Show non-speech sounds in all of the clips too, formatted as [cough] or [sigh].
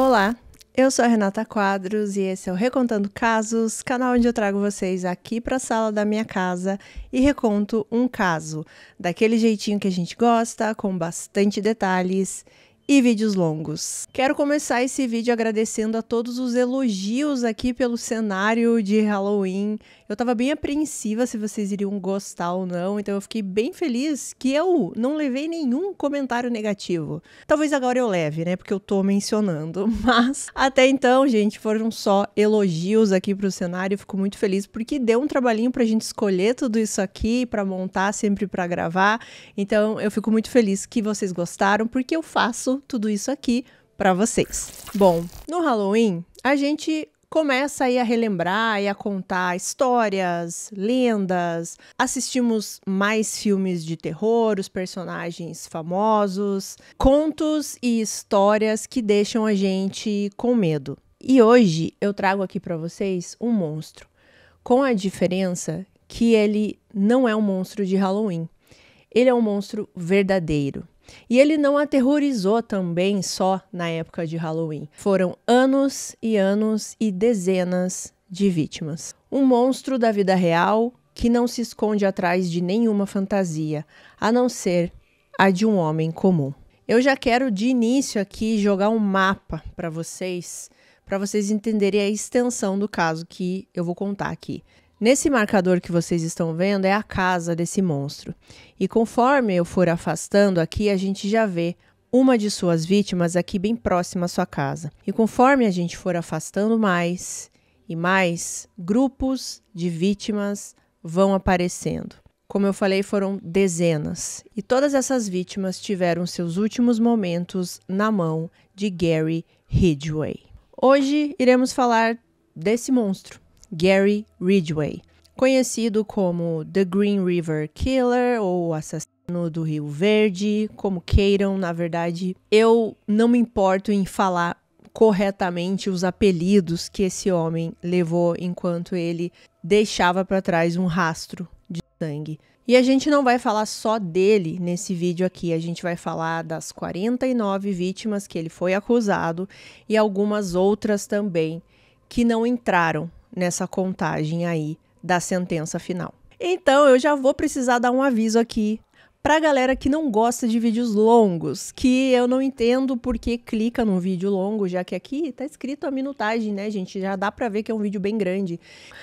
Olá, eu sou a Renata Quadros e esse é o Recontando Casos, canal onde eu trago vocês aqui para a sala da minha casa e reconto um caso, daquele jeitinho que a gente gosta, com bastante detalhes e vídeos longos. Quero começar esse vídeo agradecendo a todos os elogios aqui pelo cenário de Halloween. Eu tava bem apreensiva se vocês iriam gostar ou não, então eu fiquei bem feliz que eu não levei nenhum comentário negativo. Talvez agora eu leve, né, porque eu tô mencionando, [laughs] mas até então, gente, foram só elogios aqui pro cenário. fico muito feliz porque deu um trabalhinho pra gente escolher tudo isso aqui, pra montar, sempre pra gravar. Então, eu fico muito feliz que vocês gostaram, porque eu faço tudo isso aqui para vocês. Bom, no Halloween, a gente começa aí a relembrar e a contar histórias, lendas. Assistimos mais filmes de terror, os personagens famosos, contos e histórias que deixam a gente com medo. E hoje eu trago aqui para vocês um monstro, com a diferença que ele não é um monstro de Halloween. Ele é um monstro verdadeiro. E ele não aterrorizou também só na época de Halloween. Foram anos e anos e dezenas de vítimas. Um monstro da vida real que não se esconde atrás de nenhuma fantasia, a não ser a de um homem comum. Eu já quero de início aqui jogar um mapa para vocês, para vocês entenderem a extensão do caso que eu vou contar aqui. Nesse marcador que vocês estão vendo é a casa desse monstro. E conforme eu for afastando aqui, a gente já vê uma de suas vítimas aqui bem próxima à sua casa. E conforme a gente for afastando mais e mais, grupos de vítimas vão aparecendo. Como eu falei, foram dezenas. E todas essas vítimas tiveram seus últimos momentos na mão de Gary Ridgway. Hoje iremos falar desse monstro Gary Ridgway, conhecido como The Green River Killer ou Assassino do Rio Verde, como queiram, na verdade, eu não me importo em falar corretamente os apelidos que esse homem levou enquanto ele deixava para trás um rastro de sangue. E a gente não vai falar só dele nesse vídeo aqui, a gente vai falar das 49 vítimas que ele foi acusado e algumas outras também que não entraram nessa contagem aí da sentença final. Então eu já vou precisar dar um aviso aqui Pra galera que não gosta de vídeos longos, que eu não entendo porque clica num vídeo longo, já que aqui tá escrito a minutagem, né, gente? Já dá pra ver que é um vídeo bem grande.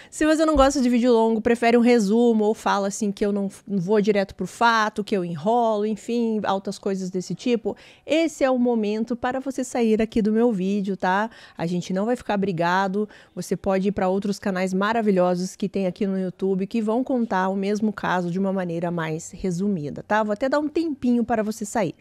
Se você não gosta de vídeo longo, prefere um resumo ou fala assim que eu não vou direto pro fato, que eu enrolo, enfim, altas coisas desse tipo, esse é o momento para você sair aqui do meu vídeo, tá? A gente não vai ficar brigado, você pode ir para outros canais maravilhosos que tem aqui no YouTube que vão contar o mesmo caso de uma maneira mais resumida tá? Vou até dar um tempinho para você sair.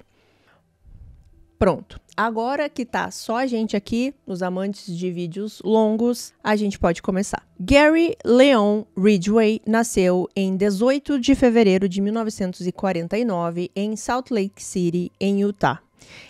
Pronto. Agora que tá só a gente aqui, os amantes de vídeos longos, a gente pode começar. Gary Leon Ridgway nasceu em 18 de fevereiro de 1949 em Salt Lake City, em Utah.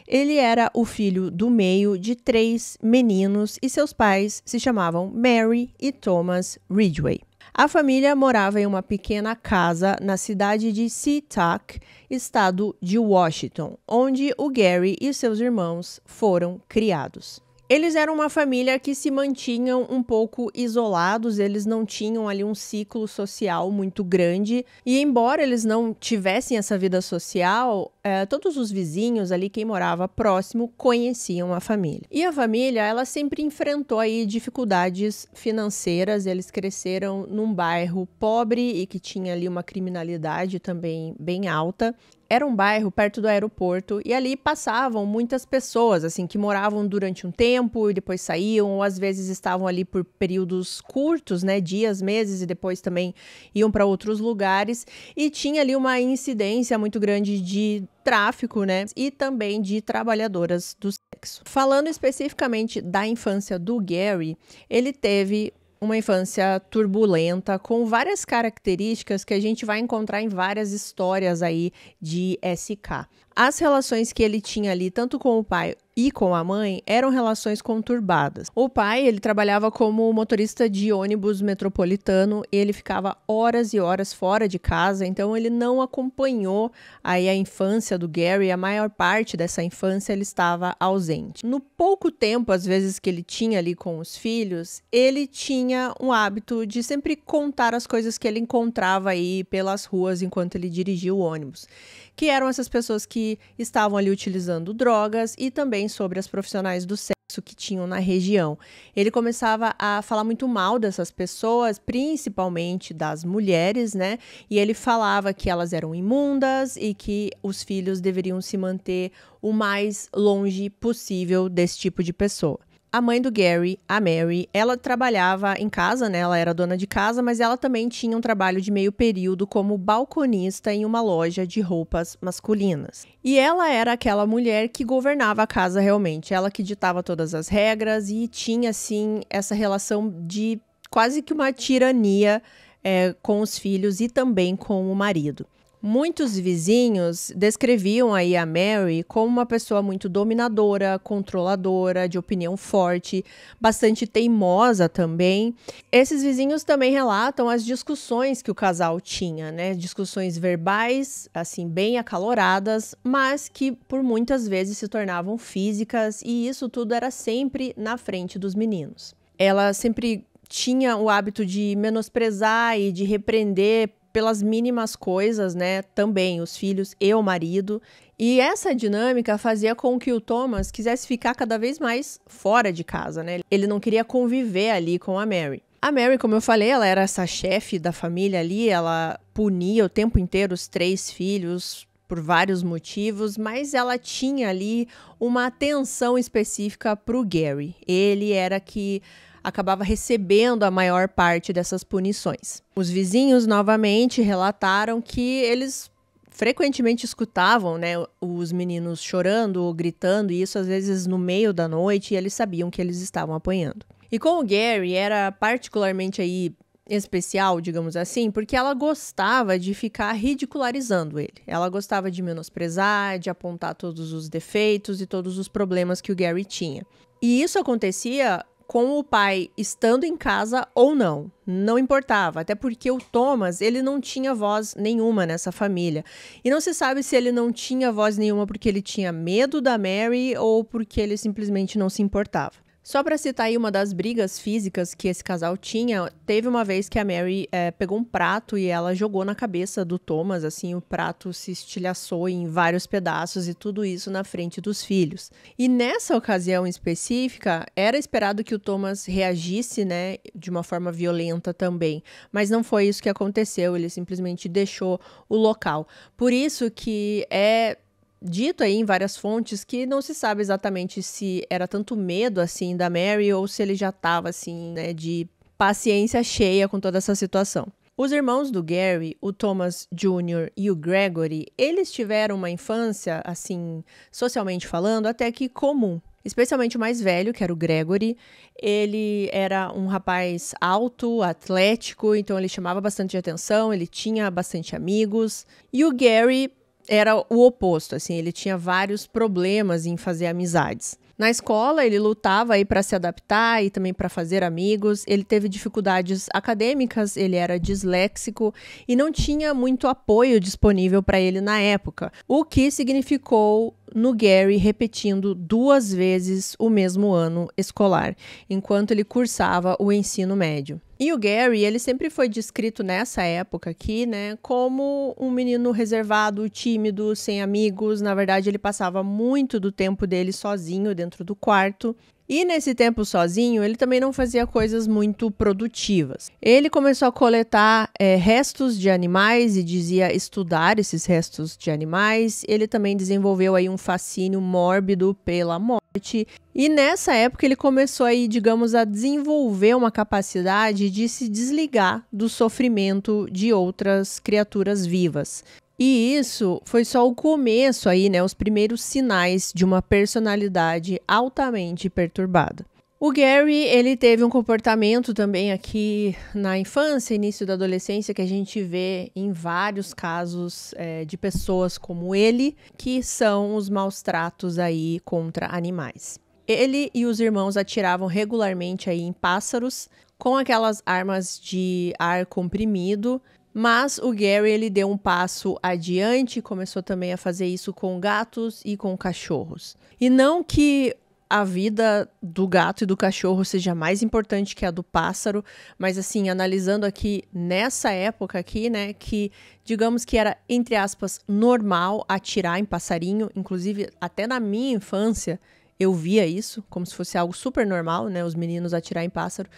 Ele era o filho do meio de três meninos e seus pais se chamavam Mary e Thomas Ridgway. A família morava em uma pequena casa na cidade de SeaTac, estado de Washington, onde o Gary e seus irmãos foram criados. Eles eram uma família que se mantinham um pouco isolados, eles não tinham ali um ciclo social muito grande. E embora eles não tivessem essa vida social, é, todos os vizinhos ali, quem morava próximo, conheciam a família. E a família, ela sempre enfrentou aí dificuldades financeiras. Eles cresceram num bairro pobre e que tinha ali uma criminalidade também bem alta era um bairro perto do aeroporto e ali passavam muitas pessoas, assim, que moravam durante um tempo e depois saíam, ou às vezes estavam ali por períodos curtos, né, dias, meses e depois também iam para outros lugares e tinha ali uma incidência muito grande de tráfico, né? E também de trabalhadoras do sexo. Falando especificamente da infância do Gary, ele teve uma infância turbulenta, com várias características que a gente vai encontrar em várias histórias aí de SK. As relações que ele tinha ali, tanto com o pai e com a mãe eram relações conturbadas. O pai, ele trabalhava como motorista de ônibus metropolitano, ele ficava horas e horas fora de casa, então ele não acompanhou aí a infância do Gary, a maior parte dessa infância ele estava ausente. No pouco tempo, às vezes que ele tinha ali com os filhos, ele tinha um hábito de sempre contar as coisas que ele encontrava aí pelas ruas enquanto ele dirigia o ônibus, que eram essas pessoas que que estavam ali utilizando drogas e também sobre as profissionais do sexo que tinham na região. Ele começava a falar muito mal dessas pessoas, principalmente das mulheres, né? E ele falava que elas eram imundas e que os filhos deveriam se manter o mais longe possível desse tipo de pessoa a mãe do Gary, a Mary, ela trabalhava em casa, né? Ela era dona de casa, mas ela também tinha um trabalho de meio período como balconista em uma loja de roupas masculinas. E ela era aquela mulher que governava a casa realmente, ela que ditava todas as regras e tinha assim essa relação de quase que uma tirania é, com os filhos e também com o marido. Muitos vizinhos descreviam aí a Mary como uma pessoa muito dominadora, controladora, de opinião forte, bastante teimosa também. Esses vizinhos também relatam as discussões que o casal tinha, né? Discussões verbais, assim, bem acaloradas, mas que por muitas vezes se tornavam físicas, e isso tudo era sempre na frente dos meninos. Ela sempre tinha o hábito de menosprezar e de repreender pelas mínimas coisas, né? Também os filhos e o marido. E essa dinâmica fazia com que o Thomas quisesse ficar cada vez mais fora de casa, né? Ele não queria conviver ali com a Mary. A Mary, como eu falei, ela era essa chefe da família ali, ela punia o tempo inteiro os três filhos por vários motivos, mas ela tinha ali uma atenção específica para o Gary. Ele era que acabava recebendo a maior parte dessas punições. Os vizinhos novamente relataram que eles frequentemente escutavam, né, os meninos chorando ou gritando, e isso às vezes no meio da noite, e eles sabiam que eles estavam apanhando. E com o Gary era particularmente aí especial, digamos assim, porque ela gostava de ficar ridicularizando ele. Ela gostava de menosprezar, de apontar todos os defeitos e todos os problemas que o Gary tinha. E isso acontecia com o pai estando em casa ou não, não importava, até porque o Thomas, ele não tinha voz nenhuma nessa família. E não se sabe se ele não tinha voz nenhuma porque ele tinha medo da Mary ou porque ele simplesmente não se importava. Só para citar aí uma das brigas físicas que esse casal tinha, teve uma vez que a Mary é, pegou um prato e ela jogou na cabeça do Thomas, assim, o prato se estilhaçou em vários pedaços e tudo isso na frente dos filhos. E nessa ocasião específica, era esperado que o Thomas reagisse, né, de uma forma violenta também, mas não foi isso que aconteceu, ele simplesmente deixou o local. Por isso que é dito aí em várias fontes que não se sabe exatamente se era tanto medo assim da Mary ou se ele já estava assim, né, de paciência cheia com toda essa situação. Os irmãos do Gary, o Thomas Jr. e o Gregory, eles tiveram uma infância, assim, socialmente falando, até que comum. Especialmente o mais velho, que era o Gregory, ele era um rapaz alto, atlético, então ele chamava bastante atenção, ele tinha bastante amigos. E o Gary era o oposto, assim, ele tinha vários problemas em fazer amizades. Na escola, ele lutava aí para se adaptar e também para fazer amigos. Ele teve dificuldades acadêmicas, ele era disléxico e não tinha muito apoio disponível para ele na época, o que significou no Gary repetindo duas vezes o mesmo ano escolar, enquanto ele cursava o ensino médio. E o Gary, ele sempre foi descrito nessa época aqui, né, como um menino reservado, tímido, sem amigos. Na verdade, ele passava muito do tempo dele sozinho dentro do quarto. E nesse tempo sozinho, ele também não fazia coisas muito produtivas. Ele começou a coletar é, restos de animais e dizia estudar esses restos de animais. Ele também desenvolveu aí um fascínio mórbido pela morte. E nessa época ele começou aí, digamos, a desenvolver uma capacidade de se desligar do sofrimento de outras criaturas vivas. E isso foi só o começo aí, né? Os primeiros sinais de uma personalidade altamente perturbada. O Gary, ele teve um comportamento também aqui na infância, início da adolescência, que a gente vê em vários casos é, de pessoas como ele, que são os maus tratos aí contra animais. Ele e os irmãos atiravam regularmente aí em pássaros com aquelas armas de ar comprimido mas o Gary ele deu um passo adiante, começou também a fazer isso com gatos e com cachorros. E não que a vida do gato e do cachorro seja mais importante que a do pássaro, mas assim, analisando aqui nessa época aqui, né, que digamos que era entre aspas normal atirar em passarinho, inclusive até na minha infância, eu via isso como se fosse algo super normal, né? Os meninos atirar em pássaro.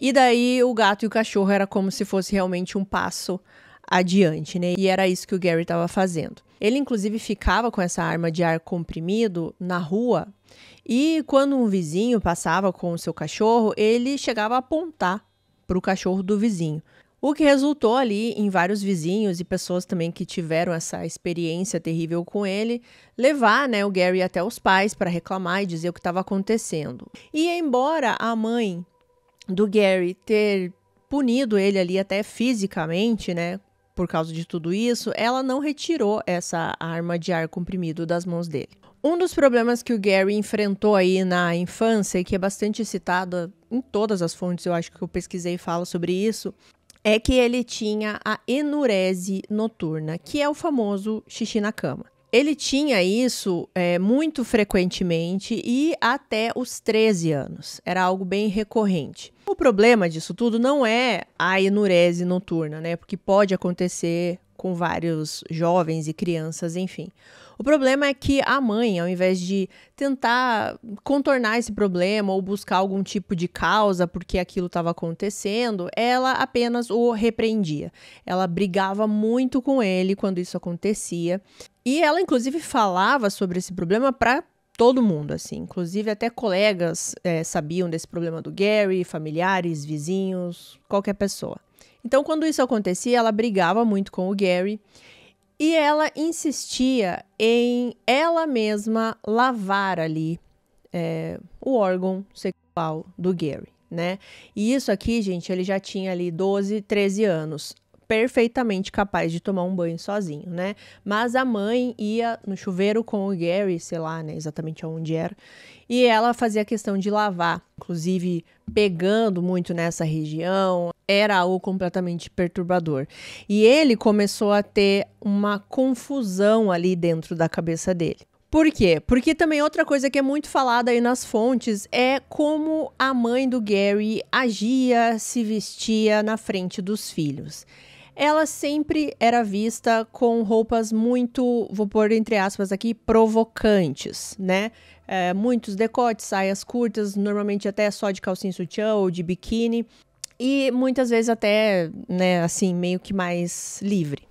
E daí o gato e o cachorro era como se fosse realmente um passo adiante, né? E era isso que o Gary estava fazendo. Ele inclusive ficava com essa arma de ar comprimido na rua e quando um vizinho passava com o seu cachorro, ele chegava a apontar para o cachorro do vizinho. O que resultou ali em vários vizinhos e pessoas também que tiveram essa experiência terrível com ele, levar né, o Gary até os pais para reclamar e dizer o que estava acontecendo. E embora a mãe do Gary ter punido ele ali até fisicamente, né, por causa de tudo isso, ela não retirou essa arma de ar comprimido das mãos dele. Um dos problemas que o Gary enfrentou aí na infância, e que é bastante citado em todas as fontes, eu acho que eu pesquisei e fala sobre isso, é que ele tinha a enurese noturna, que é o famoso xixi na cama. Ele tinha isso é, muito frequentemente e até os 13 anos. Era algo bem recorrente. O problema disso tudo não é a enurese noturna, né? Porque pode acontecer com vários jovens e crianças, enfim. O problema é que a mãe, ao invés de tentar contornar esse problema ou buscar algum tipo de causa porque aquilo estava acontecendo, ela apenas o repreendia. Ela brigava muito com ele quando isso acontecia. E ela, inclusive, falava sobre esse problema para todo mundo, assim. Inclusive, até colegas é, sabiam desse problema do Gary, familiares, vizinhos, qualquer pessoa. Então, quando isso acontecia, ela brigava muito com o Gary e ela insistia em ela mesma lavar ali é, o órgão sexual do Gary, né? E isso aqui, gente, ele já tinha ali 12, 13 anos perfeitamente capaz de tomar um banho sozinho, né? Mas a mãe ia no chuveiro com o Gary, sei lá, né, exatamente onde era, e ela fazia questão de lavar, inclusive pegando muito nessa região, era algo completamente perturbador. E ele começou a ter uma confusão ali dentro da cabeça dele. Por quê? Porque também outra coisa que é muito falada aí nas fontes é como a mãe do Gary agia, se vestia na frente dos filhos ela sempre era vista com roupas muito, vou pôr entre aspas aqui, provocantes, né? É, muitos decotes, saias curtas, normalmente até só de calcinha sutiã ou de biquíni. E muitas vezes até, né, assim, meio que mais livre.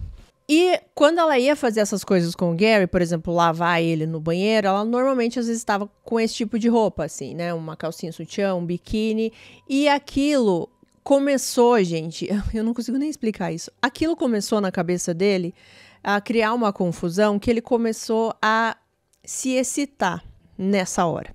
E quando ela ia fazer essas coisas com o Gary, por exemplo, lavar ele no banheiro, ela normalmente às vezes estava com esse tipo de roupa, assim, né? Uma calcinha sutiã, um biquíni. E aquilo começou, gente, [laughs] eu não consigo nem explicar isso. Aquilo começou na cabeça dele a criar uma confusão que ele começou a se excitar nessa hora.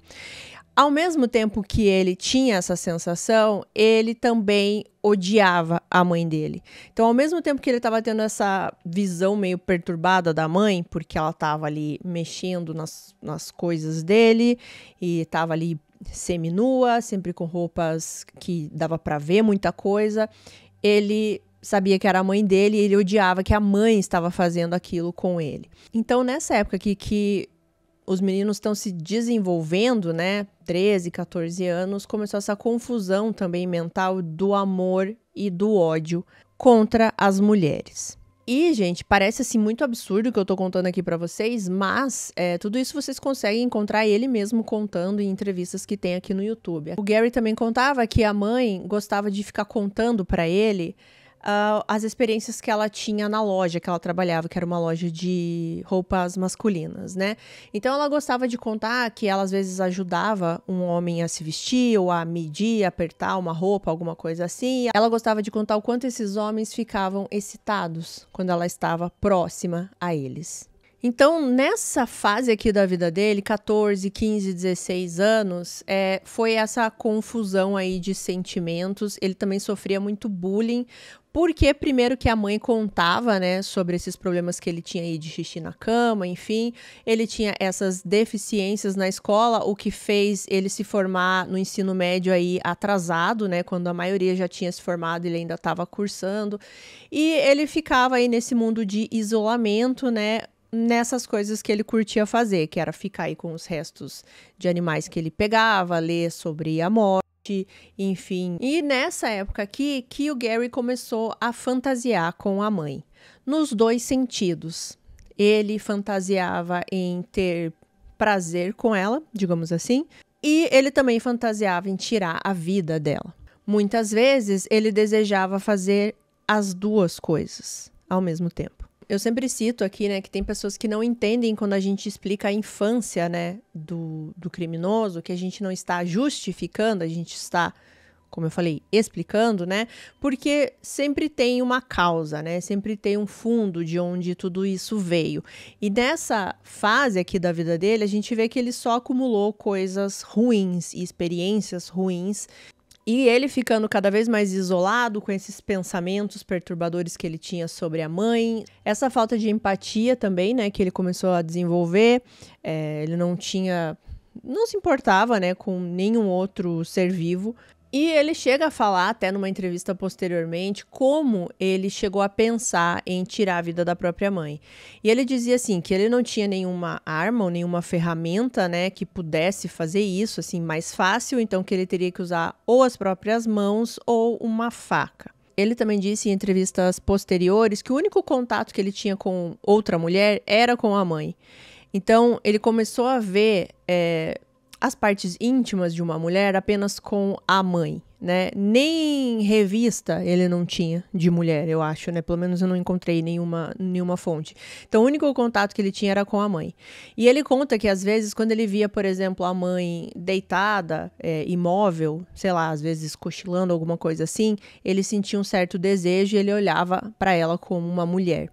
Ao mesmo tempo que ele tinha essa sensação, ele também odiava a mãe dele. Então, ao mesmo tempo que ele estava tendo essa visão meio perturbada da mãe, porque ela estava ali mexendo nas, nas coisas dele e estava ali seminua, sempre com roupas que dava para ver muita coisa. Ele sabia que era a mãe dele e ele odiava que a mãe estava fazendo aquilo com ele. Então, nessa época aqui que os meninos estão se desenvolvendo, né? 13, 14 anos, começou essa confusão também mental do amor e do ódio contra as mulheres. E, gente, parece assim muito absurdo o que eu tô contando aqui para vocês, mas é, tudo isso vocês conseguem encontrar ele mesmo contando em entrevistas que tem aqui no YouTube. O Gary também contava que a mãe gostava de ficar contando para ele uh, as experiências que ela tinha na loja que ela trabalhava, que era uma loja de roupas masculinas, né? Então ela gostava de contar que ela às vezes ajudava um homem a se vestir ou a medir, apertar uma roupa, alguma coisa assim. Ela gostava de contar o quanto esses homens ficavam excitados quando ela estava próxima a eles. Então, nessa fase aqui da vida dele, 14, 15, 16 anos, é, foi essa confusão aí de sentimentos. Ele também sofria muito bullying porque, primeiro, que a mãe contava, né, sobre esses problemas que ele tinha aí de xixi na cama, enfim. Ele tinha essas deficiências na escola, o que fez ele se formar no ensino médio aí atrasado, né, quando a maioria já tinha se formado, ele ainda estava cursando. E ele ficava aí nesse mundo de isolamento, né, nessas coisas que ele curtia fazer, que era ficar aí com os restos de animais que ele pegava, ler sobre a morte enfim. E nessa época aqui que o Gary começou a fantasiar com a mãe, nos dois sentidos. Ele fantasiava em ter prazer com ela, digamos assim, e ele também fantasiava em tirar a vida dela. Muitas vezes ele desejava fazer as duas coisas ao mesmo tempo. Eu sempre cito aqui, né, que tem pessoas que não entendem quando a gente explica a infância, né, do, do criminoso, que a gente não está justificando, a gente está, como eu falei, explicando, né, porque sempre tem uma causa, né, sempre tem um fundo de onde tudo isso veio. E nessa fase aqui da vida dele, a gente vê que ele só acumulou coisas ruins e experiências ruins e ele ficando cada vez mais isolado com esses pensamentos perturbadores que ele tinha sobre a mãe, essa falta de empatia também, né, que ele começou a desenvolver, é, ele não tinha, não se importava, né, com nenhum outro ser vivo. E ele chega a falar, até numa entrevista posteriormente, como ele chegou a pensar em tirar a vida da própria mãe. E ele dizia assim que ele não tinha nenhuma arma ou nenhuma ferramenta, né, que pudesse fazer isso assim mais fácil, então que ele teria que usar ou as próprias mãos ou uma faca. Ele também disse em entrevistas posteriores que o único contato que ele tinha com outra mulher era com a mãe. Então ele começou a ver é, as partes íntimas de uma mulher apenas com a mãe, né? Nem revista ele não tinha de mulher, eu acho, né? Pelo menos eu não encontrei nenhuma, nenhuma fonte. Então, o único contato que ele tinha era com a mãe. E ele conta que, às vezes, quando ele via, por exemplo, a mãe deitada, é, imóvel, sei lá, às vezes cochilando, alguma coisa assim, ele sentia um certo desejo e ele olhava para ela como uma mulher.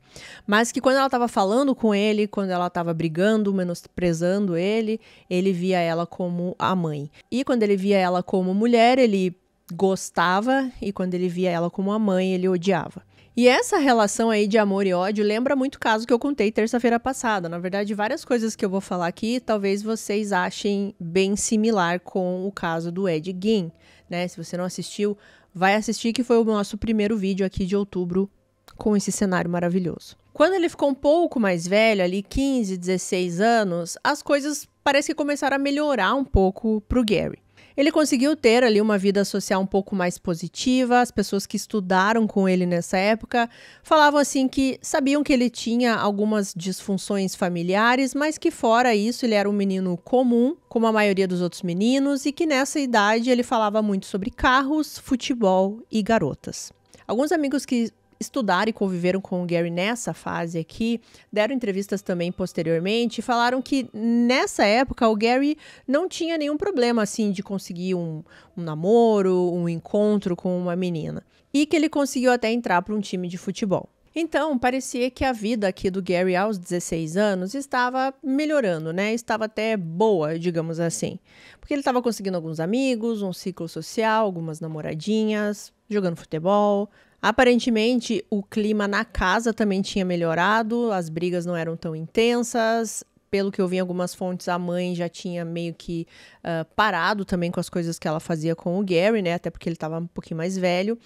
Mas que quando ela estava falando com ele, quando ela estava brigando, menosprezando ele, ele via ela como a mãe. E quando ele via ela como mulher, ele gostava e quando ele via ela como a mãe, ele odiava. E essa relação aí de amor e ódio lembra muito o caso que eu contei terça-feira passada. Na verdade, várias coisas que eu vou falar aqui, talvez vocês achem bem similar com o caso do Ed Gein, né? Se você não assistiu, vai assistir que foi o nosso primeiro vídeo aqui de outubro com esse cenário maravilhoso. Quando ele ficou um pouco mais velho, ali 15, 16 anos, as coisas parecem começaram a melhorar um pouco pro Gary. Ele conseguiu ter ali uma vida social um pouco mais positiva. As pessoas que estudaram com ele nessa época falavam assim que sabiam que ele tinha algumas disfunções familiares, mas que fora isso ele era um menino comum, como a maioria dos outros meninos, e que nessa idade ele falava muito sobre carros, futebol e garotas. Alguns amigos que estudar e conviveram com o Gary nessa fase aqui, deram entrevistas também posteriormente e falaram que nessa época o Gary não tinha nenhum problema assim de conseguir um, um namoro, um encontro com uma menina. E que ele conseguiu até entrar para um time de futebol. Então, parecia que a vida aqui do Gary aos 16 anos estava melhorando, né? Estava até boa, digamos assim. Porque ele estava conseguindo alguns amigos, um ciclo social, algumas namoradinhas, jogando futebol, Aparentemente, o clima na casa também tinha melhorado, as brigas não eram tão intensas. Pelo que eu vi em algumas fontes, a mãe já tinha meio que uh, parado também com as coisas que ela fazia com o Gary, né? Até porque ele estava um pouquinho mais velho.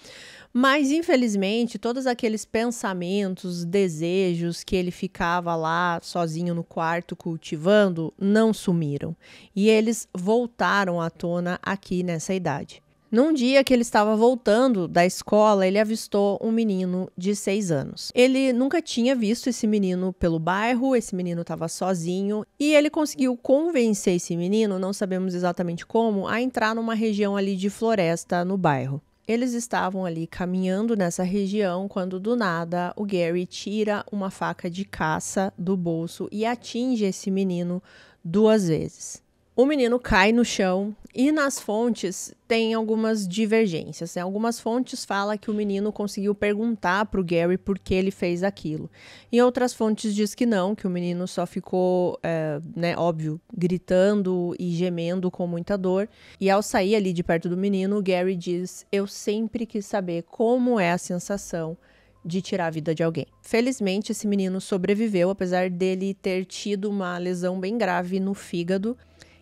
Mas, infelizmente, todos aqueles pensamentos, desejos que ele ficava lá sozinho no quarto cultivando não sumiram. E eles voltaram à tona aqui nessa idade. Num dia que ele estava voltando da escola, ele avistou um menino de seis anos. Ele nunca tinha visto esse menino pelo bairro, esse menino estava sozinho e ele conseguiu convencer esse menino, não sabemos exatamente como, a entrar numa região ali de floresta no bairro. Eles estavam ali caminhando nessa região quando do nada o Gary tira uma faca de caça do bolso e atinge esse menino duas vezes. O menino cai no chão e nas fontes tem algumas divergências. Né? Algumas fontes falam que o menino conseguiu perguntar para o Gary por que ele fez aquilo. Em outras fontes diz que não, que o menino só ficou, é, né, óbvio, gritando e gemendo com muita dor. E ao sair ali de perto do menino, o Gary diz: Eu sempre quis saber como é a sensação de tirar a vida de alguém. Felizmente, esse menino sobreviveu, apesar dele ter tido uma lesão bem grave no fígado.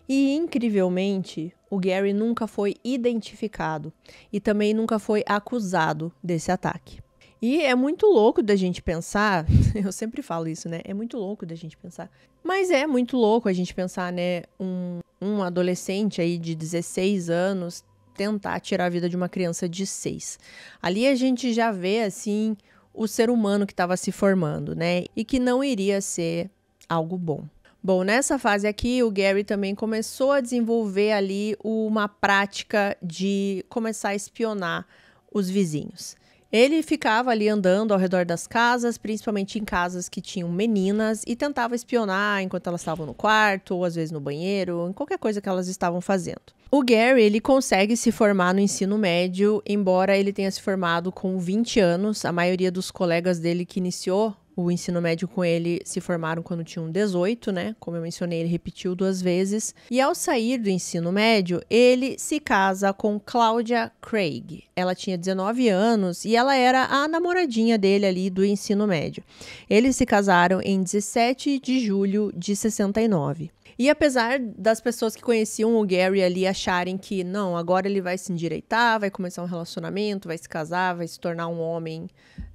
E incrivelmente, o Gary nunca foi identificado e também nunca foi acusado desse ataque. E é muito louco da gente pensar, [laughs] eu sempre falo isso, né? É muito louco da gente pensar. Mas é muito louco a gente pensar, né? Um, um adolescente aí de 16 anos tentar tirar a vida de uma criança de 6. Ali a gente já vê, assim, o ser humano que estava se formando, né? E que não iria ser algo bom. Bom, nessa fase aqui, o Gary também começou a desenvolver ali uma prática de começar a espionar os vizinhos. Ele ficava ali andando ao redor das casas, principalmente em casas que tinham meninas, e tentava espionar enquanto elas estavam no quarto, ou às vezes no banheiro, em qualquer coisa que elas estavam fazendo. O Gary, ele consegue se formar no ensino médio, embora ele tenha se formado com 20 anos. A maioria dos colegas dele que iniciou o ensino médio com ele se formaram quando tinham 18, né? Como eu mencionei, ele repetiu duas vezes. E ao sair do ensino médio, ele se casa com Cláudia Craig. Ela tinha 19 anos e ela era a namoradinha dele ali do ensino médio. Eles se casaram em 17 de julho de 69. E apesar das pessoas que conheciam o Gary ali acharem que não, agora ele vai se endireitar, vai começar um relacionamento, vai se casar, vai se tornar um homem,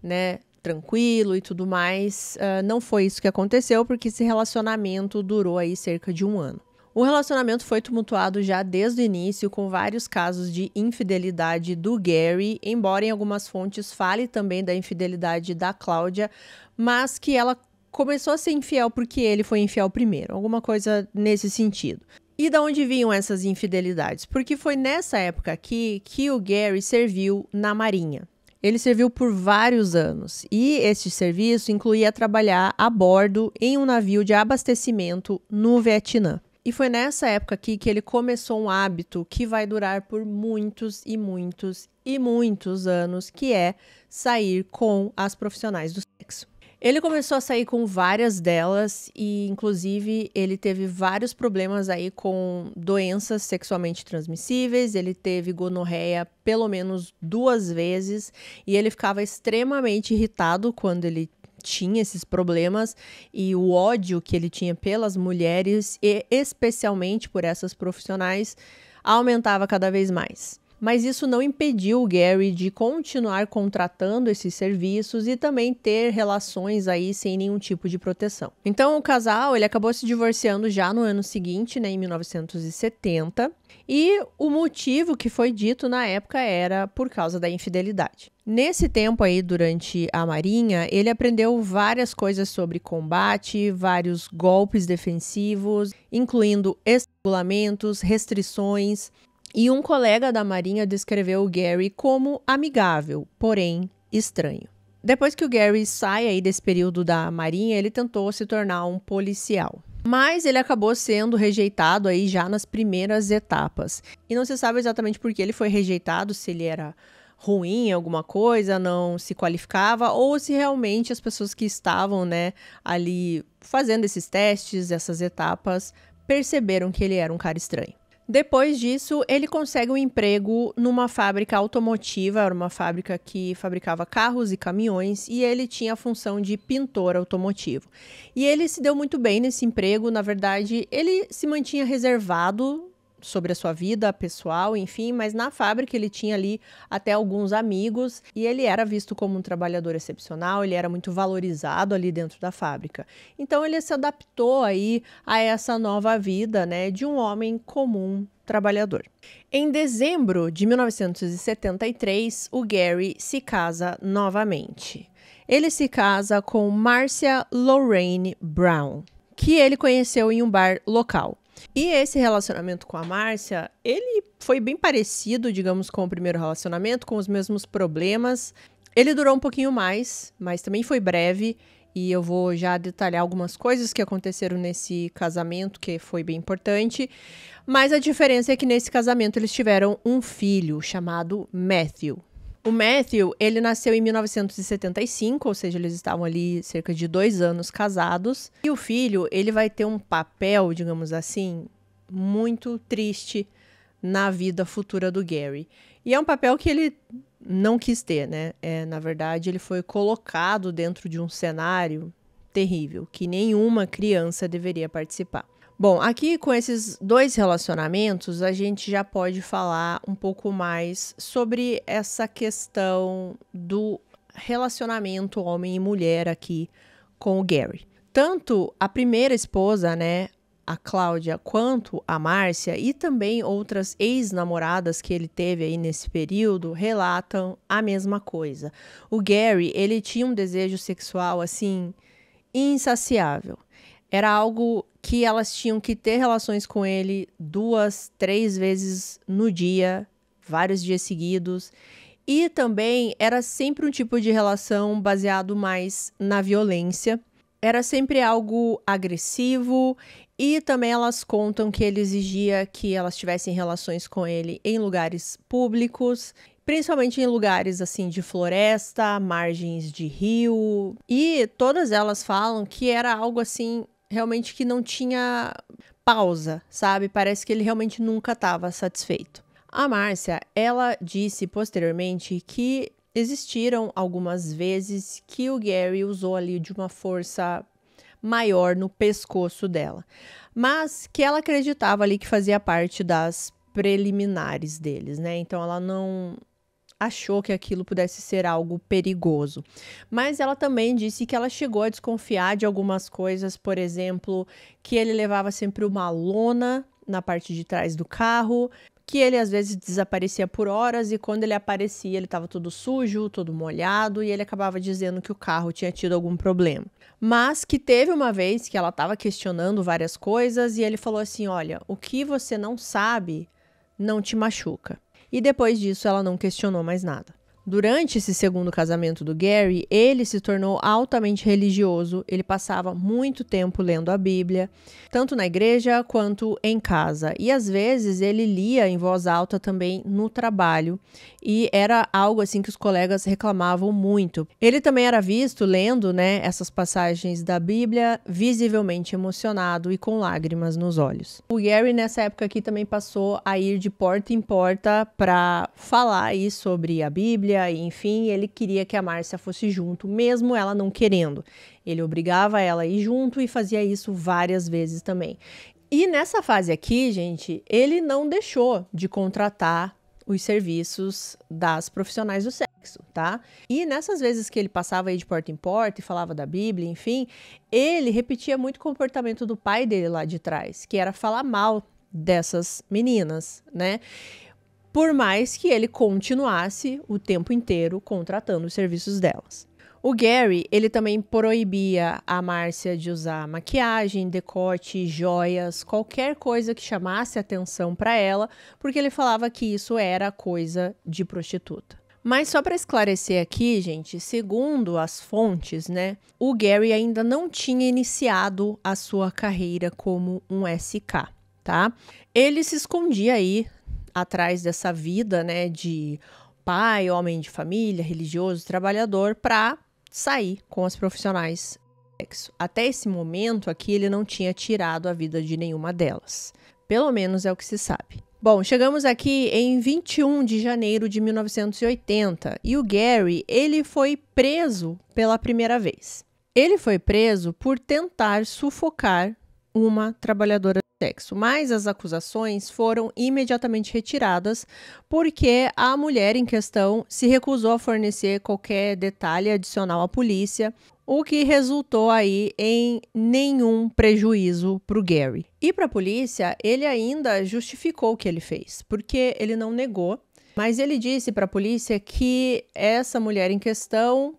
né, tranquilo e tudo mais. Uh, não foi isso que aconteceu, porque esse relacionamento durou aí cerca de um ano. O relacionamento foi tumultuado já desde o início, com vários casos de infidelidade do Gary, embora em algumas fontes fale também da infidelidade da Cláudia, mas que ela começou a ser infiel porque ele foi infiel primeiro, alguma coisa nesse sentido. E da onde vinham essas infidelidades? Porque foi nessa época aqui que o Gary serviu na Marinha. Ele serviu por vários anos e este serviço incluía trabalhar a bordo em um navio de abastecimento no Vietnã. E foi nessa época aqui que ele começou um hábito que vai durar por muitos e muitos e muitos anos, que é sair com as profissionais do sexo. Ele começou a sair com várias delas e, inclusive, ele teve vários problemas aí com doenças sexualmente transmissíveis. Ele teve gonorreia pelo menos duas vezes e ele ficava extremamente irritado quando ele tinha esses problemas e o ódio que ele tinha pelas mulheres e especialmente por essas profissionais aumentava cada vez mais mas isso não impediu o Gary de continuar contratando esses serviços e também ter relações aí sem nenhum tipo de proteção. Então o casal ele acabou se divorciando já no ano seguinte, né, em 1970, e o motivo que foi dito na época era por causa da infidelidade. Nesse tempo aí, durante a Marinha, ele aprendeu várias coisas sobre combate, vários golpes defensivos, incluindo estrangulamentos, restrições, e um colega da Marinha descreveu o Gary como amigável, porém estranho. Depois que o Gary sai aí desse período da Marinha, ele tentou se tornar um policial. Mas ele acabou sendo rejeitado aí já nas primeiras etapas. E não se sabe exatamente por que ele foi rejeitado, se ele era ruim em alguma coisa, não se qualificava, ou se realmente as pessoas que estavam, né, ali fazendo esses testes, essas etapas, perceberam que ele era um cara estranho. Depois disso, ele consegue um emprego numa fábrica automotiva, era uma fábrica que fabricava carros e caminhões, e ele tinha a função de pintor automotivo. E ele se deu muito bem nesse emprego, na verdade, ele se mantinha reservado sobre a sua vida pessoal, enfim, mas na fábrica ele tinha ali até alguns amigos e ele era visto como um trabalhador excepcional, ele era muito valorizado ali dentro da fábrica. Então ele se adaptou aí a essa nova vida, né, de um homem comum trabalhador. Em dezembro de 1973, o Gary se casa novamente. Ele se casa com Marcia Lorraine Brown, que ele conheceu em um bar local. E esse relacionamento com a Márcia, ele foi bem parecido, digamos, com o primeiro relacionamento, com os mesmos problemas. Ele durou um pouquinho mais, mas também foi breve. E eu vou já detalhar algumas coisas que aconteceram nesse casamento, que foi bem importante. Mas a diferença é que nesse casamento eles tiveram um filho chamado Matthew. O Matthew, ele nasceu em 1975, ou seja, eles estavam ali cerca de dois anos casados. E o filho, ele vai ter um papel, digamos assim, muito triste na vida futura do Gary. E é um papel que ele não quis ter, né? É, na verdade, ele foi colocado dentro de um cenário terrível que nenhuma criança deveria participar. Bom, aqui com esses dois relacionamentos, a gente já pode falar um pouco mais sobre essa questão do relacionamento homem e mulher aqui com o Gary. Tanto a primeira esposa, né, a Cláudia, quanto a Márcia e também outras ex-namoradas que ele teve aí nesse período relatam a mesma coisa. O Gary, ele tinha um desejo sexual assim insaciável. Era algo que elas tinham que ter relações com ele duas, três vezes no dia, vários dias seguidos. E também era sempre um tipo de relação baseado mais na violência. Era sempre algo agressivo e também elas contam que ele exigia que elas tivessem relações com ele em lugares públicos, principalmente em lugares assim de floresta, margens de rio, e todas elas falam que era algo assim realmente que não tinha pausa, sabe? Parece que ele realmente nunca estava satisfeito. A Márcia, ela disse posteriormente que existiram algumas vezes que o Gary usou ali de uma força maior no pescoço dela, mas que ela acreditava ali que fazia parte das preliminares deles, né? Então ela não achou que aquilo pudesse ser algo perigoso. Mas ela também disse que ela chegou a desconfiar de algumas coisas, por exemplo, que ele levava sempre uma lona na parte de trás do carro, que ele às vezes desaparecia por horas e quando ele aparecia ele estava todo sujo, todo molhado e ele acabava dizendo que o carro tinha tido algum problema. Mas que teve uma vez que ela estava questionando várias coisas e ele falou assim: Olha, o que você não sabe não te machuca e depois disso ela não questionou mais nada. Durante esse segundo casamento do Gary, ele se tornou altamente religioso, ele passava muito tempo lendo a Bíblia, tanto na igreja quanto em casa. E às vezes ele lia em voz alta também no trabalho, e era algo assim que os colegas reclamavam muito. Ele também era visto lendo, né, essas passagens da Bíblia, visivelmente emocionado e com lágrimas nos olhos. O Gary nessa época aqui também passou a ir de porta em porta para falar aí sobre a Bíblia família, enfim, ele queria que a Márcia fosse junto, mesmo ela não querendo. Ele obrigava ela a ir junto e fazia isso várias vezes também. E nessa fase aqui, gente, ele não deixou de contratar os serviços das profissionais do sexo, tá? E nessas vezes que ele passava aí de porta em porta e falava da Bíblia, enfim, ele repetia muito o comportamento do pai dele lá de trás, que era falar mal dessas meninas, né? por mais que ele continuasse o tempo inteiro contratando os serviços delas. O Gary, ele também proibia a Márcia de usar maquiagem, decote, joias, qualquer coisa que chamasse atenção para ela, porque ele falava que isso era coisa de prostituta. Mas só para esclarecer aqui, gente, segundo as fontes, né, o Gary ainda não tinha iniciado a sua carreira como um SK, tá? Ele se escondia aí atrás dessa vida, né, de pai, homem de família, religioso, trabalhador, para sair com as profissionais sexo. Até esse momento aqui, ele não tinha tirado a vida de nenhuma delas. Pelo menos é o que se sabe. Bom, chegamos aqui em 21 de janeiro de 1980 e o Gary, ele foi preso pela primeira vez. Ele foi preso por tentar sufocar uma trabalhadora sexo, mas as acusações foram imediatamente retiradas porque a mulher em questão se recusou a fornecer qualquer detalhe adicional à polícia, o que resultou aí em nenhum prejuízo para o Gary. E para a polícia, ele ainda justificou o que ele fez, porque ele não negou, mas ele disse para a polícia que essa mulher em questão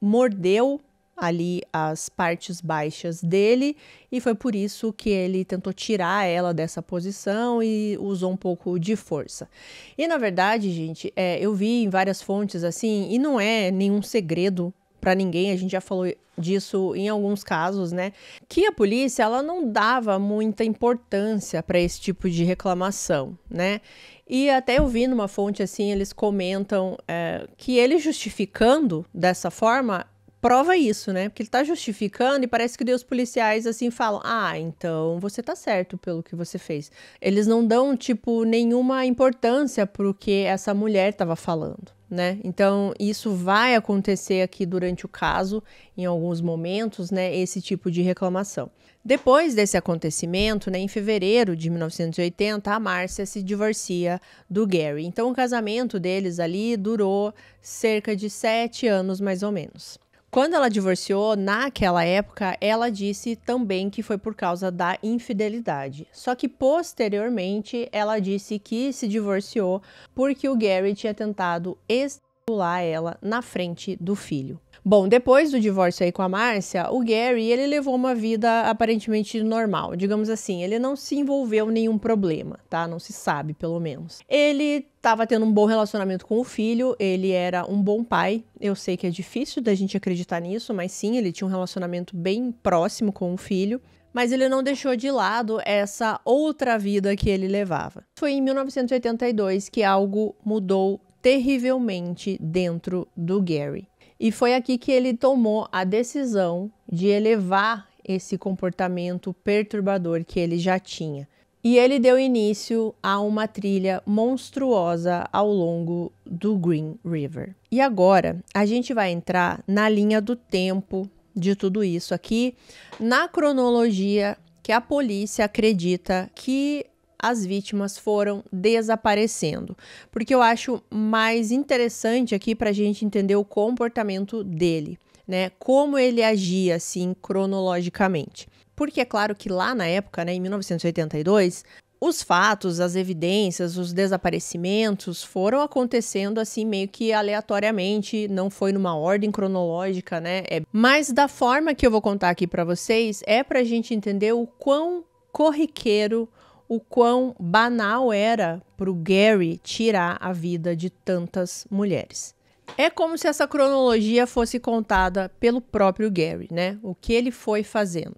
mordeu ali as partes baixas dele e foi por isso que ele tentou tirar ela dessa posição e usou um pouco de força. E na verdade, gente, é, eu vi em várias fontes assim e não é nenhum segredo para ninguém, a gente já falou disso em alguns casos, né? Que a polícia ela não dava muita importância para esse tipo de reclamação, né? E até eu vi numa fonte assim, eles comentam é, que ele justificando dessa forma prova isso, né? Porque ele tá justificando e parece que os policiais assim falam: "Ah, então você tá certo pelo que você fez". Eles não dão tipo nenhuma importância pro que essa mulher estava falando, né? Então, isso vai acontecer aqui durante o caso em alguns momentos, né, esse tipo de reclamação. Depois desse acontecimento, né, em fevereiro de 1980, a Márcia se divorcia do Gary. Então, o casamento deles ali durou cerca de sete anos, mais ou menos. Quando ela divorciou, naquela época, ela disse também que foi por causa da infidelidade. Só que posteriormente, ela disse que se divorciou porque o Gary tinha tentado estrangular ela na frente do filho. Bom, depois do divórcio aí com a Márcia, o Gary, ele levou uma vida aparentemente normal, digamos assim, ele não se envolveu em nenhum problema, tá? Não se sabe, pelo menos. Ele estava tendo um bom relacionamento com o filho, ele era um bom pai. Eu sei que é difícil da gente acreditar nisso, mas sim, ele tinha um relacionamento bem próximo com o filho. Mas ele não deixou de lado essa outra vida que ele levava. Foi em 1982 que algo mudou terrivelmente dentro do Gary. E foi aqui que ele tomou a decisão de elevar esse comportamento perturbador que ele já tinha. E ele deu início a uma trilha monstruosa ao longo do Green River. E agora a gente vai entrar na linha do tempo de tudo isso aqui, na cronologia que a polícia acredita que as vítimas foram desaparecendo. Porque eu acho mais interessante aqui para a gente entender o comportamento dele, né? Como ele agia assim cronologicamente. Porque é claro que lá na época, né, em 1982, os fatos, as evidências, os desaparecimentos foram acontecendo assim meio que aleatoriamente, não foi numa ordem cronológica, né? É... Mas da forma que eu vou contar aqui para vocês é para a gente entender o quão corriqueiro o quão banal era para o Gary tirar a vida de tantas mulheres. É como se essa cronologia fosse contada pelo próprio Gary, né? O que ele foi fazendo,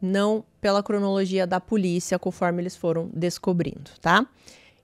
não pela cronologia da polícia conforme eles foram descobrindo, tá?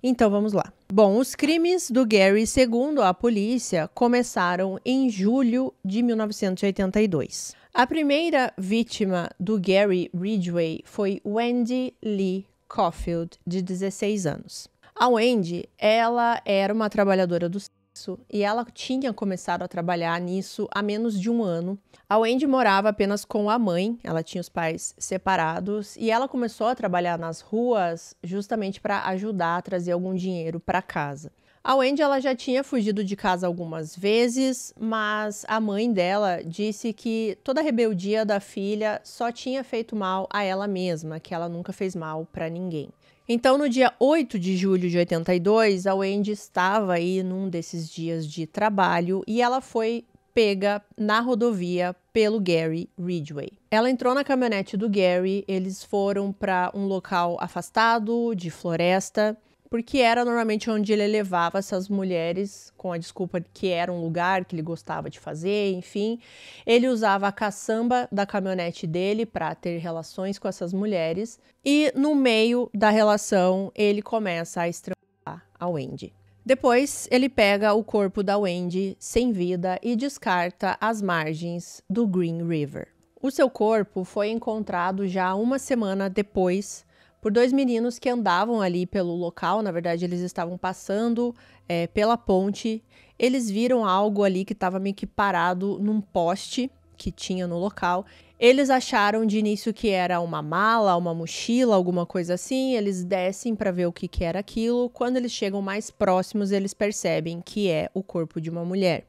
Então vamos lá. Bom, os crimes do Gary, segundo a polícia, começaram em julho de 1982. A primeira vítima do Gary Ridgway foi Wendy Lee Caulfield, de 16 anos. A Wendy, ela era uma trabalhadora do sexo e ela tinha começado a trabalhar nisso há menos de um ano. A Wendy morava apenas com a mãe, ela tinha os pais separados e ela começou a trabalhar nas ruas justamente para ajudar a trazer algum dinheiro para casa. A Wendy ela já tinha fugido de casa algumas vezes, mas a mãe dela disse que toda a rebeldia da filha só tinha feito mal a ela mesma, que ela nunca fez mal para ninguém. Então, no dia 8 de julho de 82, a Wendy estava aí num desses dias de trabalho e ela foi pega na rodovia pelo Gary Ridgway. Ela entrou na caminhonete do Gary, eles foram para um local afastado de floresta porque era normalmente onde ele levava essas mulheres com a desculpa que era um lugar que ele gostava de fazer, enfim. Ele usava a caçamba da caminhonete dele para ter relações com essas mulheres e no meio da relação ele começa a estrangular a Wendy. Depois, ele pega o corpo da Wendy sem vida e descarta as margens do Green River. O seu corpo foi encontrado já uma semana depois por dois meninos que andavam ali pelo local. Na verdade, eles estavam passando é, pela ponte. Eles viram algo ali que estava meio que parado num poste que tinha no local. Eles acharam de início que era uma mala, uma mochila, alguma coisa assim. Eles descem para ver o que, que era aquilo. Quando eles chegam mais próximos, eles percebem que é o corpo de uma mulher,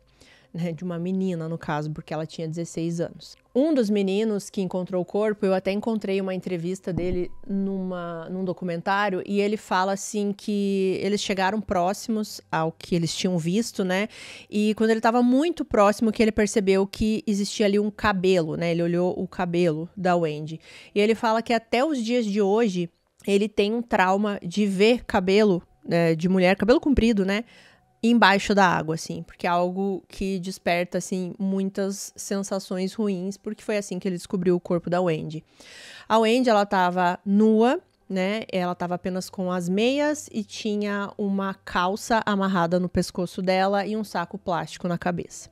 né? de uma menina, no caso, porque ela tinha 16 anos. Um dos meninos que encontrou o corpo, eu até encontrei uma entrevista dele numa, num documentário, e ele fala assim que eles chegaram próximos ao que eles tinham visto, né? E quando ele estava muito próximo, que ele percebeu que existia ali um cabelo, né? Ele olhou o cabelo da Wendy. E ele fala que até os dias de hoje ele tem um trauma de ver cabelo né, de mulher, cabelo comprido, né? embaixo da água, assim, porque é algo que desperta, assim, muitas sensações ruins, porque foi assim que ele descobriu o corpo da Wendy. A Wendy, ela tava nua, né? Ela tava apenas com as meias e tinha uma calça amarrada no pescoço dela e um saco plástico na cabeça.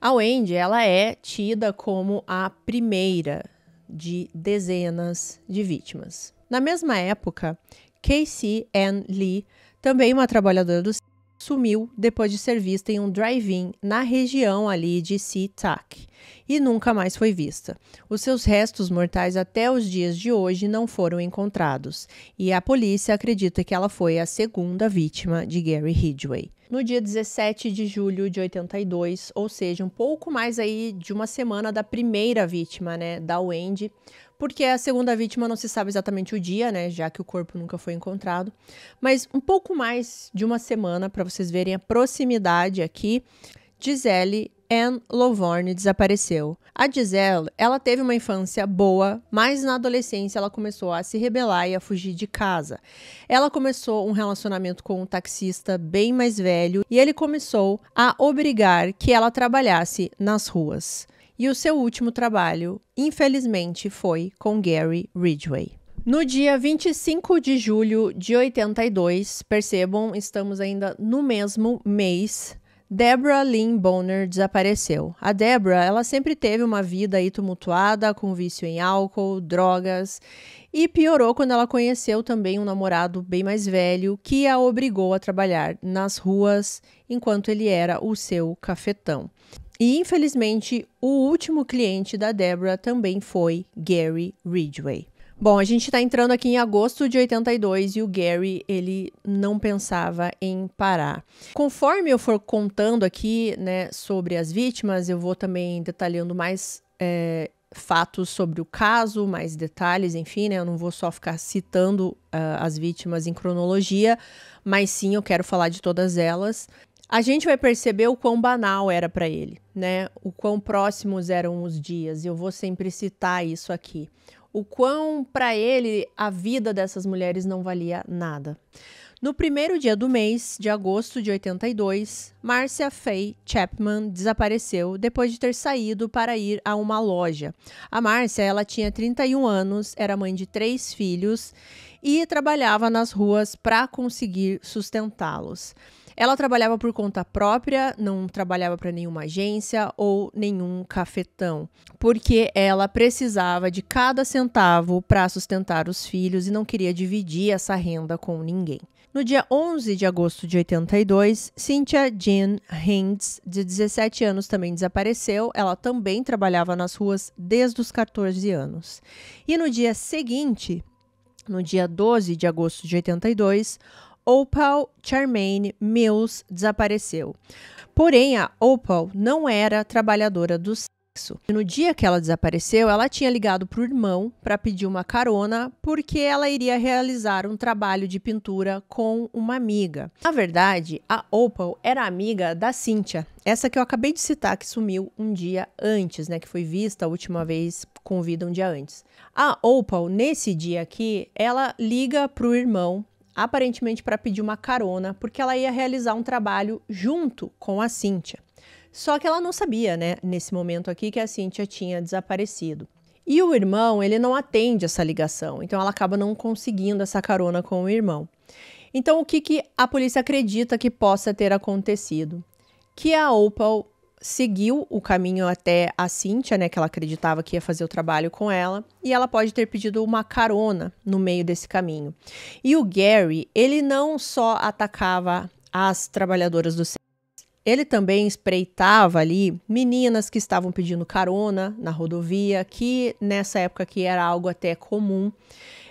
A Wendy, ela é tida como a primeira de dezenas de vítimas. Na mesma época, Casey Ann Lee, também uma trabalhadora do sumiu depois de ser vista em um drive-in na região ali de SeaTac e nunca mais foi vista. Os seus restos mortais até os dias de hoje não foram encontrados e a polícia acredita que ela foi a segunda vítima de Gary Ridgway. No dia 17 de julho de 82, ou seja, um pouco mais aí de uma semana da primeira vítima, né, da Wendy, porque a segunda vítima não se sabe exatamente o dia, né, já que o corpo nunca foi encontrado, mas um pouco mais de uma semana para vocês verem a proximidade aqui. Gisele Anne Lovorne desapareceu. A Gisele, ela teve uma infância boa, mas na adolescência ela começou a se rebelar e a fugir de casa. Ela começou um relacionamento com um taxista bem mais velho e ele começou a obrigar que ela trabalhasse nas ruas e o seu último trabalho, infelizmente, foi com Gary Ridgway. No dia 25 de julho de 82, percebam, estamos ainda no mesmo mês, Deborah Lynn Bonner desapareceu. A Deborah, ela sempre teve uma vida aí tumultuada, com vício em álcool, drogas, e piorou quando ela conheceu também um namorado bem mais velho que a obrigou a trabalhar nas ruas enquanto ele era o seu cafetão. E infelizmente, o último cliente da Debra também foi Gary Ridgway. Bom, a gente está entrando aqui em agosto de 82 e o Gary, ele não pensava em parar. Conforme eu for contando aqui, né, sobre as vítimas, eu vou também detalhando mais é, fatos sobre o caso, mais detalhes, enfim, né, eu não vou só ficar citando uh, as vítimas em cronologia, mas sim eu quero falar de todas elas a gente vai perceber o quão banal era para ele, né? O quão próximos eram os dias. Eu vou sempre citar isso aqui. O quão para ele a vida dessas mulheres não valia nada. No primeiro dia do mês, de agosto de 82, Marcia Faye Chapman desapareceu depois de ter saído para ir a uma loja. A Marcia, ela tinha 31 anos, era mãe de três filhos e trabalhava nas ruas para conseguir sustentá-los. Ela trabalhava por conta própria, não trabalhava para nenhuma agência ou nenhum cafetão, porque ela precisava de cada centavo para sustentar os filhos e não queria dividir essa renda com ninguém. No dia 11 de agosto de 82, Cynthia Jean Hinds, de 17 anos, também desapareceu. Ela também trabalhava nas ruas desde os 14 anos. E no dia seguinte, no dia 12 de agosto de 82, Opal Charmaine Mills desapareceu. Porém, a Opal não era trabalhadora do sexo. No dia que ela desapareceu, ela tinha ligado para o irmão para pedir uma carona porque ela iria realizar um trabalho de pintura com uma amiga. Na verdade, a Opal era amiga da Cynthia, essa que eu acabei de citar que sumiu um dia antes, né, que foi vista a última vez com vida um dia antes. A Opal, nesse dia aqui, ela liga para o irmão aparentemente para pedir uma carona, porque ela ia realizar um trabalho junto com a Cíntia. Só que ela não sabia, né, nesse momento aqui, que a Cíntia tinha desaparecido. E o irmão, ele não atende essa ligação, então ela acaba não conseguindo essa carona com o irmão. Então, o que, que a polícia acredita que possa ter acontecido? Que a Opal seguiu o caminho até a Cíntia, né, que ela acreditava que ia fazer o trabalho com ela, e ela pode ter pedido uma carona no meio desse caminho. E o Gary, ele não só atacava as trabalhadoras do sexo, ele também espreitava ali meninas que estavam pedindo carona na rodovia, que nessa época aqui era algo até comum.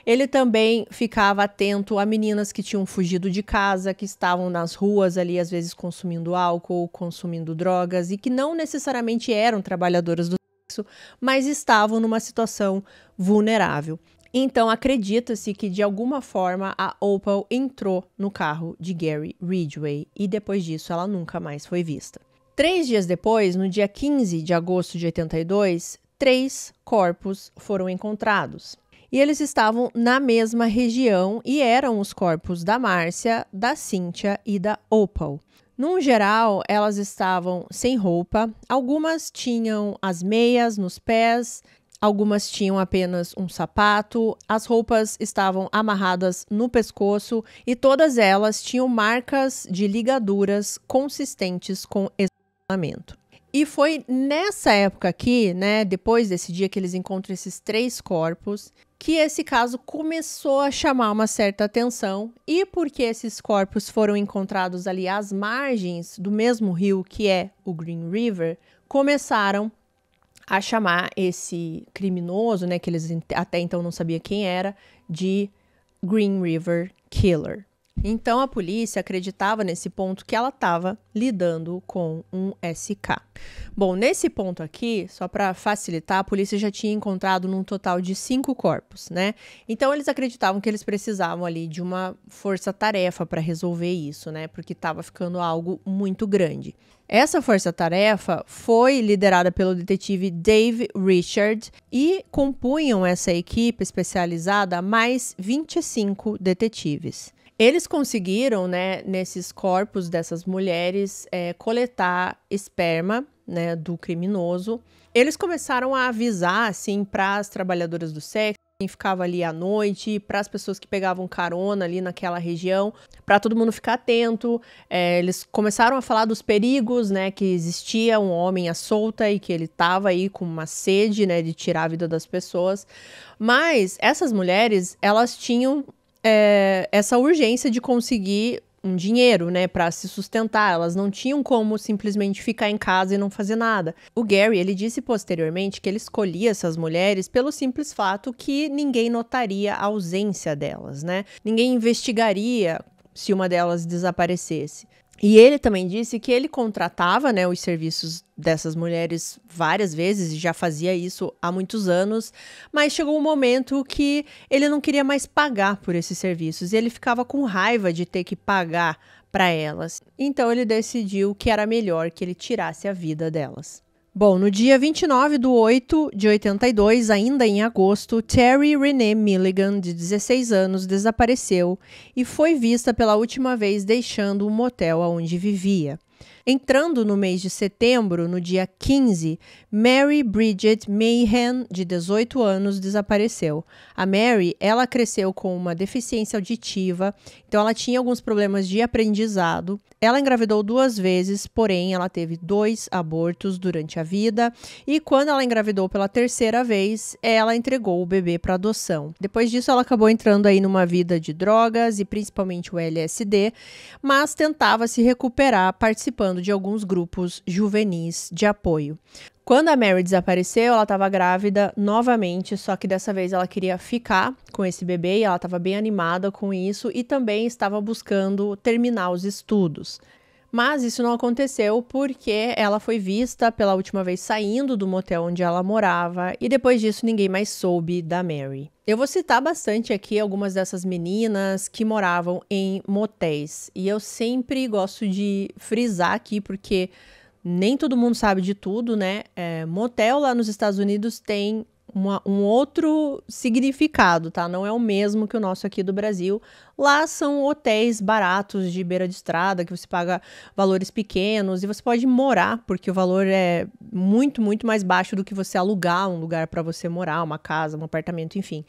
Ele também ficava atento a meninas que tinham fugido de casa, que estavam nas ruas ali, às vezes consumindo álcool, consumindo drogas e que não necessariamente eram trabalhadoras do sexo, mas estavam numa situação vulnerável. Então acredita-se que de alguma forma a Opal entrou no carro de Gary Ridgway e depois disso ela nunca mais foi vista. Três dias depois, no dia 15 de agosto de 82, três corpos foram encontrados. E eles estavam na mesma região e eram os corpos da Márcia, da Cíntia e da Opal. Num geral, elas estavam sem roupa, algumas tinham as meias nos pés, algumas tinham apenas um sapato, as roupas estavam amarradas no pescoço e todas elas tinham marcas de ligaduras consistentes com estacionamento. E foi nessa época aqui, né, depois desse dia que eles encontram esses três corpos, que esse caso começou a chamar uma certa atenção e porque esses corpos foram encontrados ali às margens do mesmo rio que é o Green River, começaram a chamar esse criminoso, né, que eles até então não sabia quem era, de Green River Killer. Então a polícia acreditava nesse ponto que ela estava lidando com um SK. Bom, nesse ponto aqui, só para facilitar, a polícia já tinha encontrado num total de cinco corpos, né? Então eles acreditavam que eles precisavam ali de uma força-tarefa para resolver isso, né? Porque estava ficando algo muito grande. Essa força-tarefa foi liderada pelo detetive Dave Richard e compunham essa equipe especializada mais 25 detetives. Eles conseguiram, né, nesses corpos dessas mulheres, é, coletar esperma, né, do criminoso. Eles começaram a avisar, assim, para as trabalhadoras do sexo, quem ficava ali à noite, para as pessoas que pegavam carona ali naquela região, para todo mundo ficar atento. É, eles começaram a falar dos perigos, né, que existia um homem à solta e que ele estava aí com uma sede, né, de tirar a vida das pessoas. Mas essas mulheres, elas tinham é, essa urgência de conseguir um dinheiro, né, para se sustentar. Elas não tinham como simplesmente ficar em casa e não fazer nada. O Gary, ele disse posteriormente que ele escolhia essas mulheres pelo simples fato que ninguém notaria a ausência delas, né? Ninguém investigaria se uma delas desaparecesse. E ele também disse que ele contratava né, os serviços dessas mulheres várias vezes e já fazia isso há muitos anos, mas chegou um momento que ele não queria mais pagar por esses serviços e ele ficava com raiva de ter que pagar para elas. Então ele decidiu que era melhor que ele tirasse a vida delas. Bom, no dia 29 de 8 de 82, ainda em agosto, Terry Renee Milligan, de 16 anos, desapareceu e foi vista pela última vez deixando o um motel onde vivia. Entrando no mês de setembro, no dia 15, Mary Bridget Mahan, de 18 anos, desapareceu. A Mary, ela cresceu com uma deficiência auditiva, então ela tinha alguns problemas de aprendizado. Ela engravidou duas vezes, porém ela teve dois abortos durante a vida, e quando ela engravidou pela terceira vez, ela entregou o bebê para adoção. Depois disso, ela acabou entrando aí numa vida de drogas e principalmente o LSD, mas tentava se recuperar participando de alguns grupos juvenis de apoio. Quando a Mary desapareceu, ela estava grávida novamente, só que dessa vez ela queria ficar com esse bebê e ela estava bem animada com isso e também estava buscando terminar os estudos. Mas isso não aconteceu porque ela foi vista pela última vez saindo do motel onde ela morava e depois disso ninguém mais soube da Mary. Eu vou citar bastante aqui algumas dessas meninas que moravam em motéis e eu sempre gosto de frisar aqui porque nem todo mundo sabe de tudo, né? É, motel lá nos Estados Unidos tem uma, um outro significado, tá? Não é o mesmo que o nosso aqui do Brasil. Lá são hotéis baratos de beira de estrada, que você paga valores pequenos e você pode morar, porque o valor é muito, muito mais baixo do que você alugar um lugar para você morar, uma casa, um apartamento, enfim.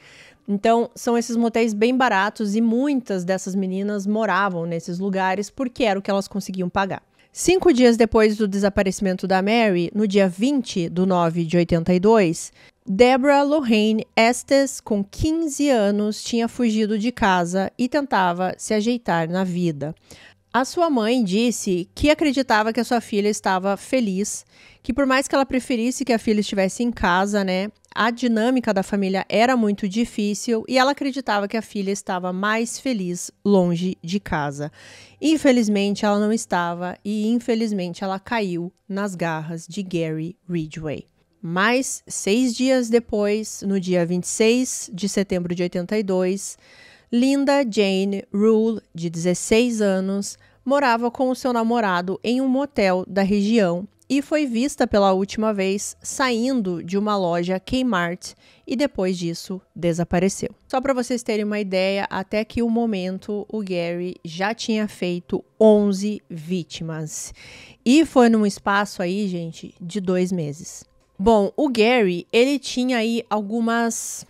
Então, são esses motéis bem baratos e muitas dessas meninas moravam nesses lugares porque era o que elas conseguiam pagar. Cinco dias depois do desaparecimento da Mary, no dia 20 de 9 de 82, Deborah Lorraine Estes, com 15 anos, tinha fugido de casa e tentava se ajeitar na vida. A sua mãe disse que acreditava que a sua filha estava feliz, que por mais que ela preferisse que a filha estivesse em casa, né, a dinâmica da família era muito difícil e ela acreditava que a filha estava mais feliz longe de casa. Infelizmente, ela não estava e infelizmente ela caiu nas garras de Gary Ridgway. Mas seis dias depois, no dia 26 de setembro de 82, Linda Jane Rule, de 16 anos, morava com o seu namorado em um motel da região e foi vista pela última vez saindo de uma loja Kmart e depois disso desapareceu. Só para vocês terem uma ideia, até que o momento o Gary já tinha feito 11 vítimas e foi num espaço aí, gente, de dois meses. Bom, o Gary ele tinha aí algumas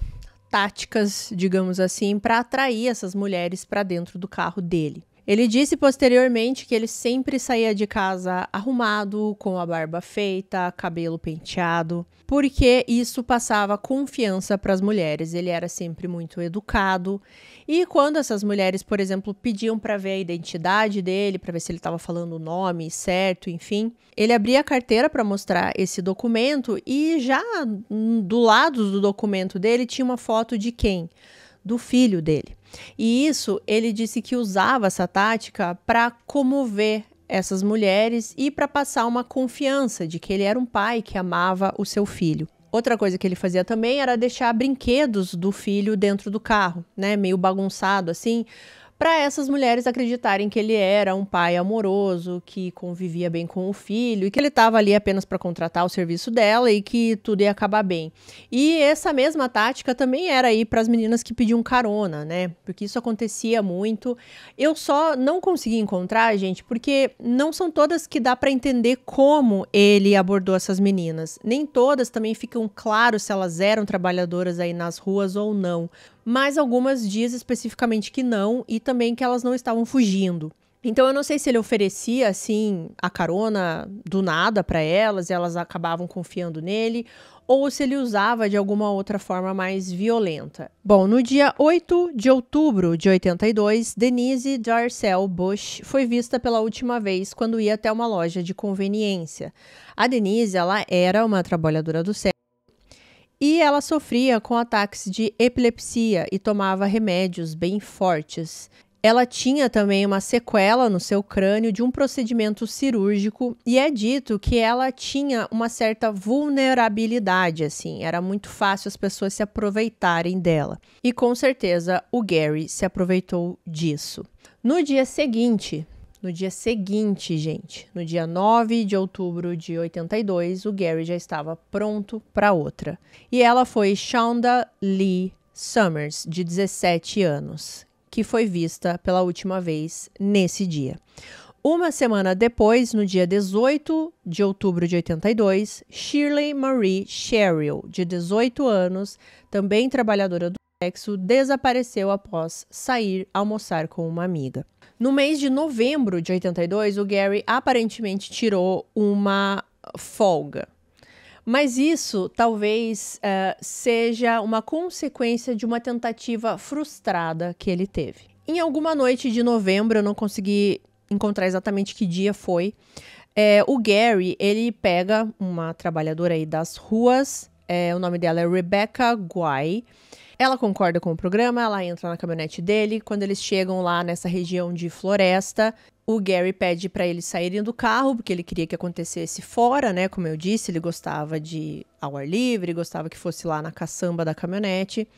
táticas, digamos assim, para atrair essas mulheres para dentro do carro dele. Ele disse posteriormente que ele sempre saía de casa arrumado, com a barba feita, cabelo penteado, porque isso passava confiança para as mulheres. Ele era sempre muito educado. E quando essas mulheres, por exemplo, pediam para ver a identidade dele, para ver se ele estava falando o nome certo, enfim, ele abria a carteira para mostrar esse documento e já do lado do documento dele tinha uma foto de quem? Do filho dele. E isso ele disse que usava essa tática para comover essas mulheres e para passar uma confiança de que ele era um pai que amava o seu filho. Outra coisa que ele fazia também era deixar brinquedos do filho dentro do carro, né, meio bagunçado assim, para essas mulheres acreditarem que ele era um pai amoroso, que convivia bem com o filho e que ele estava ali apenas para contratar o serviço dela e que tudo ia acabar bem. E essa mesma tática também era aí para as meninas que pediam carona, né? Porque isso acontecia muito. Eu só não consegui encontrar, gente, porque não são todas que dá para entender como ele abordou essas meninas. Nem todas também ficam claro se elas eram trabalhadoras aí nas ruas ou não mas algumas diz especificamente que não e também que elas não estavam fugindo. Então eu não sei se ele oferecia assim a carona do nada para elas e elas acabavam confiando nele ou se ele usava de alguma outra forma mais violenta. Bom, no dia 8 de outubro de 82, Denise Darcel Bush foi vista pela última vez quando ia até uma loja de conveniência. A Denise, ela era uma trabalhadora do sexo e ela sofria com ataques de epilepsia e tomava remédios bem fortes. Ela tinha também uma sequela no seu crânio de um procedimento cirúrgico e é dito que ela tinha uma certa vulnerabilidade, assim, era muito fácil as pessoas se aproveitarem dela. E com certeza o Gary se aproveitou disso. No dia seguinte, no dia seguinte, gente, no dia 9 de outubro de 82, o Gary já estava pronto para outra. E ela foi Shonda Lee Summers, de 17 anos, que foi vista pela última vez nesse dia. Uma semana depois, no dia 18 de outubro de 82, Shirley Marie Sherrill, de 18 anos, também trabalhadora do sexo, desapareceu após sair almoçar com uma amiga. No mês de novembro de 82, o Gary aparentemente tirou uma folga. Mas isso talvez uh, seja uma consequência de uma tentativa frustrada que ele teve. Em alguma noite de novembro, eu não consegui encontrar exatamente que dia foi. É, o Gary, ele pega uma trabalhadora aí das ruas, é, o nome dela é Rebecca Guay, ela concorda com o programa, ela entra na caminhonete dele. Quando eles chegam lá nessa região de floresta, o Gary pede para eles saírem do carro, porque ele queria que acontecesse fora, né? Como eu disse, ele gostava de ao ar livre, gostava que fosse lá na caçamba da caminhonete.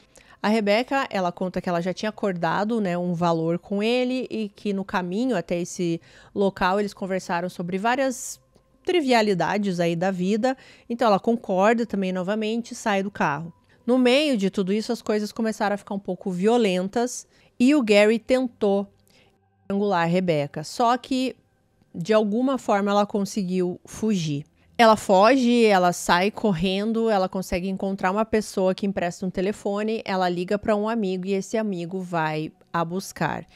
A Rebeca, ela conta que ela já tinha acordado, né, um valor com ele e que no caminho até esse local eles conversaram sobre várias trivialidades aí da vida. Então ela concorda também novamente, sai do carro. No meio de tudo isso, as coisas começaram a ficar um pouco violentas e o Gary tentou estrangular a Rebeca. Só que, de alguma forma, ela conseguiu fugir. Ela foge, ela sai correndo, ela consegue encontrar uma pessoa que empresta um telefone, ela liga para um amigo e esse amigo vai a buscar.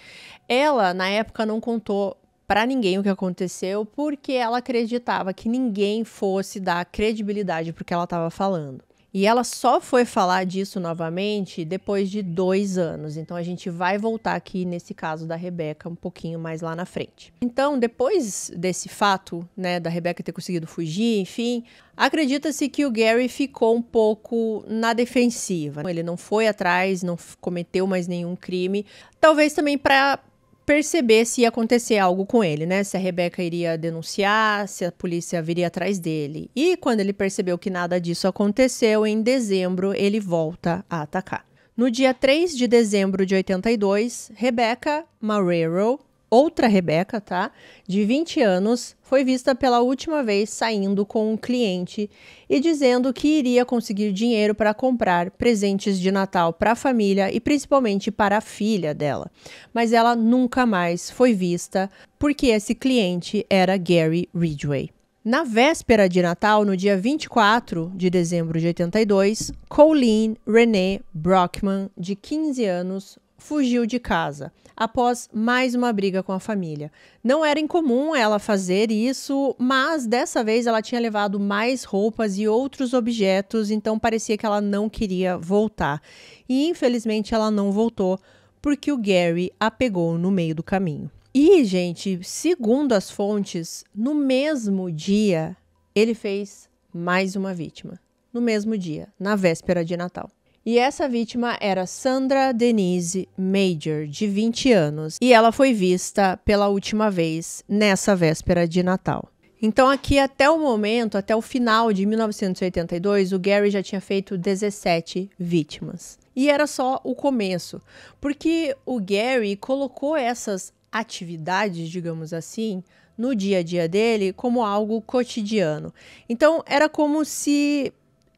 Ela, na época, não contou para ninguém o que aconteceu porque ela acreditava que ninguém fosse dar credibilidade para o que ela estava falando. E ela só foi falar disso novamente depois de dois anos. Então a gente vai voltar aqui nesse caso da Rebeca um pouquinho mais lá na frente. Então, depois desse fato, né, da Rebeca ter conseguido fugir, enfim, acredita-se que o Gary ficou um pouco na defensiva. Ele não foi atrás, não cometeu mais nenhum crime. Talvez também para perceber se ia acontecer algo com ele, né? Se a Rebeca iria denunciar, se a polícia viria atrás dele. E quando ele percebeu que nada disso aconteceu, em dezembro ele volta a atacar. No dia 3 de dezembro de 82, Rebeca Marrero outra Rebeca, tá? De 20 anos, foi vista pela última vez saindo com um cliente e dizendo que iria conseguir dinheiro para comprar presentes de Natal para a família e principalmente para a filha dela. Mas ela nunca mais foi vista porque esse cliente era Gary Ridgway. Na véspera de Natal, no dia 24 de dezembro de 82, Colleen Renee Brockman, de 15 anos, fugiu de casa após mais uma briga com a família. Não era incomum ela fazer isso, mas dessa vez ela tinha levado mais roupas e outros objetos, então parecia que ela não queria voltar. E infelizmente ela não voltou porque o Gary a pegou no meio do caminho. E, gente, segundo as fontes, no mesmo dia ele fez mais uma vítima. No mesmo dia, na véspera de Natal. E essa vítima era Sandra Denise Major, de 20 anos, e ela foi vista pela última vez nessa véspera de Natal. Então, aqui até o momento, até o final de 1982, o Gary já tinha feito 17 vítimas. E era só o começo, porque o Gary colocou essas atividades, digamos assim, no dia a dia dele como algo cotidiano. Então, era como se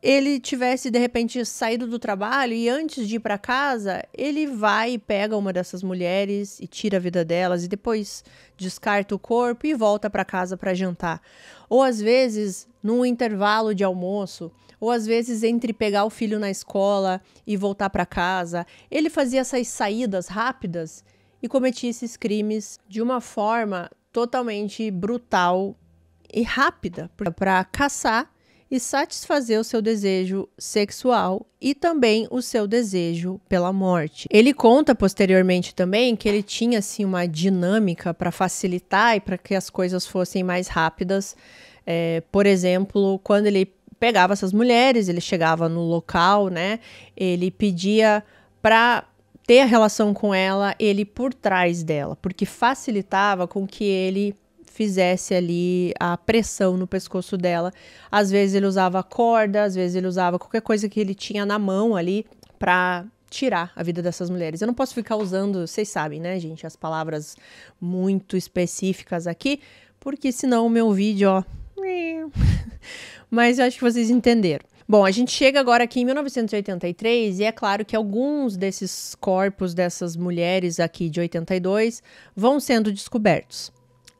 ele tivesse de repente saído do trabalho e antes de ir para casa, ele vai e pega uma dessas mulheres e tira a vida delas e depois descarta o corpo e volta para casa para jantar. Ou às vezes, num intervalo de almoço, ou às vezes entre pegar o filho na escola e voltar para casa, ele fazia essas saídas rápidas e cometia esses crimes de uma forma totalmente brutal e rápida para caçar e satisfazer o seu desejo sexual e também o seu desejo pela morte. Ele conta posteriormente também que ele tinha assim uma dinâmica para facilitar e para que as coisas fossem mais rápidas. É, por exemplo, quando ele pegava essas mulheres, ele chegava no local, né? Ele pedia para ter a relação com ela, ele por trás dela, porque facilitava com que ele fizesse ali a pressão no pescoço dela. Às vezes ele usava corda, às vezes ele usava qualquer coisa que ele tinha na mão ali para tirar a vida dessas mulheres. Eu não posso ficar usando, vocês sabem, né, gente, as palavras muito específicas aqui, porque senão o meu vídeo, ó. [laughs] Mas eu acho que vocês entenderam. Bom, a gente chega agora aqui em 1983 e é claro que alguns desses corpos dessas mulheres aqui de 82 vão sendo descobertos.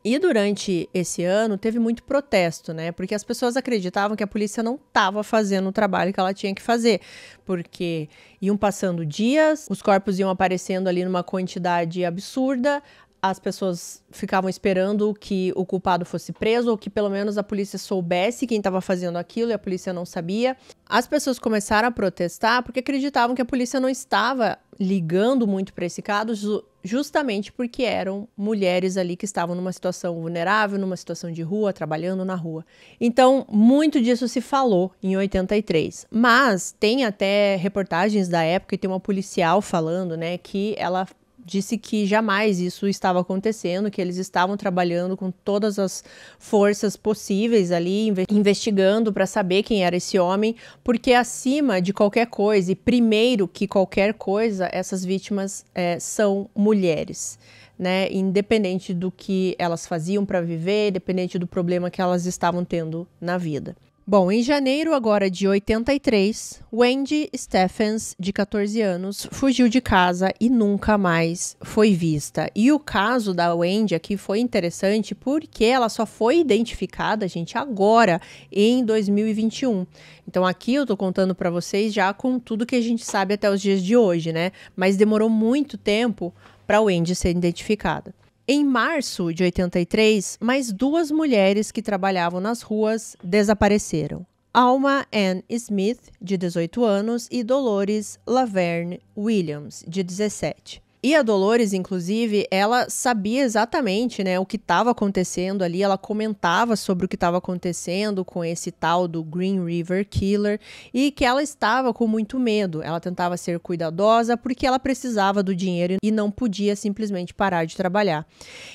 E durante esse ano teve muito protesto, né? Porque as pessoas acreditavam que a polícia não estava fazendo o trabalho que ela tinha que fazer, porque iam passando dias, os corpos iam aparecendo ali numa quantidade absurda, as pessoas ficavam esperando que o culpado fosse preso ou que pelo menos a polícia soubesse quem estava fazendo aquilo e a polícia não sabia. As pessoas começaram a protestar porque acreditavam que a polícia não estava ligando muito para esse caso, justamente porque eram mulheres ali que estavam numa situação vulnerável, numa situação de rua, trabalhando na rua. Então, muito disso se falou em 83. Mas tem até reportagens da época e tem uma policial falando, né, que ela disse que jamais isso estava acontecendo, que eles estavam trabalhando com todas as forças possíveis ali, investigando para saber quem era esse homem, porque acima de qualquer coisa e primeiro que qualquer coisa, essas vítimas é, são mulheres. Né, independente do que elas faziam para viver, independente do problema que elas estavam tendo na vida. Bom, em janeiro agora de 83, Wendy Stephens, de 14 anos, fugiu de casa e nunca mais foi vista. E o caso da Wendy aqui foi interessante porque ela só foi identificada, gente, agora em 2021. Então aqui eu tô contando para vocês já com tudo que a gente sabe até os dias de hoje, né? Mas demorou muito tempo para Wendy ser identificada. Em março de 83, mais duas mulheres que trabalhavam nas ruas desapareceram. Alma Ann Smith, de 18 anos, e Dolores Laverne Williams, de 17. E a Dolores, inclusive, ela sabia exatamente, né, o que estava acontecendo ali, ela comentava sobre o que estava acontecendo com esse tal do Green River Killer e que ela estava com muito medo. Ela tentava ser cuidadosa porque ela precisava do dinheiro e não podia simplesmente parar de trabalhar.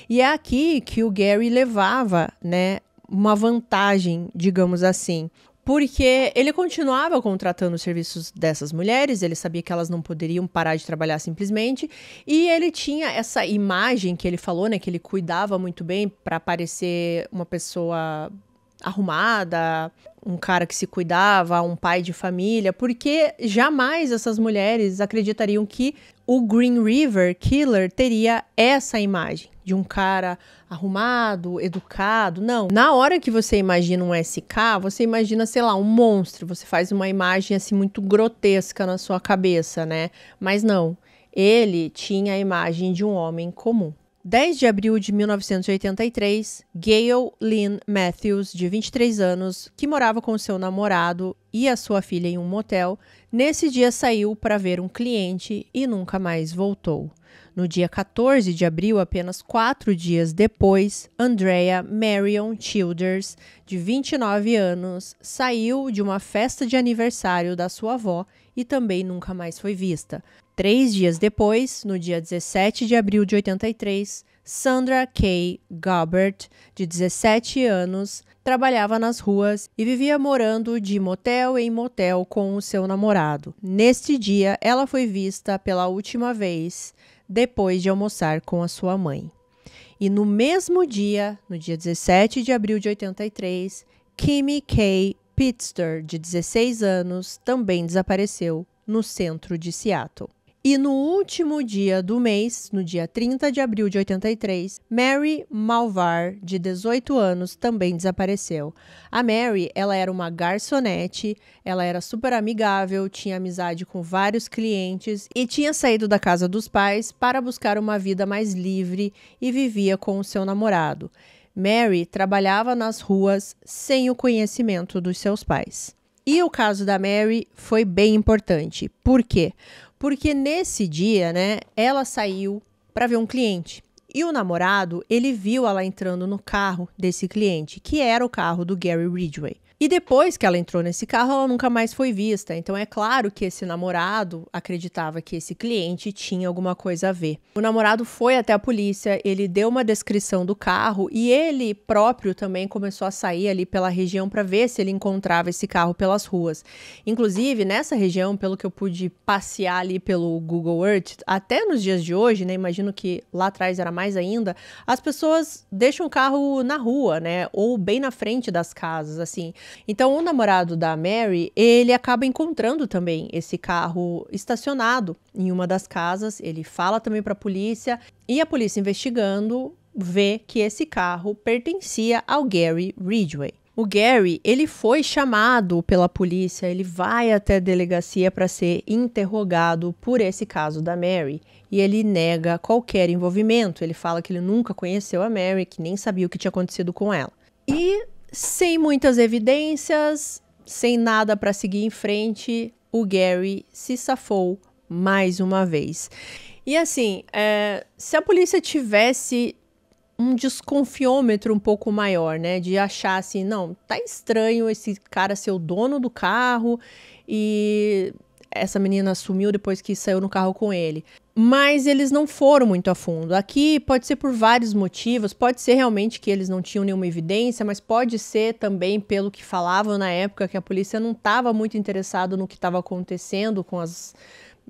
E é aqui que o Gary levava, né, uma vantagem, digamos assim porque ele continuava contratando os serviços dessas mulheres, ele sabia que elas não poderiam parar de trabalhar simplesmente, e ele tinha essa imagem que ele falou, né, que ele cuidava muito bem para parecer uma pessoa arrumada, um cara que se cuidava, um pai de família, porque jamais essas mulheres acreditariam que o Green River Killer teria essa imagem de um cara arrumado, educado. Não. Na hora que você imagina um SK, você imagina, sei lá, um monstro. Você faz uma imagem assim muito grotesca na sua cabeça, né? Mas não. Ele tinha a imagem de um homem comum. 10 de abril de 1983, Gail Lynn Matthews, de 23 anos, que morava com seu namorado e a sua filha em um motel, nesse dia saiu para ver um cliente e nunca mais voltou. No dia 14 de abril, apenas quatro dias depois, Andrea Marion Childers, de 29 anos, saiu de uma festa de aniversário da sua avó e também nunca mais foi vista. Três dias depois, no dia 17 de abril de 83, Sandra Kay Gobert, de 17 anos, trabalhava nas ruas e vivia morando de motel em motel com o seu namorado. Neste dia, ela foi vista pela última vez depois de almoçar com a sua mãe. E no mesmo dia, no dia 17 de abril de 83, Kimmy K. Pitster, de 16 anos, também desapareceu no centro de Seattle. E no último dia do mês, no dia 30 de abril de 83, Mary Malvar, de 18 anos, também desapareceu. A Mary, ela era uma garçonete, ela era super amigável, tinha amizade com vários clientes e tinha saído da casa dos pais para buscar uma vida mais livre e vivia com o seu namorado. Mary trabalhava nas ruas sem o conhecimento dos seus pais. E o caso da Mary foi bem importante. Por quê? Porque nesse dia, né, ela saiu para ver um cliente. E o namorado, ele viu ela entrando no carro desse cliente, que era o carro do Gary Ridgway. E depois que ela entrou nesse carro, ela nunca mais foi vista. Então é claro que esse namorado acreditava que esse cliente tinha alguma coisa a ver. O namorado foi até a polícia, ele deu uma descrição do carro e ele próprio também começou a sair ali pela região para ver se ele encontrava esse carro pelas ruas. Inclusive, nessa região, pelo que eu pude passear ali pelo Google Earth, até nos dias de hoje, né, imagino que lá atrás era mais ainda, as pessoas deixam o carro na rua, né, ou bem na frente das casas, assim. Então, o namorado da Mary, ele acaba encontrando também esse carro estacionado em uma das casas. Ele fala também para a polícia e a polícia investigando vê que esse carro pertencia ao Gary Ridgway. O Gary, ele foi chamado pela polícia, ele vai até a delegacia para ser interrogado por esse caso da Mary e ele nega qualquer envolvimento. Ele fala que ele nunca conheceu a Mary, que nem sabia o que tinha acontecido com ela. E sem muitas evidências, sem nada para seguir em frente, o Gary se safou mais uma vez. E assim, é, se a polícia tivesse um desconfiômetro um pouco maior, né? De achar assim, não, tá estranho esse cara ser o dono do carro e essa menina sumiu depois que saiu no carro com ele mas eles não foram muito a fundo. Aqui pode ser por vários motivos, pode ser realmente que eles não tinham nenhuma evidência, mas pode ser também pelo que falavam na época que a polícia não estava muito interessada no que estava acontecendo com as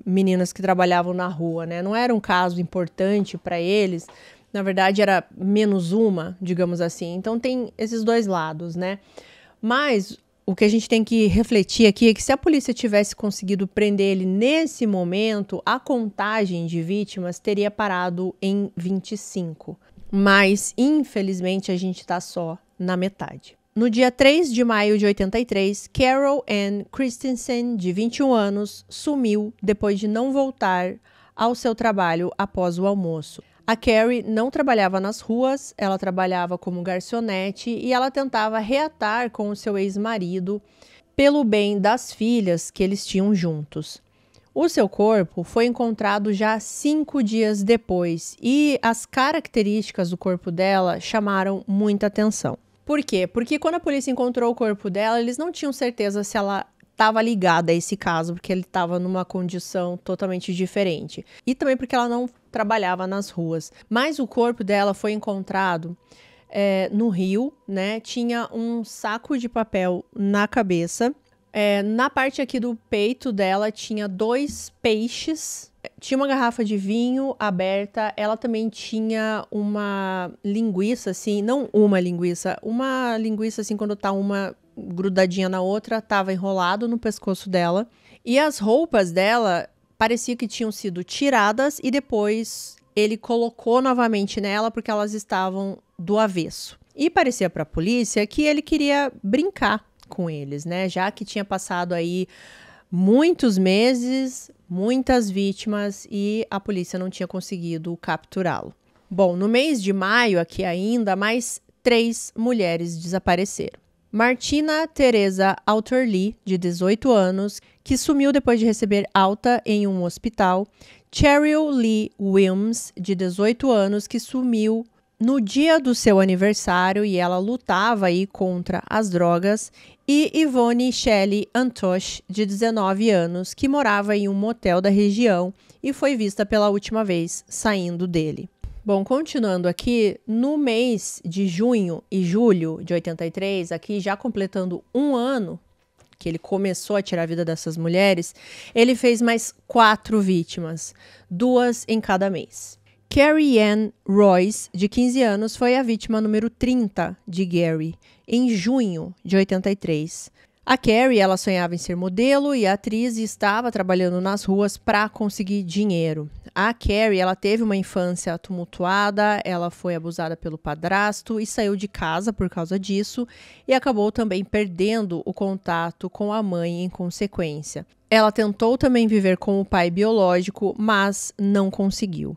meninas que trabalhavam na rua, né? Não era um caso importante para eles. Na verdade, era menos uma, digamos assim. Então tem esses dois lados, né? Mas o que a gente tem que refletir aqui é que se a polícia tivesse conseguido prender ele nesse momento, a contagem de vítimas teria parado em 25. Mas, infelizmente, a gente está só na metade. No dia 3 de maio de 83, Carol Ann Christensen, de 21 anos, sumiu depois de não voltar ao seu trabalho após o almoço. A Carrie não trabalhava nas ruas, ela trabalhava como garçonete e ela tentava reatar com o seu ex-marido pelo bem das filhas que eles tinham juntos. O seu corpo foi encontrado já cinco dias depois e as características do corpo dela chamaram muita atenção. Por quê? Porque quando a polícia encontrou o corpo dela, eles não tinham certeza se ela estava ligada a esse caso, porque ele estava numa condição totalmente diferente. E também porque ela não trabalhava nas ruas. Mas o corpo dela foi encontrado é, no rio, né? Tinha um saco de papel na cabeça. É, na parte aqui do peito dela tinha dois peixes. Tinha uma garrafa de vinho aberta. Ela também tinha uma linguiça, assim, não uma linguiça, uma linguiça assim quando tá uma grudadinha na outra, estava enrolado no pescoço dela. E as roupas dela parecia que tinham sido tiradas e depois ele colocou novamente nela porque elas estavam do avesso. E parecia para a polícia que ele queria brincar com eles, né? Já que tinha passado aí muitos meses, muitas vítimas e a polícia não tinha conseguido capturá-lo. Bom, no mês de maio aqui ainda, mais três mulheres desapareceram. Martina Teresa Alterli, de 18 anos, que sumiu depois de receber alta em um hospital. Cheryl Lee Wilms, de 18 anos, que sumiu no dia do seu aniversário e ela lutava aí contra as drogas. E Ivone Shelley Antosh, de 19 anos, que morava em um motel da região e foi vista pela última vez saindo dele. Bom, continuando aqui, no mês de junho e julho de 83, aqui já completando um ano que ele começou a tirar a vida dessas mulheres, ele fez mais quatro vítimas, duas em cada mês. Carrie Ann Royce, de 15 anos, foi a vítima número 30 de Gary, em junho de 83. A Carrie, ela sonhava em ser modelo e atriz e estava trabalhando nas ruas para conseguir dinheiro. A Carrie, ela teve uma infância tumultuada, ela foi abusada pelo padrasto e saiu de casa por causa disso e acabou também perdendo o contato com a mãe em consequência. Ela tentou também viver com o pai biológico, mas não conseguiu.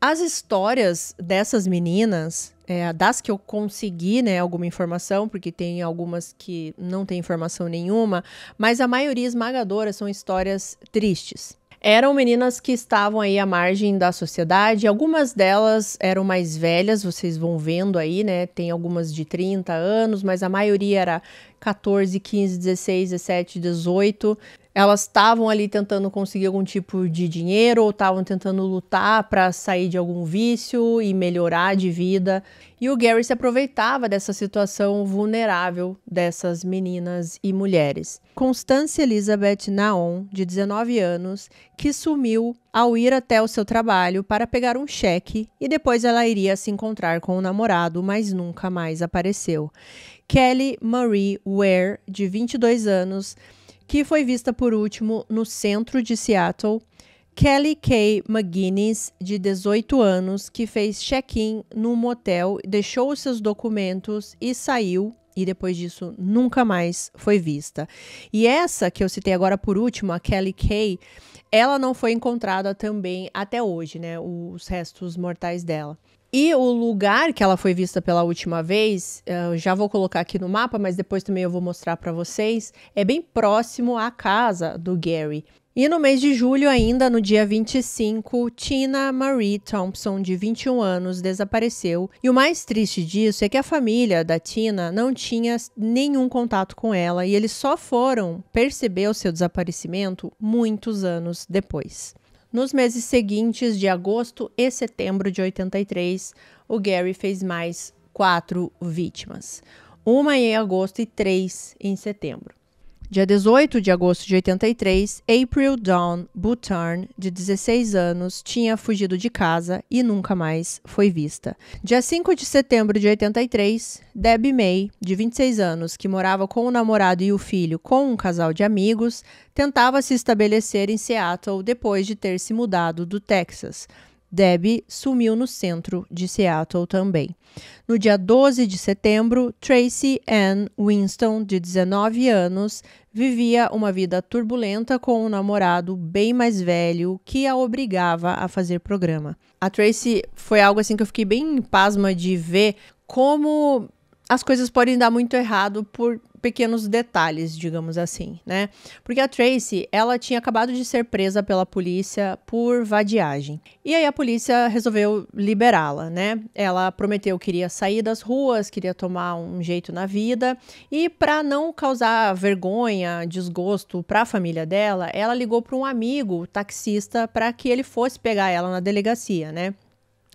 As histórias dessas meninas é, das que eu consegui, né, alguma informação, porque tem algumas que não tem informação nenhuma, mas a maioria esmagadora são histórias tristes. Eram meninas que estavam aí à margem da sociedade, algumas delas eram mais velhas, vocês vão vendo aí, né? Tem algumas de 30 anos, mas a maioria era 14, 15, 16, 17, 18 elas estavam ali tentando conseguir algum tipo de dinheiro ou estavam tentando lutar para sair de algum vício e melhorar de vida. E o Gary se aproveitava dessa situação vulnerável dessas meninas e mulheres. Constância Elizabeth Naon, de 19 anos, que sumiu ao ir até o seu trabalho para pegar um cheque e depois ela iria se encontrar com o namorado, mas nunca mais apareceu. Kelly Marie Ware, de 22 anos, que foi vista por último no centro de Seattle, Kelly Kay McGuinness, de 18 anos, que fez check-in num motel, deixou seus documentos e saiu e depois disso nunca mais foi vista. E essa que eu citei agora por último, a Kelly Kay, ela não foi encontrada também até hoje, né? Os restos mortais dela. E o lugar que ela foi vista pela última vez, eh, eu já vou colocar aqui no mapa, mas depois também eu vou mostrar para vocês, é bem próximo à casa do Gary. E no mês de julho, ainda no dia 25, Tina Marie Thompson, de 21 anos, desapareceu. E o mais triste disso é que a família da Tina não tinha nenhum contato com ela e eles só foram perceber o seu desaparecimento muitos anos depois. Nos meses seguintes, de agosto e setembro de 83, o Gary fez mais quatro vítimas, uma em agosto e três em setembro. Dia 18 de agosto de 83, April Dawn Buttern, de 16 anos, tinha fugido de casa e nunca mais foi vista. Dia 5 de setembro de 83, Debbie May, de 26 anos, que morava com o namorado e o filho com um casal de amigos, tentava se estabelecer em Seattle depois de ter se mudado do Texas. Debbie sumiu no centro de Seattle também. No dia 12 de setembro, Tracy Ann Winston, de 19 anos, vivia uma vida turbulenta com um namorado bem mais velho que a obrigava a fazer programa. A Tracy foi algo assim que eu fiquei bem pasma de ver como as coisas podem dar muito errado por pequenos detalhes, digamos assim, né? Porque a Tracy, ela tinha acabado de ser presa pela polícia por vadiagem. E aí a polícia resolveu liberá-la, né? Ela prometeu que iria sair das ruas, queria tomar um jeito na vida, e para não causar vergonha, desgosto para a família dela, ela ligou para um amigo taxista para que ele fosse pegar ela na delegacia, né?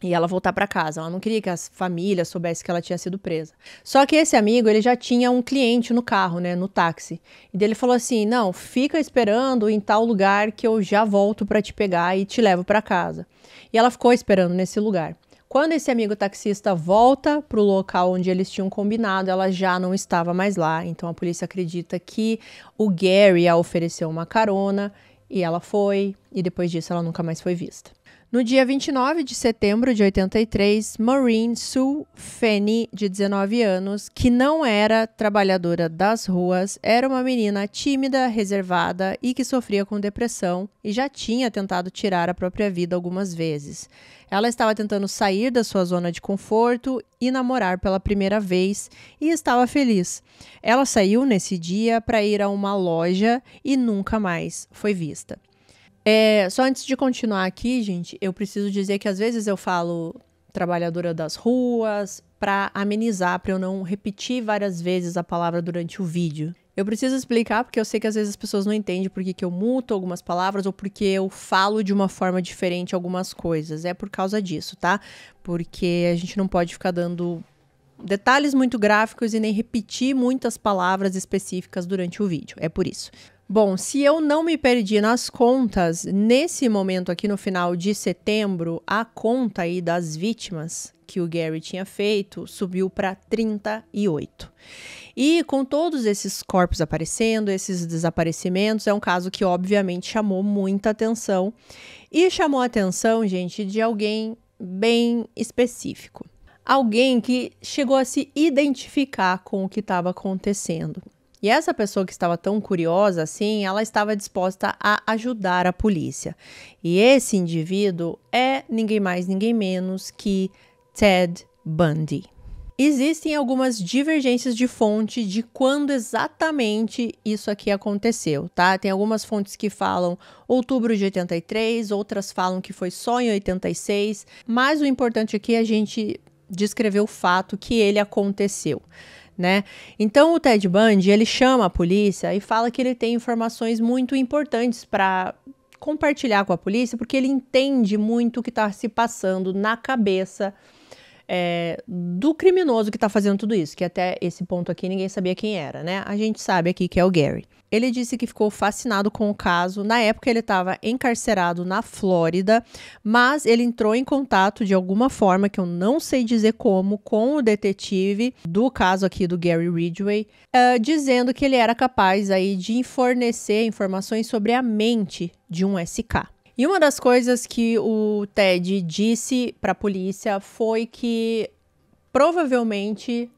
e ela voltar para casa. Ela não queria que as famílias soubessem que ela tinha sido presa. Só que esse amigo, ele já tinha um cliente no carro, né, no táxi. E dele falou assim: "Não, fica esperando em tal lugar que eu já volto para te pegar e te levo para casa". E ela ficou esperando nesse lugar. Quando esse amigo taxista volta para o local onde eles tinham combinado, ela já não estava mais lá. Então a polícia acredita que o Gary a ofereceu uma carona e ela foi, e depois disso ela nunca mais foi vista. No dia 29 de setembro de 83, Maureen Sue Fenny, de 19 anos, que não era trabalhadora das ruas, era uma menina tímida, reservada e que sofria com depressão e já tinha tentado tirar a própria vida algumas vezes. Ela estava tentando sair da sua zona de conforto e namorar pela primeira vez e estava feliz. Ela saiu nesse dia para ir a uma loja e nunca mais foi vista. É, só antes de continuar aqui, gente, eu preciso dizer que às vezes eu falo trabalhadora das ruas para amenizar, para eu não repetir várias vezes a palavra durante o vídeo. Eu preciso explicar porque eu sei que às vezes as pessoas não entendem por que, eu muto algumas palavras ou porque eu falo de uma forma diferente algumas coisas. É por causa disso, tá? Porque a gente não pode ficar dando detalhes muito gráficos e nem repetir muitas palavras específicas durante o vídeo. É por isso. Bom, se eu não me perdi nas contas, nesse momento aqui no final de setembro, a conta aí das vítimas que o Gary tinha feito subiu para 38. E com todos esses corpos aparecendo, esses desaparecimentos, é um caso que obviamente chamou muita atenção. E chamou a atenção, gente, de alguém bem específico. Alguém que chegou a se identificar com o que estava acontecendo. E essa pessoa que estava tão curiosa assim, ela estava disposta a ajudar a polícia. E esse indivíduo é ninguém mais, ninguém menos que Ted Bundy. Existem algumas divergências de fonte de quando exatamente isso aqui aconteceu, tá? Tem algumas fontes que falam outubro de 83, outras falam que foi só em 86, mas o importante aqui é a gente descrever o fato que ele aconteceu né? Então o Ted Bundy, ele chama a polícia e fala que ele tem informações muito importantes para compartilhar com a polícia, porque ele entende muito o que está se passando na cabeça é, do criminoso que está fazendo tudo isso, que até esse ponto aqui ninguém sabia quem era, né? A gente sabe aqui que é o Gary. Ele disse que ficou fascinado com o caso. Na época, ele estava encarcerado na Flórida, mas ele entrou em contato de alguma forma, que eu não sei dizer como, com o detetive do caso aqui do Gary Ridgway, uh, dizendo que ele era capaz aí de fornecer informações sobre a mente de um SK. E uma das coisas que o Ted disse para a polícia foi que provavelmente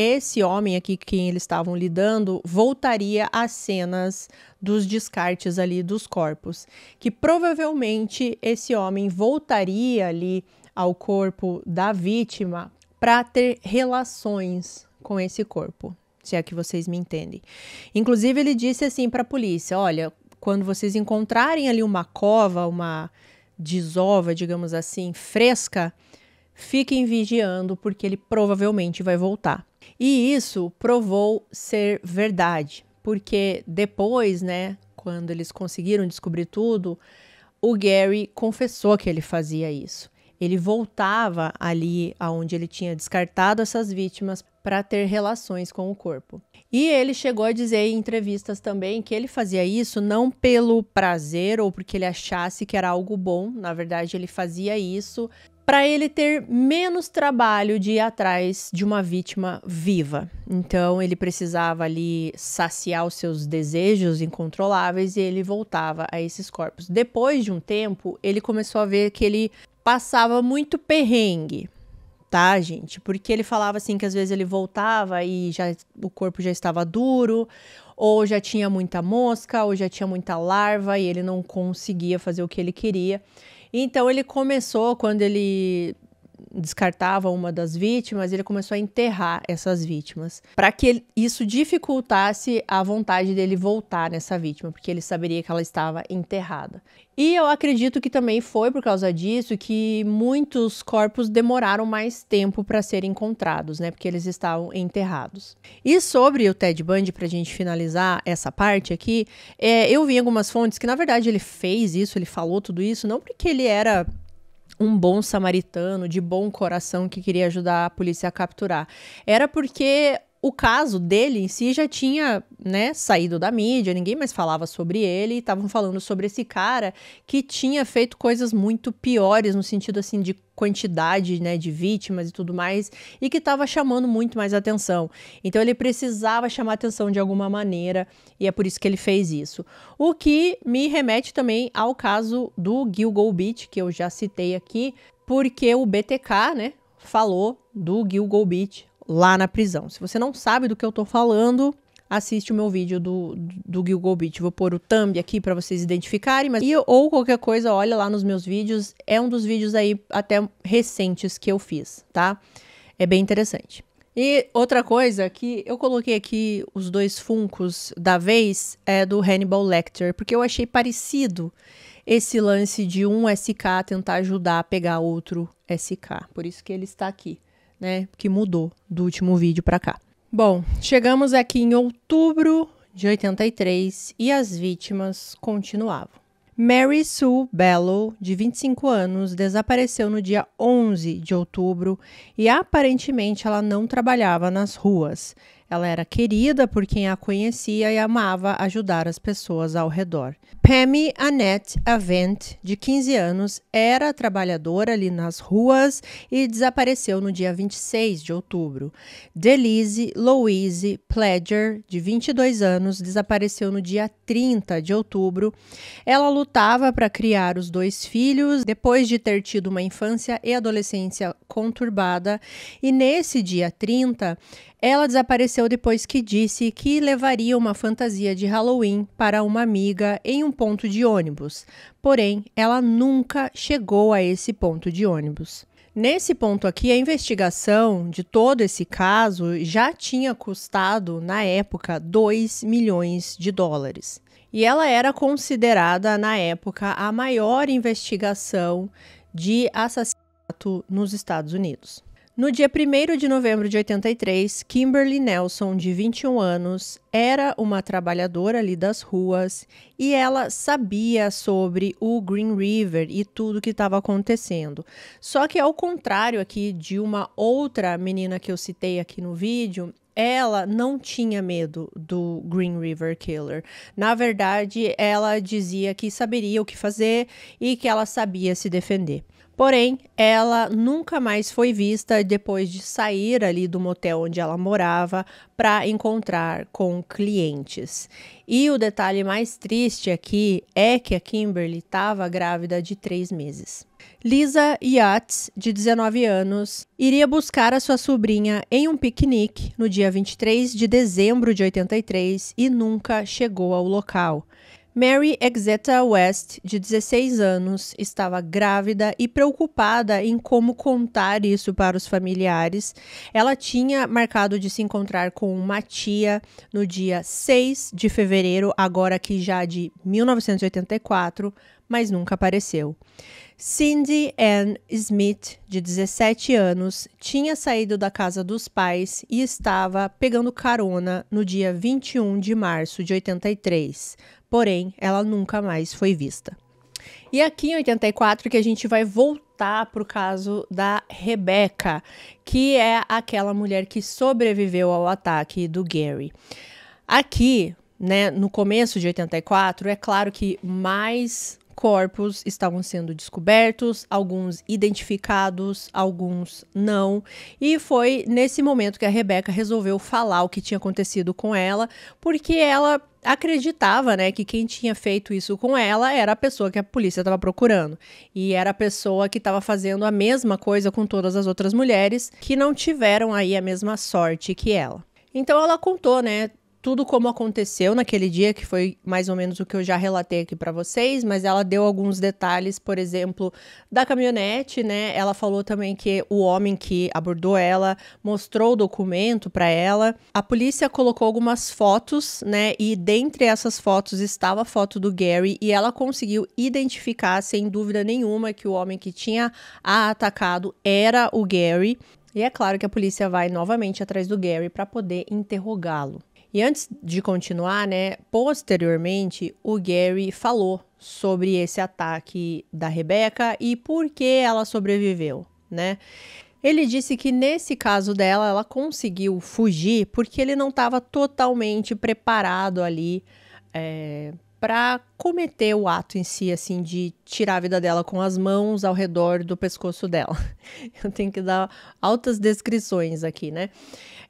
esse homem aqui quem eles estavam lidando voltaria às cenas dos descartes ali dos corpos, que provavelmente esse homem voltaria ali ao corpo da vítima para ter relações com esse corpo, se é que vocês me entendem. Inclusive ele disse assim para a polícia, olha, quando vocês encontrarem ali uma cova, uma desova, digamos assim, fresca, Fiquem vigiando, porque ele provavelmente vai voltar. E isso provou ser verdade, porque depois, né, quando eles conseguiram descobrir tudo, o Gary confessou que ele fazia isso. Ele voltava ali aonde ele tinha descartado essas vítimas para ter relações com o corpo. E ele chegou a dizer em entrevistas também que ele fazia isso não pelo prazer ou porque ele achasse que era algo bom, na verdade ele fazia isso para ele ter menos trabalho de ir atrás de uma vítima viva. Então ele precisava ali saciar os seus desejos incontroláveis e ele voltava a esses corpos. Depois de um tempo, ele começou a ver que ele passava muito perrengue, tá, gente? Porque ele falava assim que às vezes ele voltava e já o corpo já estava duro, ou já tinha muita mosca, ou já tinha muita larva e ele não conseguia fazer o que ele queria. Então ele começou quando ele descartava uma das vítimas, ele começou a enterrar essas vítimas, para que isso dificultasse a vontade dele voltar nessa vítima, porque ele saberia que ela estava enterrada. E eu acredito que também foi por causa disso que muitos corpos demoraram mais tempo para serem encontrados, né? Porque eles estavam enterrados. E sobre o Ted Bundy, para a gente finalizar essa parte aqui, é, eu vi algumas fontes que, na verdade, ele fez isso, ele falou tudo isso, não porque ele era um bom samaritano de bom coração que queria ajudar a polícia a capturar. Era porque o caso dele em si já tinha, né, saído da mídia, ninguém mais falava sobre ele, estavam falando sobre esse cara que tinha feito coisas muito piores no sentido assim de quantidade, né, de vítimas e tudo mais, e que estava chamando muito mais atenção. Então ele precisava chamar atenção de alguma maneira, e é por isso que ele fez isso. O que me remete também ao caso do Gil Golbit, que eu já citei aqui, porque o BTK, né, falou do Gil Golbit lá na prisão. Se você não sabe do que eu tô falando, assiste o meu vídeo do, do Gil Golbit. Vou pôr o thumb aqui para vocês identificarem, mas e, ou qualquer coisa, olha lá nos meus vídeos. É um dos vídeos aí até recentes que eu fiz, tá? É bem interessante. E outra coisa que eu coloquei aqui os dois funcos da vez é do Hannibal Lecter, porque eu achei parecido esse lance de um SK tentar ajudar a pegar outro SK. Por isso que ele está aqui né, que mudou do último vídeo para cá. Bom, chegamos aqui em outubro de 83 e as vítimas continuavam. Mary Sue Bellow, de 25 anos, desapareceu no dia 11 de outubro e aparentemente ela não trabalhava nas ruas. Ela era querida por quem a conhecia e amava ajudar as pessoas ao redor. Pammy Annette Avent, de 15 anos, era trabalhadora ali nas ruas e desapareceu no dia 26 de outubro. Delise Louise Pledger, de 22 anos, desapareceu no dia 30 de outubro. Ela lutava para criar os dois filhos depois de ter tido uma infância e adolescência conturbada, e nesse dia 30, ela desapareceu depois que disse que levaria uma fantasia de Halloween para uma amiga em um ponto de ônibus, porém ela nunca chegou a esse ponto de ônibus. Nesse ponto aqui, a investigação de todo esse caso já tinha custado, na época, 2 milhões de dólares. E ela era considerada, na época, a maior investigação de assassinato nos Estados Unidos. No dia 1 de novembro de 83, Kimberly Nelson, de 21 anos, era uma trabalhadora ali das ruas e ela sabia sobre o Green River e tudo que estava acontecendo. Só que, ao contrário aqui de uma outra menina que eu citei aqui no vídeo, ela não tinha medo do Green River Killer. Na verdade, ela dizia que saberia o que fazer e que ela sabia se defender. Porém, ela nunca mais foi vista depois de sair ali do motel onde ela morava para encontrar com clientes. E o detalhe mais triste aqui é que a Kimberly estava grávida de três meses. Lisa Yates, de 19 anos, iria buscar a sua sobrinha em um piquenique no dia 23 de dezembro de 83 e nunca chegou ao local. Mary Exeta West, de 16 anos, estava grávida e preocupada em como contar isso para os familiares. Ela tinha marcado de se encontrar com uma tia no dia 6 de fevereiro, agora que já de 1984, mas nunca apareceu. Cindy Ann Smith, de 17 anos, tinha saído da casa dos pais e estava pegando carona no dia 21 de março de 83, porém ela nunca mais foi vista. E aqui em 84 que a gente vai voltar para o caso da Rebecca, que é aquela mulher que sobreviveu ao ataque do Gary. Aqui, né, no começo de 84, é claro que mais corpos estavam sendo descobertos, alguns identificados, alguns não. E foi nesse momento que a Rebeca resolveu falar o que tinha acontecido com ela, porque ela acreditava, né, que quem tinha feito isso com ela era a pessoa que a polícia estava procurando e era a pessoa que estava fazendo a mesma coisa com todas as outras mulheres que não tiveram aí a mesma sorte que ela. Então ela contou, né, tudo como aconteceu naquele dia, que foi mais ou menos o que eu já relatei aqui para vocês, mas ela deu alguns detalhes, por exemplo, da caminhonete, né? Ela falou também que o homem que abordou ela mostrou o documento para ela. A polícia colocou algumas fotos, né? E dentre essas fotos estava a foto do Gary e ela conseguiu identificar sem dúvida nenhuma que o homem que tinha a atacado era o Gary. E é claro que a polícia vai novamente atrás do Gary para poder interrogá-lo. E antes de continuar, né, posteriormente o Gary falou sobre esse ataque da Rebeca e por que ela sobreviveu, né? Ele disse que nesse caso dela, ela conseguiu fugir porque ele não estava totalmente preparado ali é, para cometer o ato em si, assim, de tirar a vida dela com as mãos ao redor do pescoço dela. [laughs] Eu tenho que dar altas descrições aqui, né?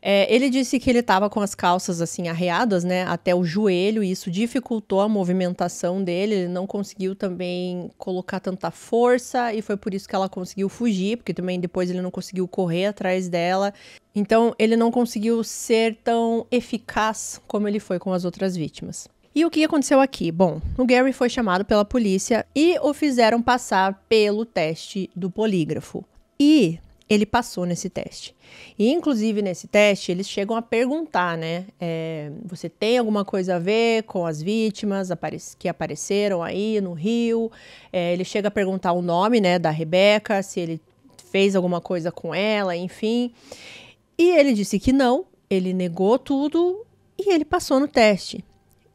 É, ele disse que ele estava com as calças assim arreadas, né, até o joelho, e isso dificultou a movimentação dele. Ele não conseguiu também colocar tanta força e foi por isso que ela conseguiu fugir, porque também depois ele não conseguiu correr atrás dela. Então ele não conseguiu ser tão eficaz como ele foi com as outras vítimas. E o que aconteceu aqui? Bom, o Gary foi chamado pela polícia e o fizeram passar pelo teste do polígrafo. E ele passou nesse teste. E, inclusive, nesse teste, eles chegam a perguntar, né? É, você tem alguma coisa a ver com as vítimas que apareceram aí no Rio? É, ele chega a perguntar o nome, né, da Rebeca, se ele fez alguma coisa com ela, enfim. E ele disse que não, ele negou tudo e ele passou no teste.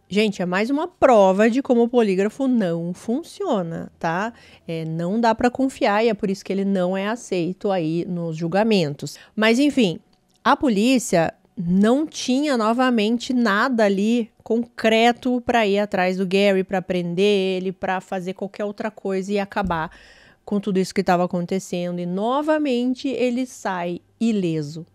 Gente, é mais uma prova de como o polígrafo não funciona, tá? É, não dá para confiar e é por isso que ele não é aceito aí nos julgamentos. Mas enfim, a polícia não tinha novamente nada ali concreto para ir atrás do Gary, para prender ele, para fazer qualquer outra coisa e acabar com tudo isso que estava acontecendo. E novamente ele sai ileso.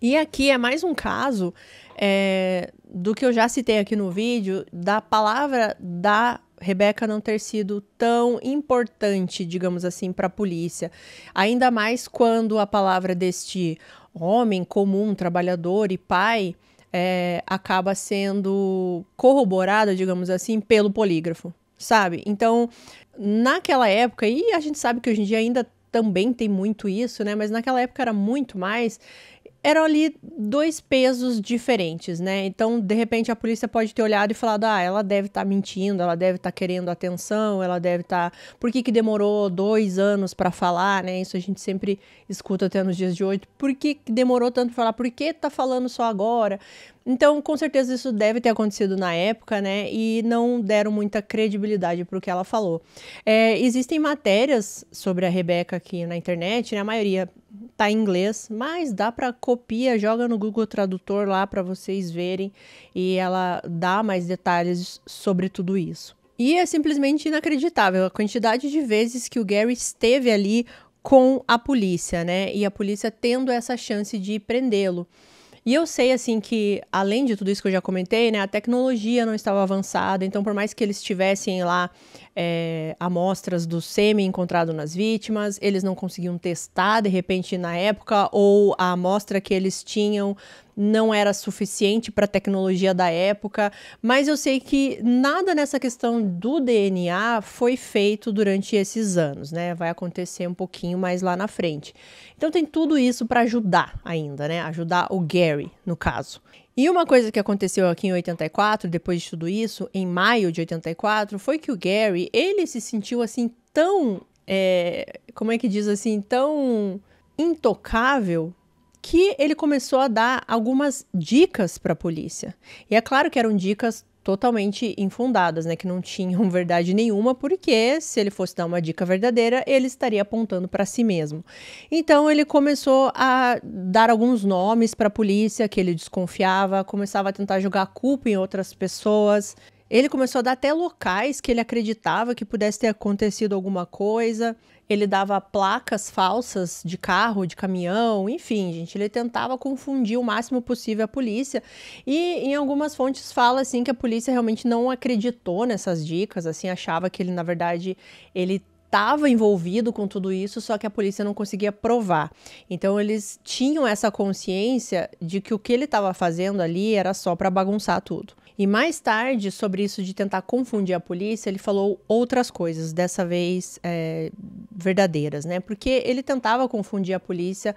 E aqui é mais um caso é, do que eu já citei aqui no vídeo, da palavra da Rebeca não ter sido tão importante, digamos assim, para a polícia. Ainda mais quando a palavra deste homem comum, trabalhador e pai é, acaba sendo corroborada, digamos assim, pelo polígrafo, sabe? Então, naquela época, e a gente sabe que hoje em dia ainda também tem muito isso, né? Mas naquela época era muito mais eram ali dois pesos diferentes, né? Então, de repente, a polícia pode ter olhado e falado: ah, ela deve estar tá mentindo, ela deve estar tá querendo atenção, ela deve estar. Tá... Por que, que demorou dois anos para falar, né? Isso a gente sempre escuta até nos dias de hoje. Por que, que demorou tanto para falar? Por que tá falando só agora? Então, com certeza isso deve ter acontecido na época, né? E não deram muita credibilidade para o que ela falou. É, existem matérias sobre a Rebeca aqui na internet, né? A maioria tá em inglês, mas dá para copia, joga no Google Tradutor lá para vocês verem e ela dá mais detalhes sobre tudo isso. E é simplesmente inacreditável a quantidade de vezes que o Gary esteve ali com a polícia, né? E a polícia tendo essa chance de prendê-lo. E eu sei, assim, que além de tudo isso que eu já comentei, né, a tecnologia não estava avançada, então, por mais que eles tivessem lá é, amostras do sêmen encontrado nas vítimas, eles não conseguiam testar de repente na época, ou a amostra que eles tinham não era suficiente para a tecnologia da época, mas eu sei que nada nessa questão do DNA foi feito durante esses anos, né? Vai acontecer um pouquinho mais lá na frente. Então tem tudo isso para ajudar ainda, né? Ajudar o Gary, no caso. E uma coisa que aconteceu aqui em 84, depois de tudo isso, em maio de 84, foi que o Gary, ele se sentiu assim tão, é, como é que diz assim, tão intocável que ele começou a dar algumas dicas para a polícia. E é claro que eram dicas totalmente infundadas, né, que não tinham [laughs] verdade nenhuma, porque se ele fosse dar uma dica verdadeira, ele estaria apontando para si mesmo. Então ele começou a dar alguns nomes para a polícia que ele desconfiava, começava a tentar jogar a culpa em outras pessoas. Ele começou a dar até locais que ele acreditava que pudesse ter acontecido alguma coisa. Ele dava placas falsas de carro, de caminhão, enfim, gente. Ele tentava confundir o máximo possível a polícia. E em algumas fontes fala assim que a polícia realmente não acreditou nessas dicas, assim, achava que ele na verdade ele estava envolvido com tudo isso, só que a polícia não conseguia provar. Então eles tinham essa consciência de que o que ele estava fazendo ali era só para bagunçar tudo. E mais tarde, sobre isso de tentar confundir a polícia, ele falou outras coisas, dessa vez é, verdadeiras, né? Porque ele tentava confundir a polícia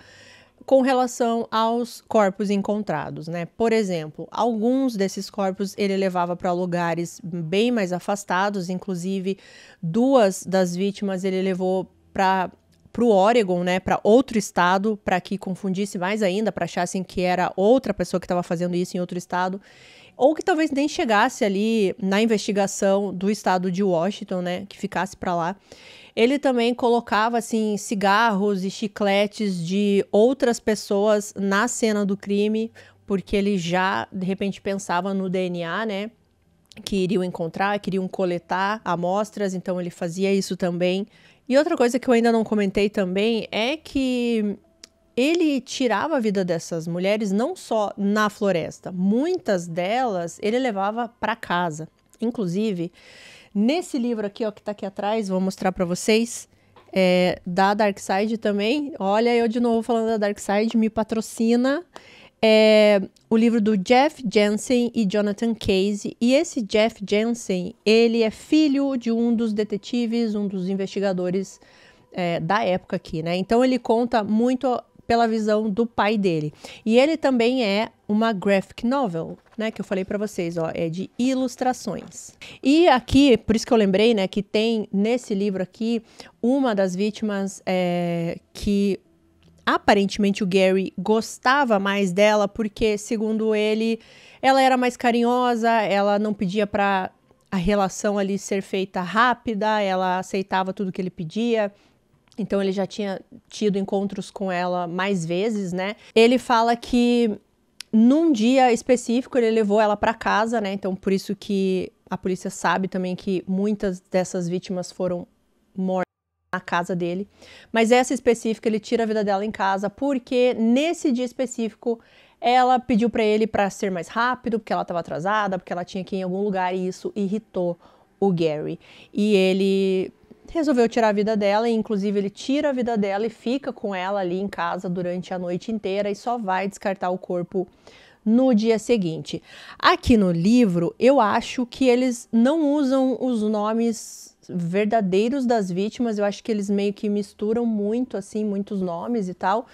com relação aos corpos encontrados, né? Por exemplo, alguns desses corpos ele levava para lugares bem mais afastados, inclusive duas das vítimas ele levou para para o Oregon, né, para outro estado, para que confundisse mais ainda, para achassem que era outra pessoa que estava fazendo isso em outro estado ou que talvez nem chegasse ali na investigação do estado de Washington, né, que ficasse para lá. Ele também colocava assim cigarros e chicletes de outras pessoas na cena do crime, porque ele já de repente pensava no DNA, né? Que iriam encontrar, iriam coletar amostras, então ele fazia isso também. E outra coisa que eu ainda não comentei também é que ele tirava a vida dessas mulheres não só na floresta, muitas delas ele levava para casa. Inclusive, nesse livro aqui, ó, que está aqui atrás, vou mostrar para vocês, é, da Dark Side também. Olha, eu de novo falando da Dark Side, me patrocina. É, o livro do Jeff Jensen e Jonathan Casey. E esse Jeff Jensen, ele é filho de um dos detetives, um dos investigadores é, da época aqui, né? Então ele conta muito pela visão do pai dele. E ele também é uma graphic novel, né, que eu falei para vocês, ó, é de ilustrações. E aqui, por isso que eu lembrei, né, que tem nesse livro aqui uma das vítimas é, que aparentemente o Gary gostava mais dela porque, segundo ele, ela era mais carinhosa, ela não pedia para a relação ali ser feita rápida, ela aceitava tudo que ele pedia então ele já tinha tido encontros com ela mais vezes, né? Ele fala que num dia específico ele levou ela para casa, né? Então por isso que a polícia sabe também que muitas dessas vítimas foram mortas na casa dele. Mas essa específica ele tira a vida dela em casa porque nesse dia específico ela pediu para ele para ser mais rápido, porque ela estava atrasada, porque ela tinha que ir em algum lugar e isso irritou o Gary. E ele resolveu tirar a vida dela e inclusive ele tira a vida dela e fica com ela ali em casa durante a noite inteira e só vai descartar o corpo no dia seguinte. Aqui no livro, eu acho que eles não usam os nomes verdadeiros das vítimas, eu acho que eles meio que misturam muito assim, muitos nomes e tal.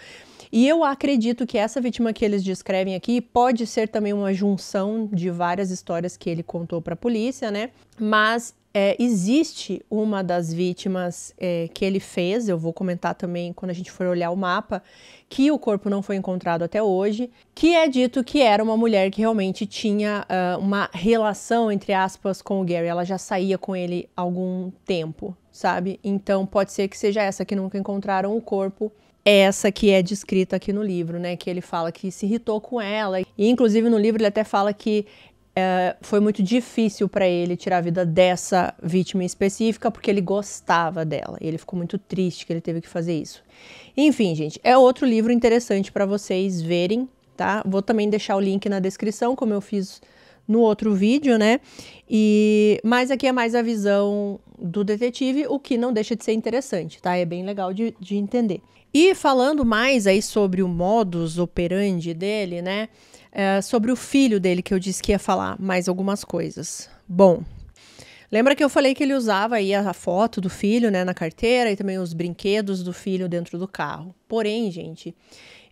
E eu acredito que essa vítima que eles descrevem aqui pode ser também uma junção de várias histórias que ele contou para a polícia, né? Mas é, existe uma das vítimas é, que ele fez, eu vou comentar também quando a gente for olhar o mapa, que o corpo não foi encontrado até hoje, que é dito que era uma mulher que realmente tinha uh, uma relação, entre aspas, com o Gary. Ela já saía com ele algum tempo, sabe? Então pode ser que seja essa que nunca encontraram o corpo essa que é descrita aqui no livro, né? Que ele fala que se irritou com ela. E inclusive no livro ele até fala que é, foi muito difícil para ele tirar a vida dessa vítima específica porque ele gostava dela. ele ficou muito triste que ele teve que fazer isso. Enfim, gente, é outro livro interessante para vocês verem, tá? Vou também deixar o link na descrição, como eu fiz no outro vídeo, né? E mas aqui é mais a visão do detetive, o que não deixa de ser interessante, tá? É bem legal de, de entender. E falando mais aí sobre o modus operandi dele, né? é, sobre o filho dele que eu disse que ia falar mais algumas coisas. Bom, lembra que eu falei que ele usava aí a foto do filho, né, na carteira e também os brinquedos do filho dentro do carro. Porém, gente,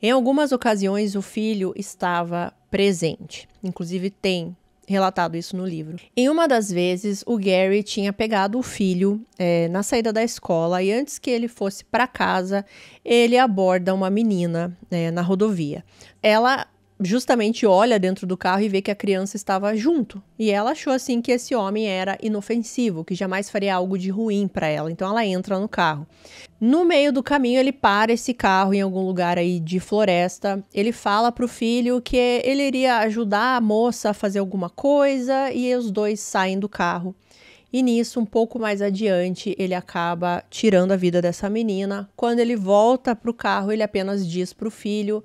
em algumas ocasiões o filho estava presente. Inclusive tem relatado isso no livro. Em uma das vezes, o Gary tinha pegado o filho é, na saída da escola e antes que ele fosse para casa, ele aborda uma menina é, na rodovia. Ela justamente olha dentro do carro e vê que a criança estava junto. E ela achou assim que esse homem era inofensivo, que jamais faria algo de ruim para ela. Então ela entra no carro. No meio do caminho ele para esse carro em algum lugar aí de floresta. Ele fala pro filho que ele iria ajudar a moça a fazer alguma coisa e os dois saem do carro. E nisso, um pouco mais adiante, ele acaba tirando a vida dessa menina. Quando ele volta pro carro, ele apenas diz pro filho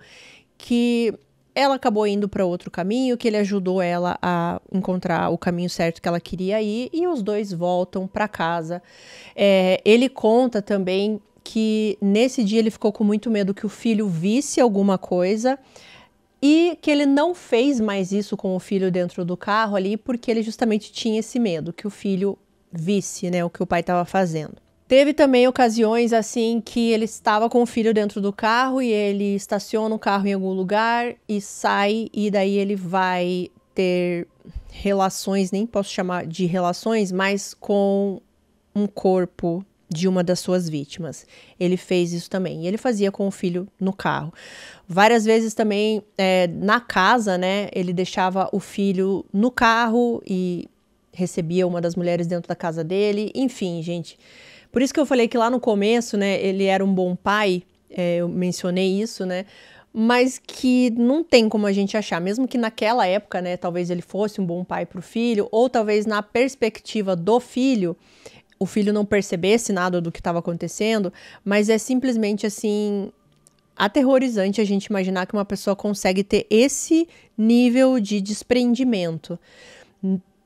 que ela acabou indo para outro caminho, que ele ajudou ela a encontrar o caminho certo que ela queria ir, e os dois voltam para casa. É, ele conta também que nesse dia ele ficou com muito medo que o filho visse alguma coisa e que ele não fez mais isso com o filho dentro do carro ali, porque ele justamente tinha esse medo que o filho visse, né, o que o pai estava fazendo. Teve também ocasiões assim que ele estava com o filho dentro do carro e ele estaciona o carro em algum lugar e sai e daí ele vai ter relações, nem posso chamar de relações, mas com um corpo de uma das suas vítimas. Ele fez isso também. E ele fazia com o filho no carro. Várias vezes também é, na casa, né? Ele deixava o filho no carro e recebia uma das mulheres dentro da casa dele. Enfim, gente. Por isso que eu falei que lá no começo, né, ele era um bom pai, é, eu mencionei isso, né? Mas que não tem como a gente achar, mesmo que naquela época, né, talvez ele fosse um bom pai para o filho, ou talvez na perspectiva do filho, o filho não percebesse nada do que estava acontecendo, mas é simplesmente assim aterrorizante a gente imaginar que uma pessoa consegue ter esse nível de desprendimento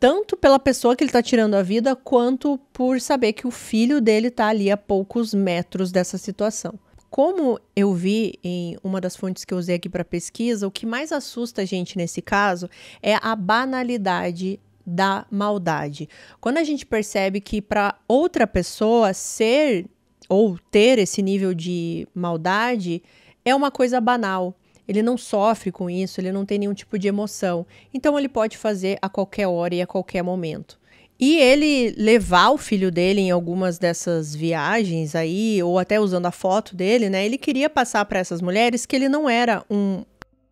tanto pela pessoa que ele tá tirando a vida, quanto por saber que o filho dele tá ali a poucos metros dessa situação. Como eu vi em uma das fontes que eu usei aqui para pesquisa, o que mais assusta a gente nesse caso é a banalidade da maldade. Quando a gente percebe que para outra pessoa ser ou ter esse nível de maldade é uma coisa banal, ele não sofre com isso, ele não tem nenhum tipo de emoção. Então ele pode fazer a qualquer hora e a qualquer momento. E ele levar o filho dele em algumas dessas viagens aí, ou até usando a foto dele, né? Ele queria passar para essas mulheres que ele não era um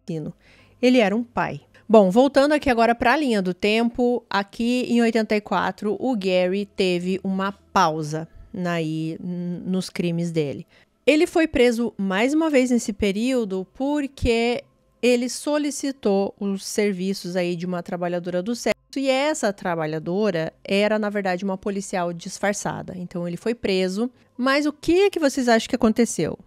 menino, ele era um pai. Bom, voltando aqui agora para a linha do tempo, aqui em 84 o Gary teve uma pausa aí nos crimes dele. Ele foi preso mais uma vez nesse período porque ele solicitou os serviços aí de uma trabalhadora do sexo e essa trabalhadora era na verdade uma policial disfarçada. Então ele foi preso, mas o que que vocês acham que aconteceu?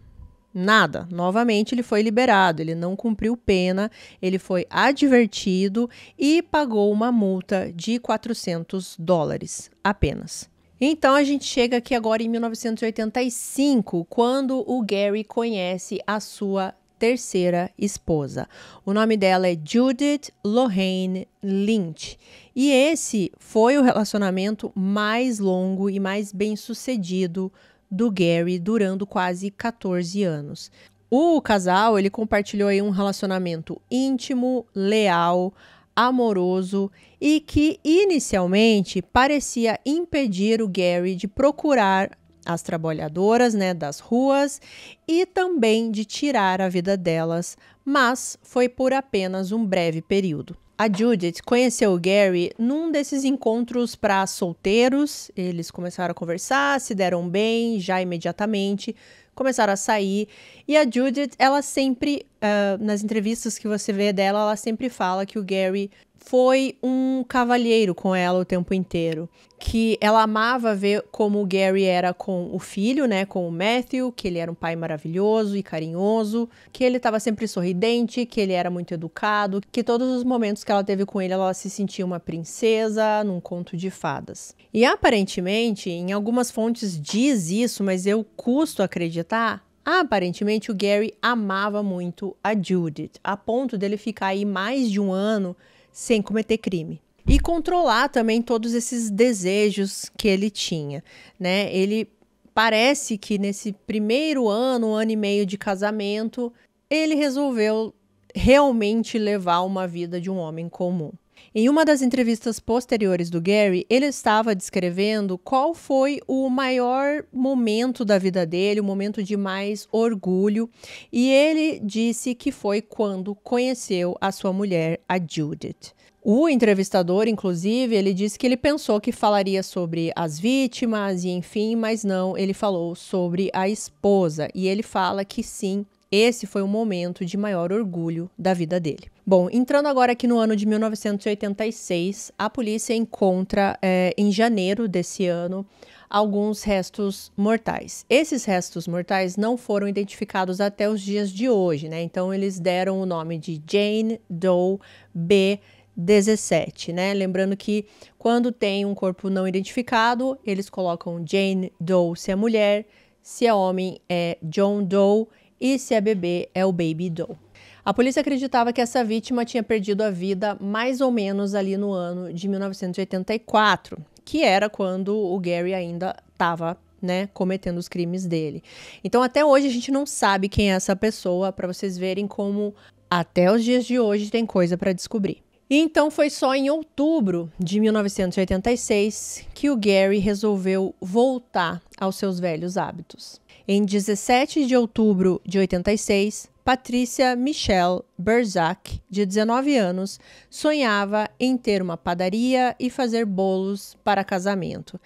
Nada. Novamente ele foi liberado, ele não cumpriu pena, ele foi advertido e pagou uma multa de 400 dólares apenas. Então a gente chega aqui agora em 1985, quando o Gary conhece a sua terceira esposa. O nome dela é Judith Lorraine Lynch. E esse foi o relacionamento mais longo e mais bem sucedido do Gary, durando quase 14 anos. O casal ele compartilhou um relacionamento íntimo, leal, amoroso e que inicialmente parecia impedir o Gary de procurar as trabalhadoras né, das ruas e também de tirar a vida delas, mas foi por apenas um breve período. A Judith conheceu o Gary num desses encontros para solteiros. Eles começaram a conversar, se deram bem já imediatamente, começaram a sair. E a Judith, ela sempre, uh, nas entrevistas que você vê dela, ela sempre fala que o Gary foi um cavalheiro com ela o tempo inteiro. Que ela amava ver como o Gary era com o filho, né? Com o Matthew, que ele era um pai maravilhoso e carinhoso, que ele estava sempre sorridente, que ele era muito educado, que todos os momentos que ela teve com ele, ela se sentia uma princesa num conto de fadas. E aparentemente, em algumas fontes diz isso, mas eu custo acreditar, aparentemente o Gary amava muito a Judith, a ponto dele ficar aí mais de um ano sem cometer crime e controlar também todos esses desejos que ele tinha, né? Ele parece que nesse primeiro ano, ano e meio de casamento, ele resolveu realmente levar uma vida de um homem comum. Em uma das entrevistas posteriores do Gary, ele estava descrevendo qual foi o maior momento da vida dele, o momento de mais orgulho, e ele disse que foi quando conheceu a sua mulher, a Judith. O entrevistador, inclusive, ele disse que ele pensou que falaria sobre as vítimas e enfim, mas não, ele falou sobre a esposa. E ele fala que sim, esse foi o momento de maior orgulho da vida dele. Bom, entrando agora aqui no ano de 1986, a polícia encontra é, em janeiro desse ano alguns restos mortais. Esses restos mortais não foram identificados até os dias de hoje, né? Então eles deram o nome de Jane Doe B. 17, né? Lembrando que quando tem um corpo não identificado, eles colocam Jane Doe se é mulher, se é homem é John Doe e se é bebê, é o Baby Doll. A polícia acreditava que essa vítima tinha perdido a vida mais ou menos ali no ano de 1984, que era quando o Gary ainda estava né, cometendo os crimes dele. Então, até hoje, a gente não sabe quem é essa pessoa, para vocês verem como até os dias de hoje tem coisa para descobrir. E então, foi só em outubro de 1986 que o Gary resolveu voltar aos seus velhos hábitos. Em 17 de outubro de 86, Patrícia Michelle Berzac, de 19 anos, sonhava em ter uma padaria e fazer bolos para casamento.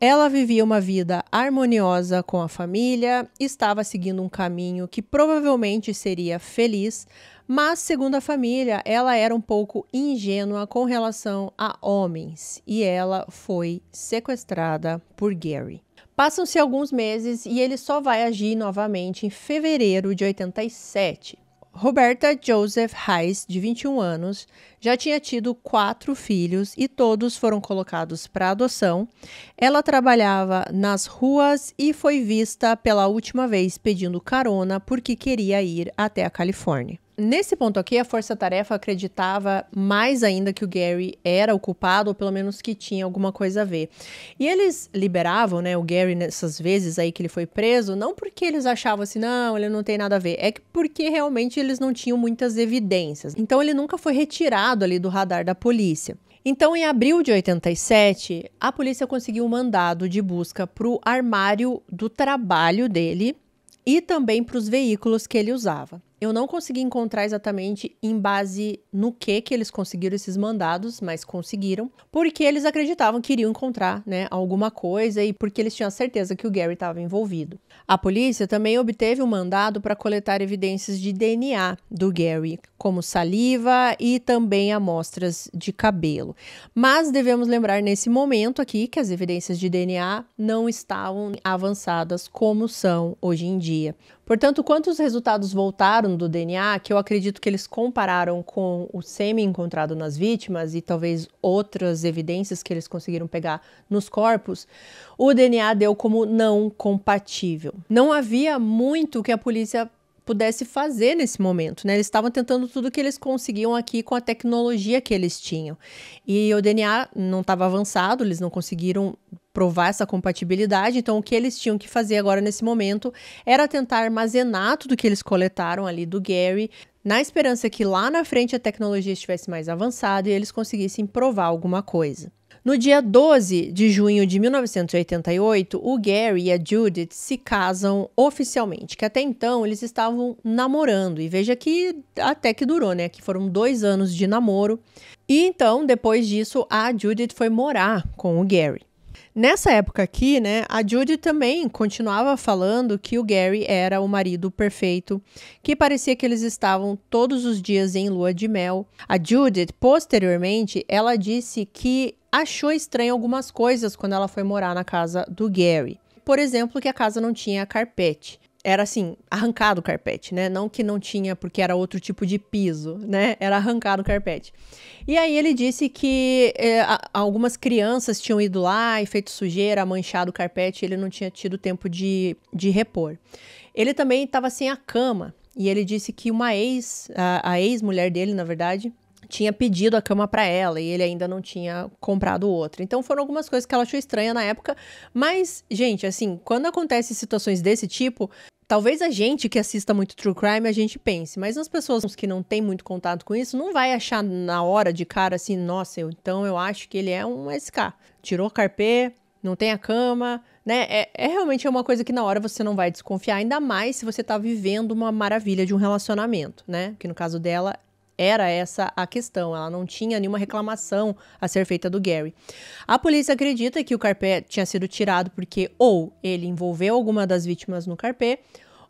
Ela vivia uma vida harmoniosa com a família, estava seguindo um caminho que provavelmente seria feliz, mas, segundo a família, ela era um pouco ingênua com relação a homens e ela foi sequestrada por Gary. Passam-se alguns meses e ele só vai agir novamente em fevereiro de 87. Roberta Joseph Reis, de 21 anos, já tinha tido quatro filhos e todos foram colocados para adoção. Ela trabalhava nas ruas e foi vista pela última vez pedindo carona porque queria ir até a Califórnia. Nesse ponto aqui, a Força Tarefa acreditava mais ainda que o Gary era o culpado, ou pelo menos que tinha alguma coisa a ver. E eles liberavam, né, o Gary nessas vezes aí que ele foi preso, não porque eles achavam assim, não, ele não tem nada a ver, é porque realmente eles não tinham muitas evidências. Então ele nunca foi retirado ali do radar da polícia. Então, em abril de 87, a polícia conseguiu um mandado de busca para o armário do trabalho dele e também para os veículos que ele usava. Eu não consegui encontrar exatamente em base no que que eles conseguiram esses mandados, mas conseguiram, porque eles acreditavam que iriam encontrar, né, alguma coisa e porque eles tinham a certeza que o Gary estava envolvido. A polícia também obteve um mandado para coletar evidências de DNA do Gary, como saliva e também amostras de cabelo. Mas devemos lembrar nesse momento aqui que as evidências de DNA não estavam avançadas como são hoje em dia. Portanto, quantos os resultados voltaram do DNA, que eu acredito que eles compararam com o sêmen encontrado nas vítimas e talvez outras evidências que eles conseguiram pegar nos corpos, o DNA deu como não compatível. Não havia muito que a polícia pudesse fazer nesse momento, né? Eles estavam tentando tudo que eles conseguiam aqui com a tecnologia que eles tinham. E o DNA não estava avançado, eles não conseguiram provar essa compatibilidade. Então, o que eles tinham que fazer agora nesse momento era tentar armazenar tudo que eles coletaram ali do Gary, na esperança que lá na frente a tecnologia estivesse mais avançada e eles conseguissem provar alguma coisa. No dia 12 de junho de 1988, o Gary e a Judith se casam oficialmente, que até então eles estavam namorando. E veja que até que durou, né? Que foram dois anos de namoro. E então, depois disso, a Judith foi morar com o Gary. Nessa época aqui, né, a Judy também continuava falando que o Gary era o marido perfeito, que parecia que eles estavam todos os dias em lua de mel. A Judith, posteriormente, ela disse que achou estranho algumas coisas quando ela foi morar na casa do Gary. Por exemplo, que a casa não tinha carpete era assim, arrancado o carpete, né? Não que não tinha, porque era outro tipo de piso, né? Era arrancado o carpete. E aí ele disse que é, algumas crianças tinham ido lá e feito sujeira, manchado o carpete, e ele não tinha tido tempo de, de repor. Ele também estava sem a cama, e ele disse que uma ex, a, a ex-mulher dele, na verdade, tinha pedido a cama para ela e ele ainda não tinha comprado outra. Então foram algumas coisas que ela achou estranha na época, mas gente, assim, quando acontecem situações desse tipo, Talvez a gente que assista muito true crime a gente pense, mas as pessoas que não têm muito contato com isso não vai achar na hora de cara assim, nossa, eu, então eu acho que ele é um SK. Tirou carpê, não tem a cama, né? É, é realmente é uma coisa que na hora você não vai desconfiar, ainda mais se você tá vivendo uma maravilha de um relacionamento, né? Que no caso dela era essa a questão, ela não tinha nenhuma reclamação a ser feita do Gary. A polícia acredita que o carpete tinha sido tirado porque ou ele envolveu alguma das vítimas no carpete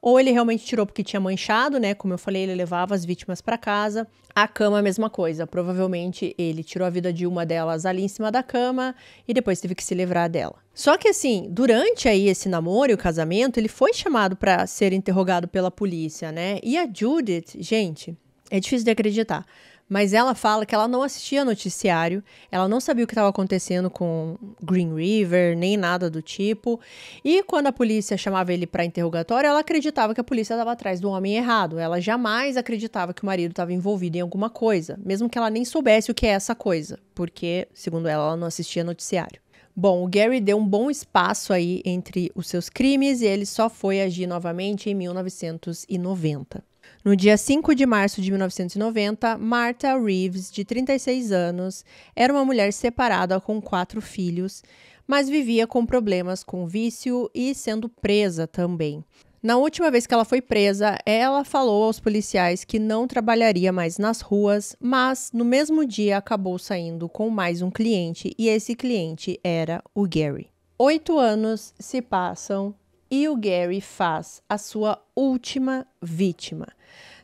ou ele realmente tirou porque tinha manchado, né? Como eu falei, ele levava as vítimas para casa. A cama, a mesma coisa. Provavelmente ele tirou a vida de uma delas ali em cima da cama e depois teve que se livrar dela. Só que assim, durante aí esse namoro e o casamento, ele foi chamado para ser interrogado pela polícia, né? E a Judith, gente, é difícil de acreditar. Mas ela fala que ela não assistia noticiário, ela não sabia o que estava acontecendo com Green River, nem nada do tipo. E quando a polícia chamava ele para interrogatório, ela acreditava que a polícia estava atrás do homem errado. Ela jamais acreditava que o marido estava envolvido em alguma coisa, mesmo que ela nem soubesse o que é essa coisa, porque, segundo ela, ela não assistia noticiário. Bom, o Gary deu um bom espaço aí entre os seus crimes e ele só foi agir novamente em 1990. No dia 5 de março de 1990, Martha Reeves, de 36 anos, era uma mulher separada com quatro filhos, mas vivia com problemas com vício e sendo presa também. Na última vez que ela foi presa, ela falou aos policiais que não trabalharia mais nas ruas, mas no mesmo dia acabou saindo com mais um cliente e esse cliente era o Gary. Oito anos se passam e o Gary faz a sua última vítima.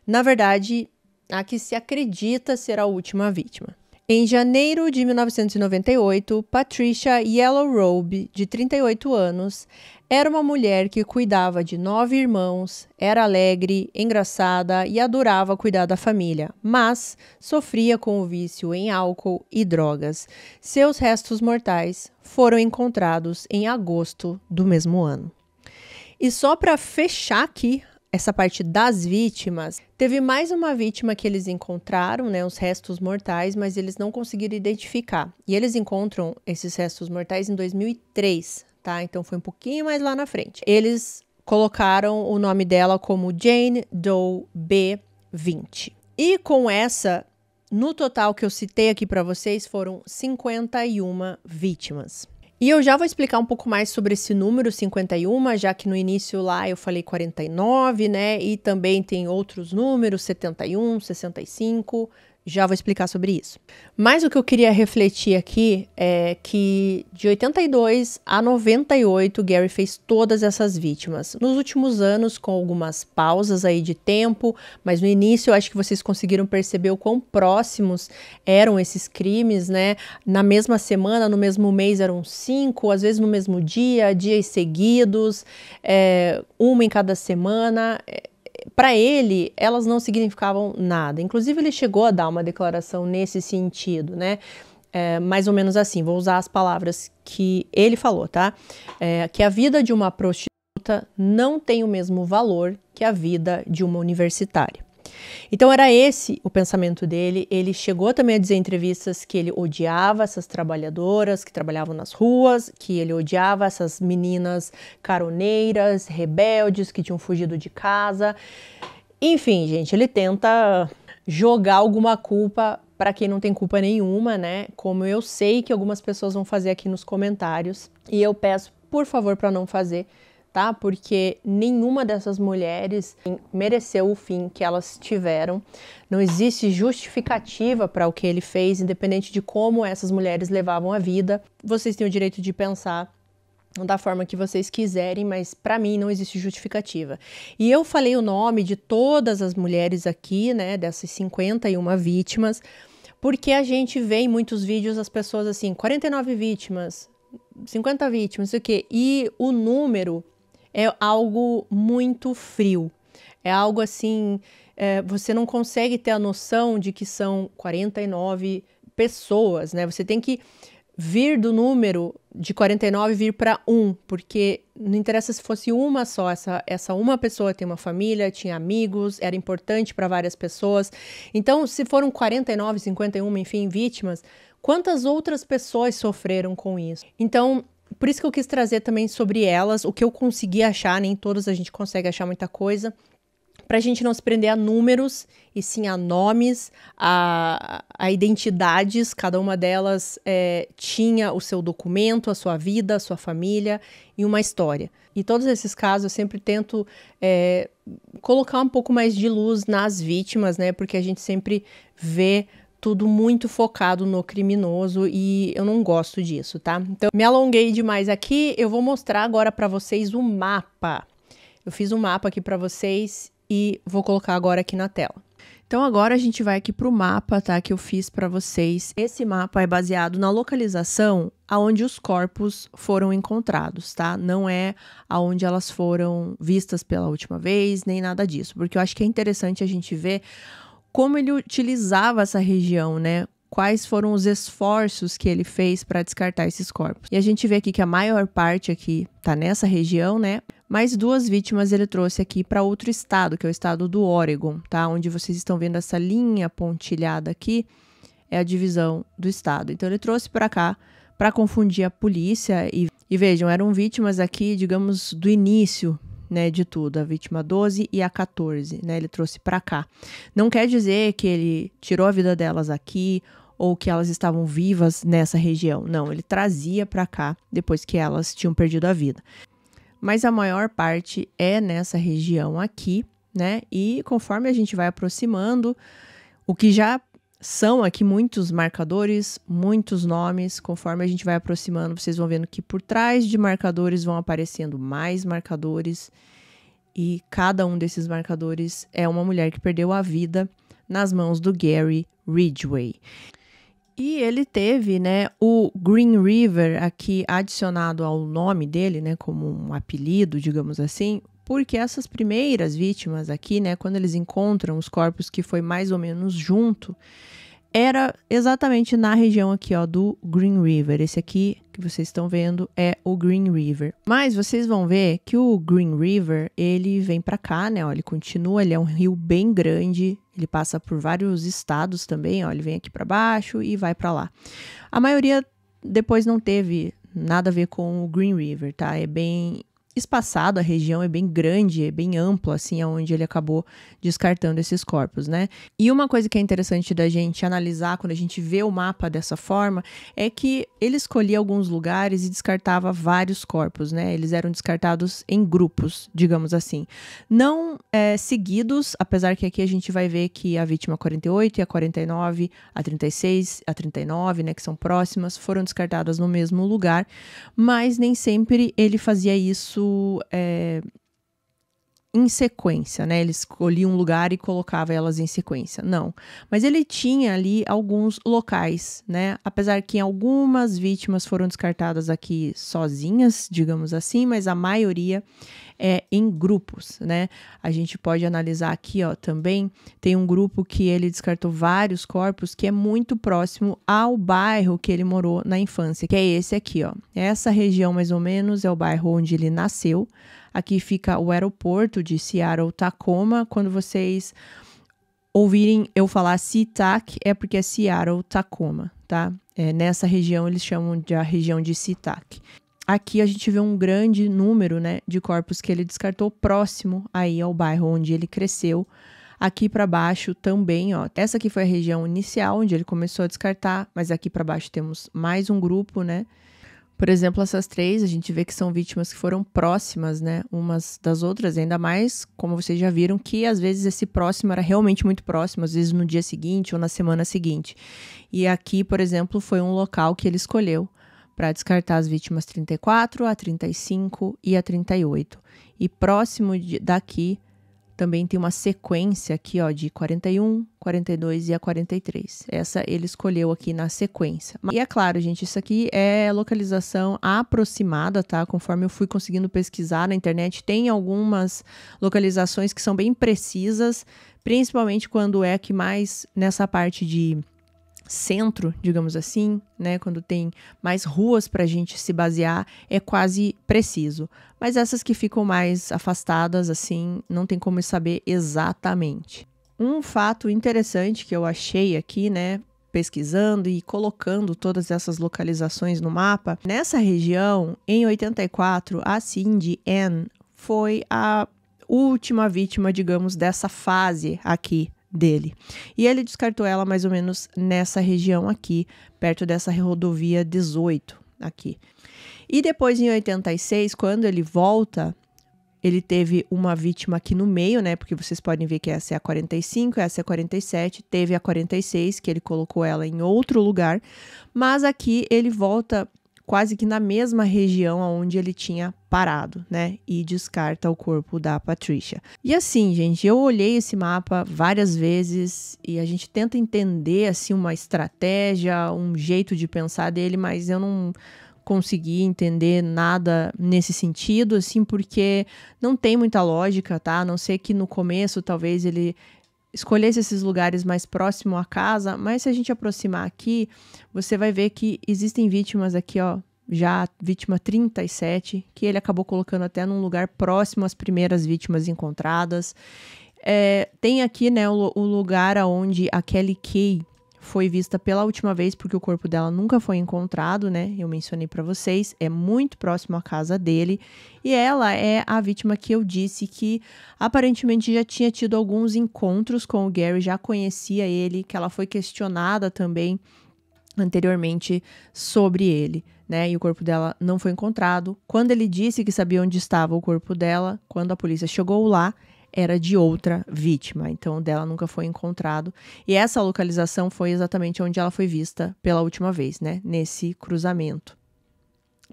Na verdade, a que se acredita ser a última vítima. Em janeiro de 1998, Patricia Yellowrobe, de 38 anos, era uma mulher que cuidava de nove irmãos, era alegre, engraçada e adorava cuidar da família, mas sofria com o vício em álcool e drogas. Seus restos mortais foram encontrados em agosto do mesmo ano. E só para fechar aqui essa parte das vítimas, teve mais uma vítima que eles encontraram, né, os restos mortais, mas eles não conseguiram identificar. E eles encontram esses restos mortais em 2003, tá? Então foi um pouquinho mais lá na frente. Eles colocaram o nome dela como Jane Doe B20. E com essa, no total que eu citei aqui para vocês, foram 51 vítimas. E eu já vou explicar um pouco mais sobre esse número 51, já que no início lá eu falei 49, né? E também tem outros números, 71, 65, já vou explicar sobre isso. Mas o que eu queria refletir aqui é que de 82 a 98 Gary fez todas essas vítimas. Nos últimos anos, com algumas pausas aí de tempo, mas no início eu acho que vocês conseguiram perceber o quão próximos eram esses crimes, né? Na mesma semana, no mesmo mês eram cinco, às vezes no mesmo dia, dias seguidos, é, uma em cada semana. É, para ele, elas não significavam nada. Inclusive, ele chegou a dar uma declaração nesse sentido, né? É, mais ou menos assim, vou usar as palavras que ele falou, tá? É, que a vida de uma prostituta não tem o mesmo valor que a vida de uma universitária. Então era esse o pensamento dele. Ele chegou também a dizer em entrevistas que ele odiava essas trabalhadoras que trabalhavam nas ruas, que ele odiava essas meninas caroneiras, rebeldes que tinham fugido de casa. Enfim, gente, ele tenta jogar alguma culpa para quem não tem culpa nenhuma, né? Como eu sei que algumas pessoas vão fazer aqui nos comentários e eu peço por favor para não fazer tá? Porque nenhuma dessas mulheres mereceu o fim que elas tiveram. Não existe justificativa para o que ele fez, independente de como essas mulheres levavam a vida. Vocês têm o direito de pensar da forma que vocês quiserem, mas para mim não existe justificativa. E eu falei o nome de todas as mulheres aqui, né, dessas 51 vítimas, porque a gente vê em muitos vídeos as pessoas assim, 49 vítimas, 50 vítimas, não sei o quê, e o número é algo muito frio. É algo assim, é, você não consegue ter a noção de que são 49 pessoas, né? Você tem que vir do número de 49 vir para um, porque não interessa se fosse uma só, essa, essa uma pessoa tem uma família, tinha amigos, era importante para várias pessoas. Então, se foram 49, 51, enfim, vítimas, quantas outras pessoas sofreram com isso? Então, por isso que eu quis trazer também sobre elas, o que eu consegui achar, nem todas a gente consegue achar muita coisa, para a gente não se prender a números, e sim a nomes, a, a identidades. Cada uma delas é, tinha o seu documento, a sua vida, a sua família e uma história. e todos esses casos, eu sempre tento é, colocar um pouco mais de luz nas vítimas, né? Porque a gente sempre vê tudo muito focado no criminoso e eu não gosto disso, tá? Então, me alonguei demais aqui, eu vou mostrar agora para vocês o mapa. Eu fiz um mapa aqui para vocês e vou colocar agora aqui na tela. Então agora a gente vai aqui para o mapa, tá, que eu fiz para vocês. Esse mapa é baseado na localização aonde os corpos foram encontrados, tá? Não é aonde elas foram vistas pela última vez, nem nada disso, porque eu acho que é interessante a gente ver como ele utilizava essa região, né? Quais foram os esforços que ele fez para descartar esses corpos? E a gente vê aqui que a maior parte aqui tá nessa região, né? Mais duas vítimas ele trouxe aqui para outro estado, que é o estado do Oregon, tá? Onde vocês estão vendo essa linha pontilhada aqui é a divisão do estado. Então ele trouxe para cá para confundir a polícia e, e vejam, eram vítimas aqui, digamos, do início né, de tudo, a vítima 12 e a 14, né, ele trouxe para cá. Não quer dizer que ele tirou a vida delas aqui ou que elas estavam vivas nessa região. Não, ele trazia para cá depois que elas tinham perdido a vida. Mas a maior parte é nessa região aqui, né? E conforme a gente vai aproximando, o que já são aqui muitos marcadores, muitos nomes. Conforme a gente vai aproximando, vocês vão vendo que por trás de marcadores vão aparecendo mais marcadores. E cada um desses marcadores é uma mulher que perdeu a vida nas mãos do Gary Ridgway. E ele teve, né, o Green River aqui adicionado ao nome dele, né, como um apelido, digamos assim, porque essas primeiras vítimas aqui, né, quando eles encontram os corpos que foi mais ou menos junto, era exatamente na região aqui, ó, do Green River. Esse aqui que vocês estão vendo é o Green River. Mas vocês vão ver que o Green River, ele vem para cá, né, ó, ele continua, ele é um rio bem grande, ele passa por vários estados também, ó, ele vem aqui para baixo e vai para lá. A maioria depois não teve nada a ver com o Green River, tá? É bem espaçado, a região é bem grande, é bem ampla, assim, aonde é ele acabou descartando esses corpos, né? E uma coisa que é interessante da gente analisar quando a gente vê o mapa dessa forma é que ele escolhia alguns lugares e descartava vários corpos, né? Eles eram descartados em grupos, digamos assim. Não é, seguidos, apesar que aqui a gente vai ver que a vítima 48 e a 49, a 36, a 39, né, que são próximas, foram descartadas no mesmo lugar, mas nem sempre ele fazia isso muito é, eh, em sequência, né? Ele escolhia um lugar e colocava elas em sequência. Não. Mas ele tinha ali alguns locais, né? Apesar que algumas vítimas foram descartadas aqui sozinhas, digamos assim, mas a maioria é em grupos, né? A gente pode analisar aqui, ó, também tem um grupo que ele descartou vários corpos que é muito próximo ao bairro que ele morou na infância, que é esse aqui, ó. Essa região mais ou menos é o bairro onde ele nasceu. Aqui fica o aeroporto de Seattle-Tacoma. Quando vocês ouvirem eu falar SeaTac, é porque é Seattle-Tacoma, tá? É, nessa região eles chamam de a região de SeaTac. Aqui a gente vê um grande número né, de corpos que ele descartou próximo aí ao bairro onde ele cresceu. Aqui para baixo também, ó. Essa aqui foi a região inicial onde ele começou a descartar, mas aqui para baixo temos mais um grupo, né? Por exemplo, essas três, a gente vê que são vítimas que foram próximas, né, umas das outras, ainda mais, como vocês já viram, que às vezes esse próximo era realmente muito próximo, às vezes no dia seguinte ou na semana seguinte. E aqui, por exemplo, foi um local que ele escolheu para descartar as vítimas 34, a 35 e a 38. E próximo daqui também tem uma sequência aqui, ó, de 41, 42 e a 43. Essa ele escolheu aqui na sequência. E é claro, gente, isso aqui é localização aproximada, tá? Conforme eu fui conseguindo pesquisar na internet, tem algumas localizações que são bem precisas, principalmente quando é que mais nessa parte de centro, digamos assim, né, quando tem mais ruas para a gente se basear, é quase preciso. Mas essas que ficam mais afastadas, assim, não tem como saber exatamente. Um fato interessante que eu achei aqui, né, pesquisando e colocando todas essas localizações no mapa, nessa região, em 84, a Cindy Ann foi a última vítima, digamos, dessa fase aqui dele. E ele descartou ela mais ou menos nessa região aqui, perto dessa rodovia 18 aqui. E depois, em 86, quando ele volta, ele teve uma vítima aqui no meio, né? Porque vocês podem ver que essa é a 45, essa é a 47, teve a 46, que ele colocou ela em outro lugar, mas aqui ele volta quase que na mesma região onde ele tinha parado, né? E descarta o corpo da Patricia. E assim, gente, eu olhei esse mapa várias vezes e a gente tenta entender assim uma estratégia, um jeito de pensar dele, mas eu não consegui entender nada nesse sentido, assim, porque não tem muita lógica, tá? A não ser que no começo talvez ele escolhesse esses lugares mais próximo à casa, mas se a gente aproximar aqui, você vai ver que existem vítimas aqui, ó, já vítima 37, que ele acabou colocando até num lugar próximo às primeiras vítimas encontradas. É, tem aqui, né, o, o lugar aonde a Kelly Kay foi vista pela última vez porque o corpo dela nunca foi encontrado, né? Eu mencionei para vocês, é muito próximo à casa dele e ela é a vítima que eu disse que aparentemente já tinha tido alguns encontros com o Gary, já conhecia ele, que ela foi questionada também anteriormente sobre ele, né? E o corpo dela não foi encontrado. Quando ele disse que sabia onde estava o corpo dela, quando a polícia chegou lá, era de outra vítima, então dela nunca foi encontrado. E essa localização foi exatamente onde ela foi vista pela última vez, né? Nesse cruzamento.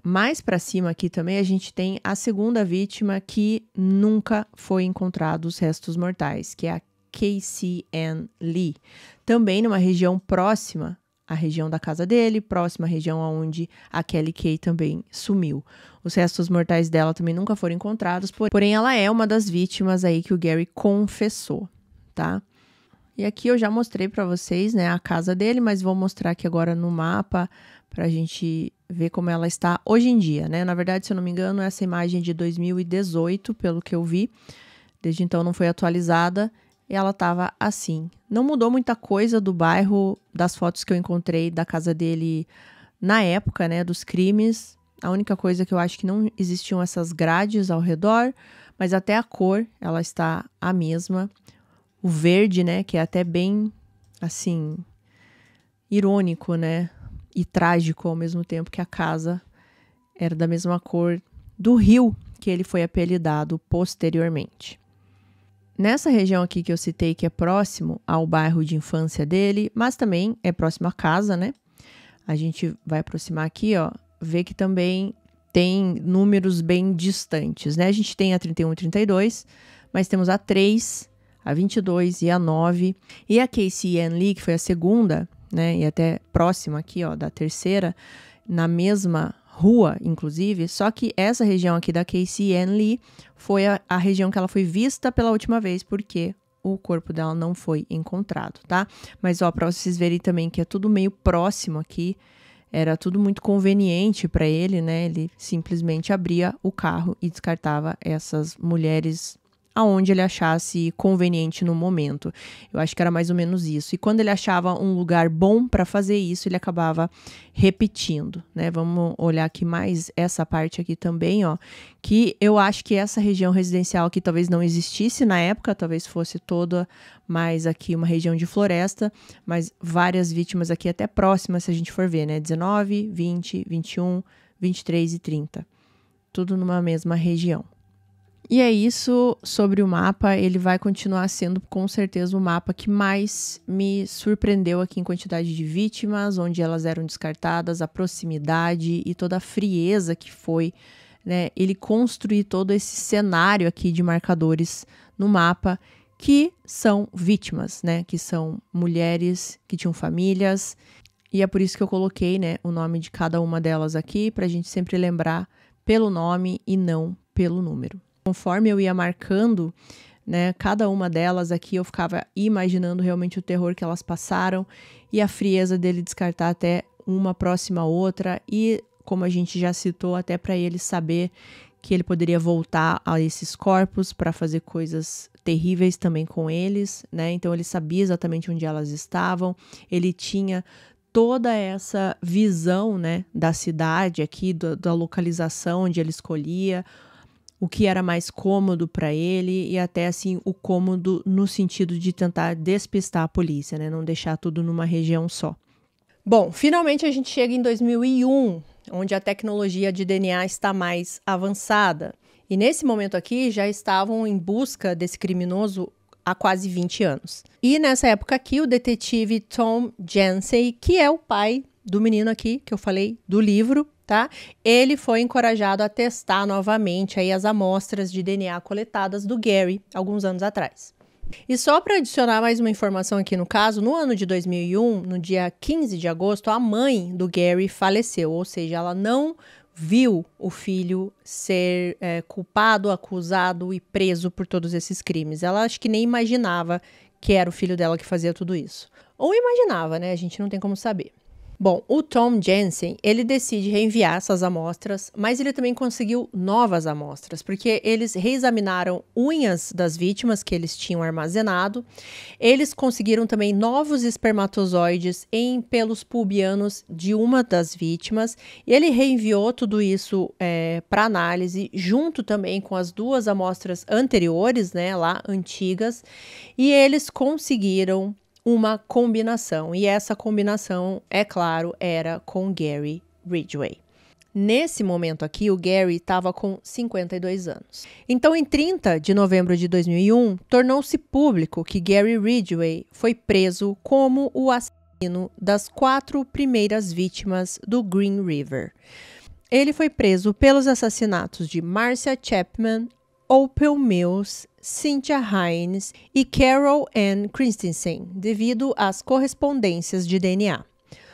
Mais para cima aqui também a gente tem a segunda vítima que nunca foi encontrado os restos mortais, que é a Casey Ann Lee, também numa região próxima a região da casa dele, próxima à região onde a Kelly Kay também sumiu. Os restos mortais dela também nunca foram encontrados, porém ela é uma das vítimas aí que o Gary confessou, tá? E aqui eu já mostrei para vocês, né, a casa dele, mas vou mostrar aqui agora no mapa para a gente ver como ela está hoje em dia, né? Na verdade, se eu não me engano, essa imagem é de 2018, pelo que eu vi. Desde então não foi atualizada e ela estava assim. Não mudou muita coisa do bairro, das fotos que eu encontrei da casa dele na época, né, dos crimes. A única coisa que eu acho que não existiam essas grades ao redor, mas até a cor, ela está a mesma. O verde, né, que é até bem assim irônico, né, e trágico ao mesmo tempo que a casa era da mesma cor do rio que ele foi apelidado posteriormente. Nessa região aqui que eu citei, que é próximo ao bairro de infância dele, mas também é próximo à casa, né? A gente vai aproximar aqui, ó, ver que também tem números bem distantes, né? A gente tem a 31 e 32, mas temos a 3, a 22 e a 9. E a Casey Ann Lee, que foi a segunda, né? E até próxima aqui, ó, da terceira, na mesma rua, inclusive, só que essa região aqui da Casey Ann Lee foi a, a região que ela foi vista pela última vez, porque o corpo dela não foi encontrado, tá? Mas ó, para vocês verem também que é tudo meio próximo aqui, era tudo muito conveniente para ele, né? Ele simplesmente abria o carro e descartava essas mulheres aonde ele achasse conveniente no momento. Eu acho que era mais ou menos isso. E quando ele achava um lugar bom para fazer isso, ele acabava repetindo, né? Vamos olhar aqui mais essa parte aqui também, ó, que eu acho que essa região residencial aqui talvez não existisse na época, talvez fosse toda mais aqui uma região de floresta, mas várias vítimas aqui até próximas, se a gente for ver, né? 19, 20, 21, 23 e 30. Tudo numa mesma região. E é isso sobre o mapa. Ele vai continuar sendo, com certeza, o mapa que mais me surpreendeu aqui em quantidade de vítimas, onde elas eram descartadas, a proximidade e toda a frieza que foi né, ele construir todo esse cenário aqui de marcadores no mapa que são vítimas, né? Que são mulheres que tinham famílias. E é por isso que eu coloquei né, o nome de cada uma delas aqui, para a gente sempre lembrar pelo nome e não pelo número. Conforme eu ia marcando, né, cada uma delas aqui eu ficava imaginando realmente o terror que elas passaram e a frieza dele descartar até uma próxima outra e como a gente já citou, até para ele saber que ele poderia voltar a esses corpos para fazer coisas terríveis também com eles, né? Então ele sabia exatamente onde elas estavam, ele tinha toda essa visão, né, da cidade aqui, do, da localização onde ele escolhia, o que era mais cômodo para ele e até assim o cômodo no sentido de tentar despistar a polícia, né? Não deixar tudo numa região só. Bom, finalmente a gente chega em 2001, onde a tecnologia de DNA está mais avançada. E nesse momento aqui já estavam em busca desse criminoso há quase 20 anos. E nessa época aqui o detetive Tom Jensen, que é o pai do menino aqui, que eu falei, do livro, tá? Ele foi encorajado a testar novamente aí as amostras de DNA coletadas do Gary alguns anos atrás. E só para adicionar mais uma informação aqui no caso, no ano de 2001, no dia 15 de agosto, a mãe do Gary faleceu, ou seja, ela não viu o filho ser é, culpado, acusado e preso por todos esses crimes. Ela acho que nem imaginava que era o filho dela que fazia tudo isso. Ou imaginava, né? A gente não tem como saber. Bom, o Tom Jensen, ele decide reenviar essas amostras, mas ele também conseguiu novas amostras, porque eles reexaminaram unhas das vítimas que eles tinham armazenado. Eles conseguiram também novos espermatozoides em pelos pubianos de uma das vítimas. E ele reenviou tudo isso é, para análise, junto também com as duas amostras anteriores, né, lá antigas, e eles conseguiram uma combinação, e essa combinação, é claro, era com Gary Ridgway. Nesse momento aqui, o Gary estava com 52 anos. Então, em 30 de novembro de 2001, tornou-se público que Gary Ridgway foi preso como o assassino das quatro primeiras vítimas do Green River. Ele foi preso pelos assassinatos de Marcia Chapman, Opel Mills Cynthia Hines e Carol Ann Christensen, devido às correspondências de DNA.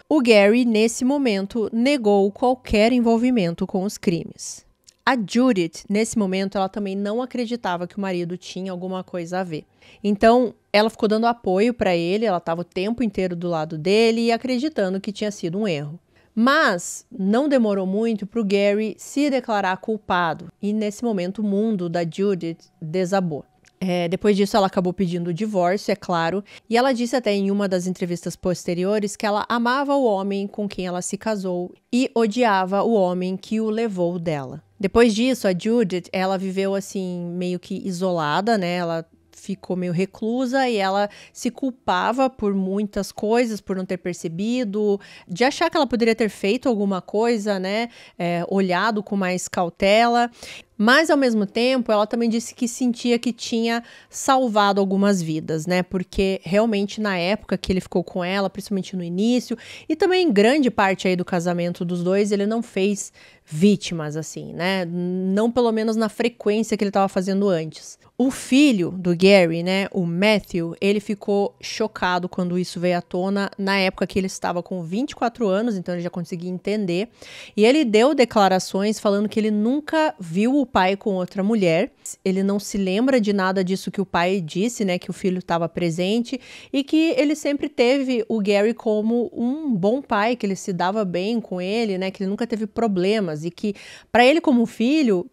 O Gary, nesse momento, negou qualquer envolvimento com os crimes. A Judith, nesse momento, ela também não acreditava que o marido tinha alguma coisa a ver. Então, ela ficou dando apoio para ele, ela estava o tempo inteiro do lado dele e acreditando que tinha sido um erro. Mas não demorou muito para o Gary se declarar culpado, e nesse momento o mundo da Judith desabou. É, depois disso, ela acabou pedindo o divórcio, é claro, e ela disse até em uma das entrevistas posteriores que ela amava o homem com quem ela se casou e odiava o homem que o levou dela. Depois disso, a Judith, ela viveu assim, meio que isolada, né? Ela ficou meio reclusa e ela se culpava por muitas coisas, por não ter percebido, de achar que ela poderia ter feito alguma coisa, né? É, olhado com mais cautela. Mas ao mesmo tempo, ela também disse que sentia que tinha salvado algumas vidas, né? Porque realmente na época que ele ficou com ela, principalmente no início, e também em grande parte aí do casamento dos dois, ele não fez vítimas assim, né? Não pelo menos na frequência que ele estava fazendo antes. O filho do Gary, né, o Matthew, ele ficou chocado quando isso veio à tona, na época que ele estava com 24 anos, então ele já conseguia entender. E ele deu declarações falando que ele nunca viu o pai com outra mulher. Ele não se lembra de nada disso que o pai disse, né, que o filho estava presente e que ele sempre teve o Gary como um bom pai, que ele se dava bem com ele, né, que ele nunca teve problemas e que para ele como filho,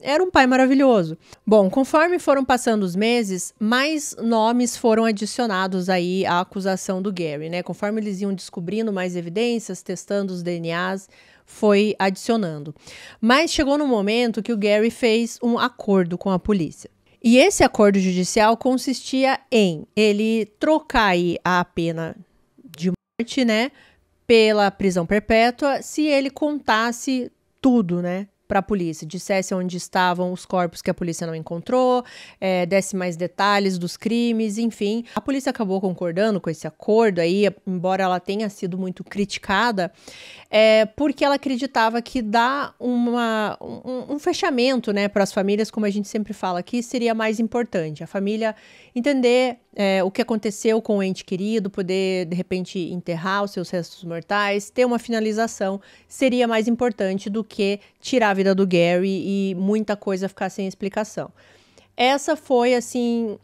era um pai maravilhoso. Bom, conforme foram passando os meses, mais nomes foram adicionados aí à acusação do Gary, né? Conforme eles iam descobrindo mais evidências, testando os DNAs, foi adicionando. Mas chegou no momento que o Gary fez um acordo com a polícia. E esse acordo judicial consistia em ele trocar a pena de morte, né, pela prisão perpétua, se ele contasse tudo, né, para a polícia, dissesse onde estavam os corpos que a polícia não encontrou, é, desse mais detalhes dos crimes, enfim. A polícia acabou concordando com esse acordo aí, embora ela tenha sido muito criticada, é, porque ela acreditava que dá uma, um, um fechamento né, para as famílias, como a gente sempre fala aqui, seria mais importante. A família entender é, o que aconteceu com o ente querido, poder de repente enterrar os seus restos mortais, ter uma finalização seria mais importante do que tirar a vida do Gary e muita coisa ficar sem explicação. Essa foi assim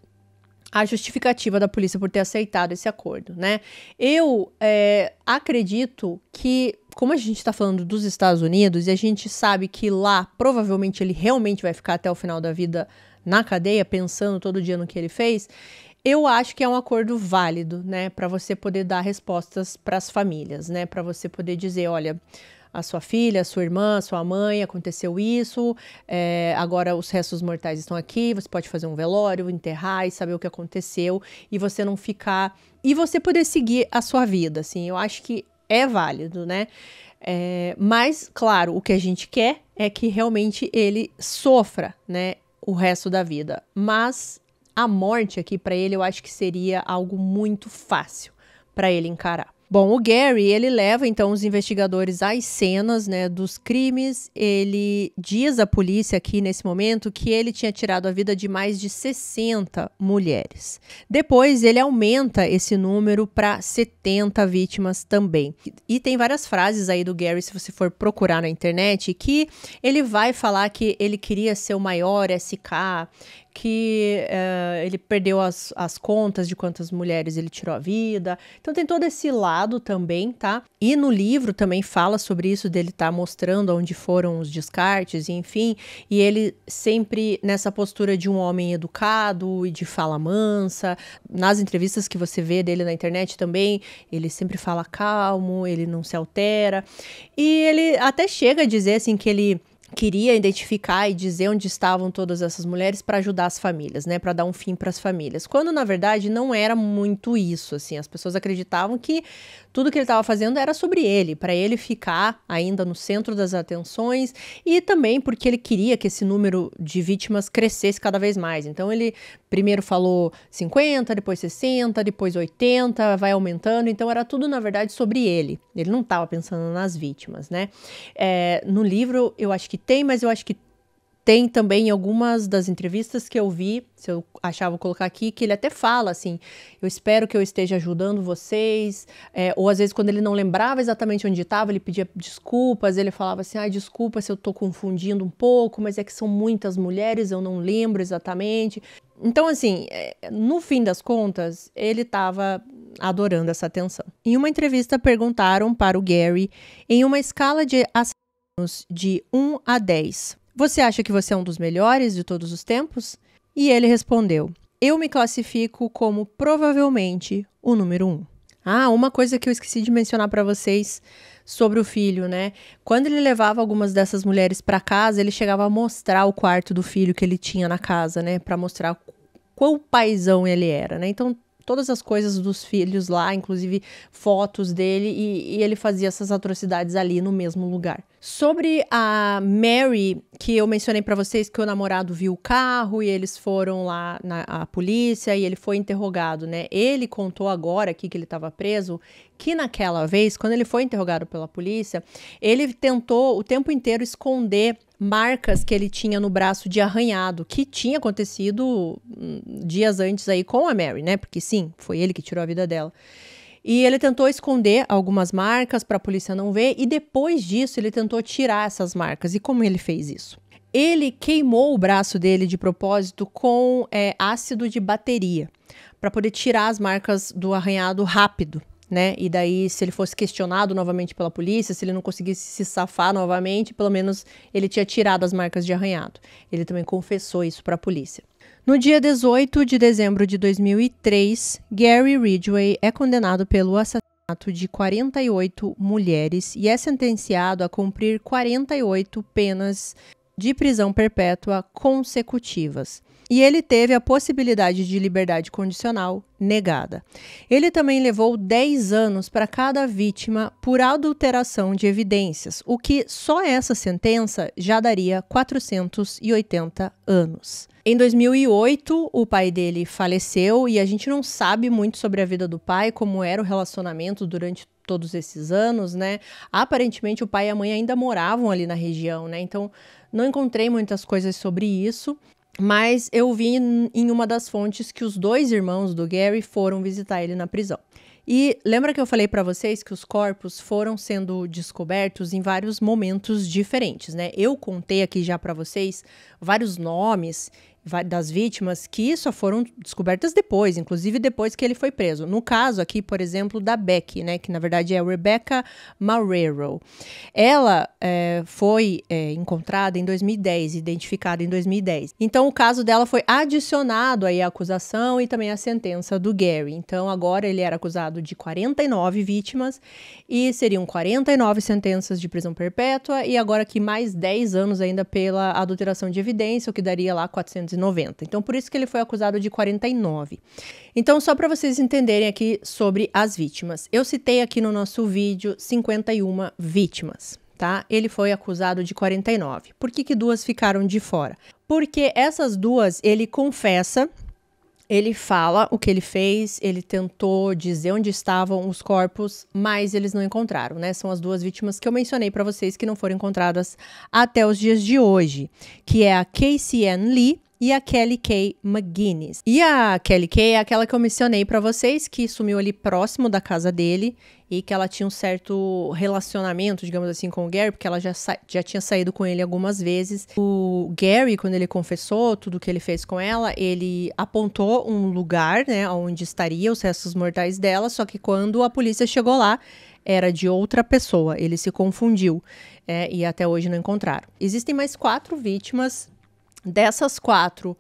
a justificativa da polícia por ter aceitado esse acordo, né? Eu é, acredito que, como a gente está falando dos Estados Unidos e a gente sabe que lá provavelmente ele realmente vai ficar até o final da vida na cadeia, pensando todo dia no que ele fez, eu acho que é um acordo válido, né, para você poder dar respostas para as famílias, né, para você poder dizer, olha, a sua filha, a sua irmã, a sua mãe, aconteceu isso, é, agora os restos mortais estão aqui, você pode fazer um velório, enterrar e saber o que aconteceu e você não ficar e você poder seguir a sua vida, assim. Eu acho que é válido, né? É, mas, claro, o que a gente quer é que realmente ele sofra, né, o resto da vida. Mas a morte aqui para ele eu acho que seria algo muito fácil para ele encarar. Bom, o Gary, ele leva então os investigadores às cenas, né, dos crimes. Ele diz à polícia aqui nesse momento que ele tinha tirado a vida de mais de 60 mulheres. Depois ele aumenta esse número para 70 vítimas também. E tem várias frases aí do Gary se você for procurar na internet que ele vai falar que ele queria ser o maior SK, que uh, ele perdeu as, as contas de quantas mulheres ele tirou a vida. Então tem todo esse lado também, tá? E no livro também fala sobre isso, dele estar tá mostrando onde foram os descartes, enfim. E ele sempre nessa postura de um homem educado e de fala mansa. Nas entrevistas que você vê dele na internet também, ele sempre fala calmo, ele não se altera. E ele até chega a dizer assim que ele queria identificar e dizer onde estavam todas essas mulheres para ajudar as famílias, né, para dar um fim para as famílias. Quando na verdade não era muito isso, assim, as pessoas acreditavam que tudo que ele estava fazendo era sobre ele, para ele ficar ainda no centro das atenções e também porque ele queria que esse número de vítimas crescesse cada vez mais. Então ele primeiro falou 50, depois 60, depois 80, vai aumentando. Então era tudo na verdade sobre ele. Ele não estava pensando nas vítimas, né? É, no livro eu acho que tem, mas eu acho que tem também algumas das entrevistas que eu vi, se eu achava colocar aqui, que ele até fala assim: eu espero que eu esteja ajudando vocês. É, ou às vezes, quando ele não lembrava exatamente onde estava, ele pedia desculpas, ele falava assim: ai, ah, desculpa se eu estou confundindo um pouco, mas é que são muitas mulheres, eu não lembro exatamente. Então, assim, eh, no fim das contas, ele estava adorando essa atenção. Em uma entrevista, perguntaram para o Gary, em uma escala de assassinos de 1 a 10, você acha que você é um dos melhores de todos os tempos? E ele respondeu: Eu me classifico como provavelmente o número um. Ah, uma coisa que eu esqueci de mencionar para vocês sobre o filho, né? Quando ele levava algumas dessas mulheres para casa, ele chegava a mostrar o quarto do filho que ele tinha na casa, né? Para mostrar quão paizão ele era, né? Então todas as coisas dos filhos lá, inclusive fotos dele, e, e, ele fazia essas atrocidades ali no mesmo lugar. Sobre a Mary, que eu mencionei para vocês que o namorado viu o carro e eles foram lá na polícia e ele foi interrogado, né? Ele contou agora aqui que ele estava preso que naquela vez, quando ele foi interrogado pela polícia, ele tentou o tempo inteiro esconder marcas que ele tinha no braço de arranhado, que tinha acontecido hum, dias antes aí com a Mary, né? Porque sim, foi ele que tirou a vida dela. E ele tentou esconder algumas marcas para a polícia não ver, e depois disso ele tentou tirar essas marcas. E como ele fez isso? Ele queimou o braço dele de propósito com é, ácido de bateria para poder tirar as marcas do arranhado rápido né? E daí, se ele fosse questionado novamente pela polícia, se ele não conseguisse se safar novamente, pelo menos ele tinha tirado as marcas de arranhado. Ele também confessou isso para a polícia. No dia 18 de dezembro de 2003, Gary Ridgway é condenado pelo assassinato de 48 mulheres e é sentenciado a cumprir 48 penas de prisão perpétua consecutivas. E ele teve a possibilidade de liberdade condicional negada. Ele também levou 10 anos para cada vítima por adulteração de evidências, o que só essa sentença já daria 480 anos. Em 2008, o pai dele faleceu e a gente não sabe muito sobre a vida do pai, como era o relacionamento durante todos esses anos, né? Aparentemente o pai e a mãe ainda moravam ali na região, né? Então não encontrei muitas coisas sobre isso. Mas eu vi em uma das fontes que os dois irmãos do Gary foram visitar ele na prisão. E lembra que eu falei para vocês que os corpos foram sendo descobertos em vários momentos diferentes, né? Eu contei aqui já para vocês vários nomes das vítimas que só foram descobertas depois, inclusive depois que ele foi preso. No caso aqui, por exemplo, da Beck, né, que na verdade é Rebecca Marrero. Ela é, foi é, encontrada em 2010, identificada em 2010. Então o caso dela foi adicionado aí à acusação e também à sentença do Gary. Então agora ele era acusado de 49 vítimas e seriam 49 sentenças de prisão perpétua e agora aqui mais 10 anos ainda pela adulteração de evidência, o que daria lá 400 1990. Então, por isso que ele foi acusado de 49. Então, só para vocês entenderem aqui sobre as vítimas. Eu citei aqui no nosso vídeo 51 vítimas, tá? Ele foi acusado de 49. Por que, que duas ficaram de fora? Porque essas duas ele confessa ele fala o que ele fez, ele tentou dizer onde estavam os corpos, mas eles não encontraram, né? São as duas vítimas que eu mencionei para vocês que não foram encontradas até os dias de hoje, que é a Casey Ann Lee e a Kelly Kay McGuinness. E a Kelly Kay é aquela que eu mencionei para vocês, que sumiu ali próximo da casa dele e que ela tinha um certo relacionamento, digamos assim, com o Gary, porque ela já, já tinha saído com ele algumas vezes. O Gary, quando ele confessou tudo que ele fez com ela, ele apontou um lugar, né, onde estaria os restos mortais dela, só que quando a polícia chegou lá, era de outra pessoa, ele se confundiu é, e até hoje não encontraram. Existem mais quatro vítimas Dessas quatro,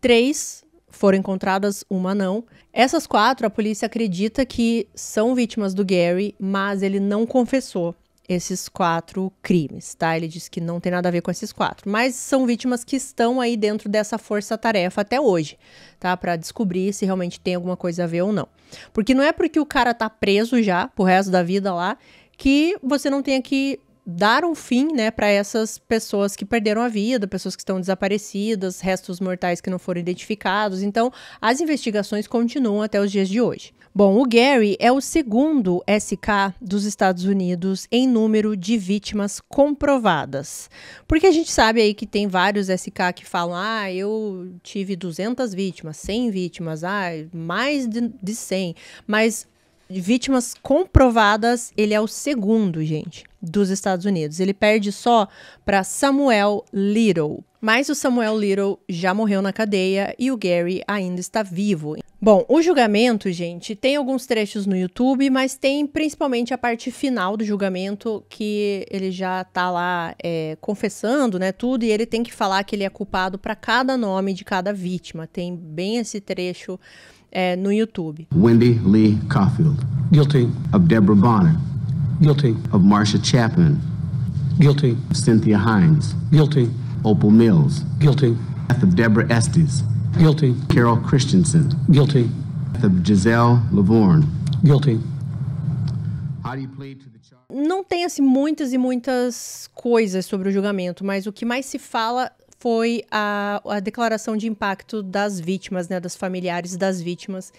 três foram encontradas, uma não. Essas quatro, a polícia acredita que são vítimas do Gary, mas ele não confessou esses quatro crimes, tá? Ele disse que não tem nada a ver com esses quatro, mas são vítimas que estão aí dentro dessa força-tarefa até hoje, tá? Para descobrir se realmente tem alguma coisa a ver ou não. Porque não é porque o cara tá preso já pro resto da vida lá que você não tenha que dar um fim, né, para essas pessoas que perderam a vida, pessoas que estão desaparecidas, restos mortais que não foram identificados. Então, as investigações continuam até os dias de hoje. Bom, o Gary é o segundo SK dos Estados Unidos em número de vítimas comprovadas. Porque a gente sabe aí que tem vários SK que falam: "Ah, eu tive 200 vítimas, 100 vítimas, ah, mais de, de 100". Mas vítimas comprovadas, ele é o segundo, gente dos Estados Unidos. Ele perde só para Samuel Little. Mas o Samuel Little já morreu na cadeia e o Gary ainda está vivo. Bom, o julgamento, gente, tem alguns trechos no YouTube, mas tem principalmente a parte final do julgamento que ele já tá lá é, confessando, né, tudo, e ele tem que falar que ele é culpado para cada nome de cada vítima. Tem bem esse trecho é, no YouTube. Wendy Lee Caulfield. Guilty. Of Deborah Bonner. Guilty. Of Marsha Chapman. Guilty. Cynthia Hines. Guilty. Opal Mills. Guilty. Death of Deborah Estes. Guilty. Carol Christensen. Guilty. Death of Giselle Lavorne. Guilty. Não tem assim muitas e muitas coisas sobre o julgamento, mas o que mais se fala foi a, a declaração de impacto das vítimas, né, das familiares das vítimas,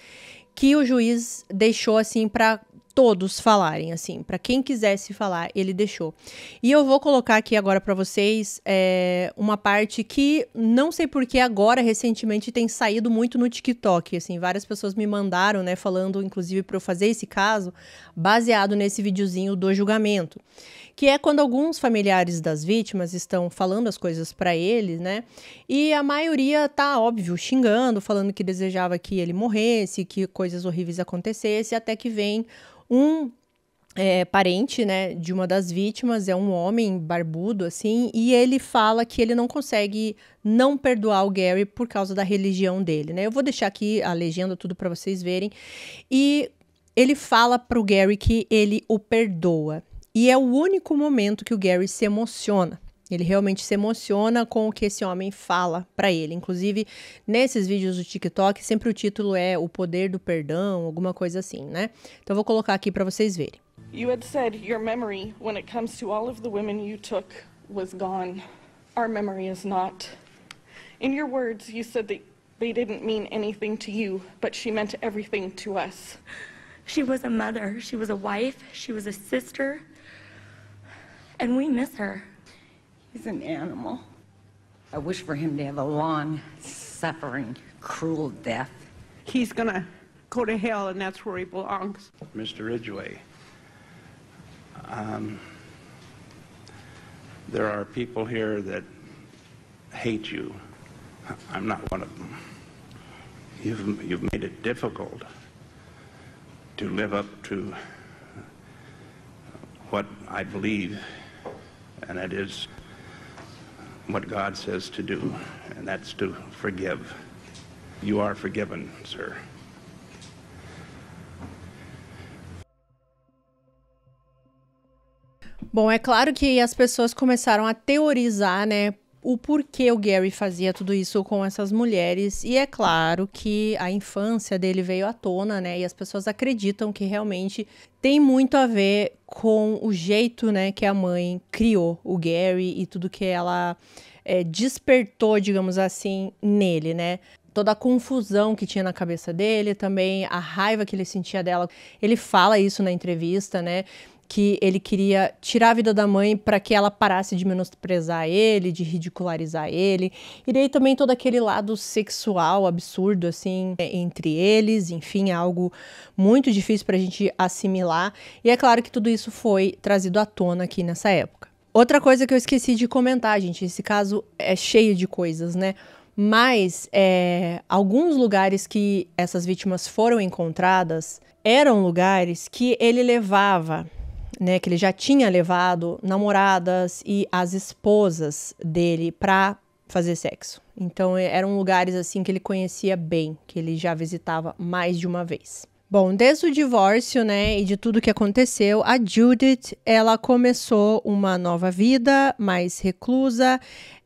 que o juiz deixou assim para todos falarem, assim, para quem quisesse falar, ele deixou. E eu vou colocar aqui agora para vocês é, uma parte que não sei porque agora recentemente tem saído muito no TikTok, assim, várias pessoas me mandaram, né, falando inclusive para eu fazer esse caso baseado nesse videozinho do julgamento que é quando alguns familiares das vítimas estão falando as coisas para ele, né? E a maioria tá, óbvio, xingando, falando que desejava que ele morresse, que coisas horríveis acontecessem, até que vem um é, parente, né, de uma das vítimas, é um homem barbudo, assim, e ele fala que ele não consegue não perdoar o Gary por causa da religião dele, né? Eu vou deixar aqui a legenda tudo para vocês verem. E ele fala pro Gary que ele o perdoa. E é o único momento que o Gary se emociona. Ele realmente se emociona com o que esse homem fala para ele. Inclusive, nesses vídeos do TikTok, sempre o título é O Poder do Perdão, alguma coisa assim, né? Então vou colocar aqui para vocês verem. You had said your memory when it comes to all of the women you took was gone. Our memory is not. In your words, you said that they didn't mean anything to you, but she meant everything to us. She was a mother, she was a wife, she was a sister. and we miss her. He's an animal. I wish for him to have a long, suffering, cruel death. He's going to go to hell, and that's where he belongs. Mr. Ridgway, um, there are people here that hate you. I'm not one of them. You've, you've made it difficult to live up to what I believe and that is what God says to do, and that's to forgive. You are forgiven, sir. Bom, é claro que as pessoas começaram a teorizar, né, o porquê o Gary fazia tudo isso com essas mulheres. E é claro que a infância dele veio à tona, né? E as pessoas acreditam que realmente tem muito a ver com o jeito, né, que a mãe criou o Gary e tudo que ela é, despertou, digamos assim, nele, né? toda a confusão que tinha na cabeça dele, também a raiva que ele sentia dela. Ele fala isso na entrevista, né? que ele queria tirar a vida da mãe para que ela parasse de menosprezar ele, de ridicularizar ele. E daí também todo aquele lado sexual absurdo, assim, entre eles, enfim, é algo muito difícil para a gente assimilar. E é claro que tudo isso foi trazido à tona aqui nessa época. Outra coisa que eu esqueci de comentar, gente, esse caso é cheio de coisas, né? Mas é, alguns lugares que essas vítimas foram encontradas eram lugares que ele levava né, que ele já tinha levado namoradas e as esposas dele para fazer sexo. Então eram lugares assim que ele conhecia bem, que ele já visitava mais de uma vez. Bom, desde o divórcio, né, e de tudo que aconteceu, a Judith, ela começou uma nova vida, mais reclusa.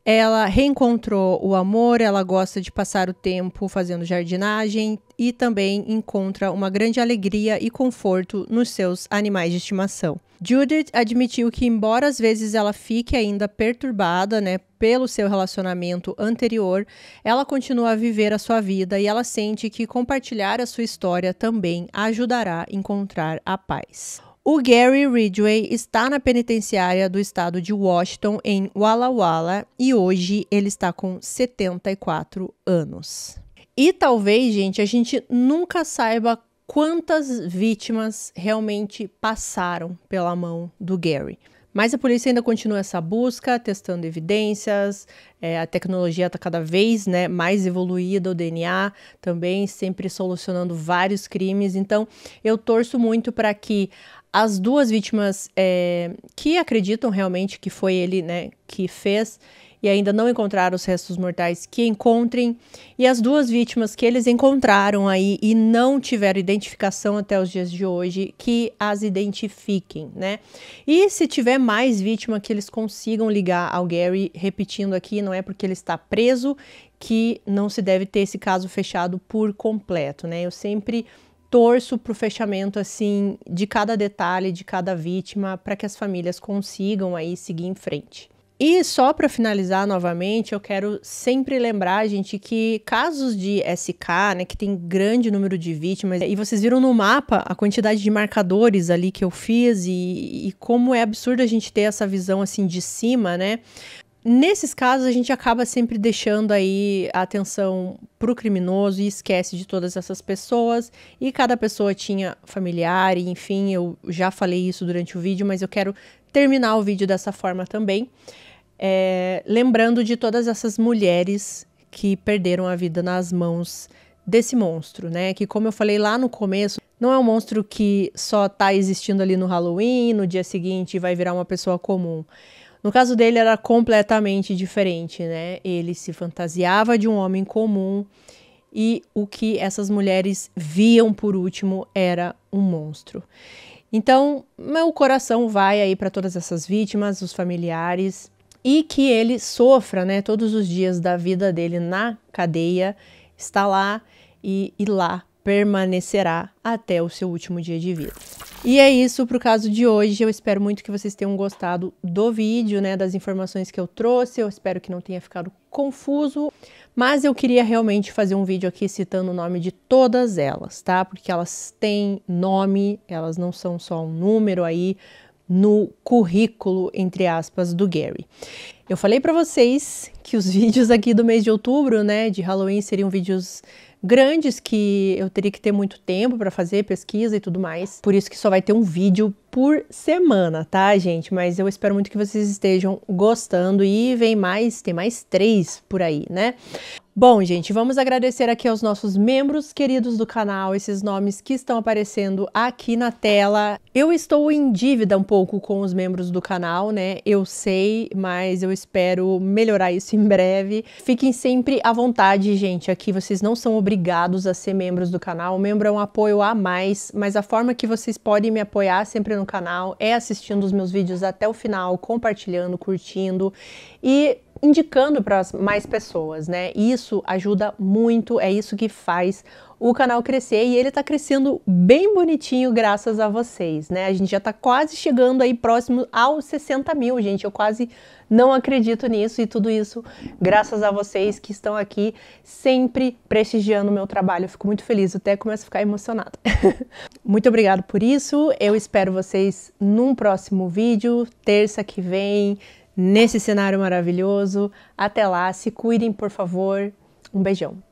Ela reencontrou o amor, ela gosta de passar o tempo fazendo jardinagem e também encontra uma grande alegria e conforto nos seus animais de estimação. Judith admitiu que, embora às vezes ela fique ainda perturbada, né, pelo seu relacionamento anterior, ela continua a viver a sua vida e ela sente que compartilhar a sua história também ajudará a encontrar a paz. O Gary Ridgway está na penitenciária do estado de Washington, em Walla Walla, e hoje ele está com 74 anos. E talvez, gente, a gente nunca saiba quantas vítimas realmente passaram pela mão do Gary. Mas a polícia ainda continua essa busca, testando evidências, é, a tecnologia está cada vez né, mais evoluída, o DNA também sempre solucionando vários crimes. Então, eu torço muito para que as duas vítimas é, que acreditam realmente que foi ele né, que fez e ainda não encontraram os restos mortais, que encontrem. E as duas vítimas que eles encontraram aí e não tiveram identificação até os dias de hoje, que as identifiquem, né? E se tiver mais vítima que eles consigam ligar ao Gary, repetindo aqui, não é porque ele está preso que não se deve ter esse caso fechado por completo, né? Eu sempre torço para o fechamento assim de cada detalhe, de cada vítima, para que as famílias consigam aí seguir em frente. E só para finalizar novamente, eu quero sempre lembrar, gente, que casos de SK, né, que tem grande número de vítimas, e vocês viram no mapa a quantidade de marcadores ali que eu fiz e, e como é absurdo a gente ter essa visão assim de cima, né? Nesses casos, a gente acaba sempre deixando aí a atenção pro criminoso e esquece de todas essas pessoas. E cada pessoa tinha familiar, e enfim, eu já falei isso durante o vídeo, mas eu quero terminar o vídeo dessa forma também. É, lembrando de todas essas mulheres que perderam a vida nas mãos desse monstro, né? Que, como eu falei lá no começo, não é um monstro que só tá existindo ali no Halloween, no dia seguinte vai virar uma pessoa comum no caso dele era completamente diferente, né? Ele se fantasiava de um homem comum e o que essas mulheres viam por último era um monstro. Então, meu coração vai aí para todas essas vítimas, os familiares e que ele sofra, né, todos os dias da vida dele na cadeia, está lá e, e lá permanecerá até o seu último dia de vida. E é isso para o caso de hoje. Eu espero muito que vocês tenham gostado do vídeo, né, das informações que eu trouxe. Eu espero que não tenha ficado confuso, mas eu queria realmente fazer um vídeo aqui citando o nome de todas elas, tá? Porque elas têm nome, elas não são só um número aí no currículo entre aspas do Gary. Eu falei para vocês que os [laughs] vídeos aqui do mês de outubro, né, de Halloween seriam vídeos grandes que eu teria que ter muito tempo para fazer pesquisa e tudo mais. Por isso que só vai ter um vídeo por semana, tá, gente? Mas eu espero muito que vocês estejam gostando e vem mais, tem mais três por aí, né? Bom, gente, vamos agradecer aqui aos nossos membros queridos do canal, esses nomes que estão aparecendo aqui na tela. Eu estou em dívida um pouco com os membros do canal, né? Eu sei, mas eu espero melhorar isso em breve. Fiquem sempre à vontade, gente. Aqui vocês não são obrigados a ser membros do canal. O membro é um apoio a mais, mas a forma que vocês podem me apoiar sempre é no no canal, é assistindo os meus vídeos até o final, compartilhando, curtindo e indicando para mais pessoas, né? Isso ajuda muito, é isso que faz o canal crescer e ele está crescendo bem bonitinho graças a vocês, né? A gente já está quase chegando aí próximo aos 60 mil, gente. Eu quase não acredito nisso e tudo isso graças a vocês que estão aqui sempre prestigiando o meu trabalho. Eu fico muito feliz, até começo a ficar emocionada. [laughs] muito obrigado por isso. Eu espero vocês num próximo vídeo, terça que vem nesse cenário maravilhoso. Até lá, se cuidem, por favor. Um beijão.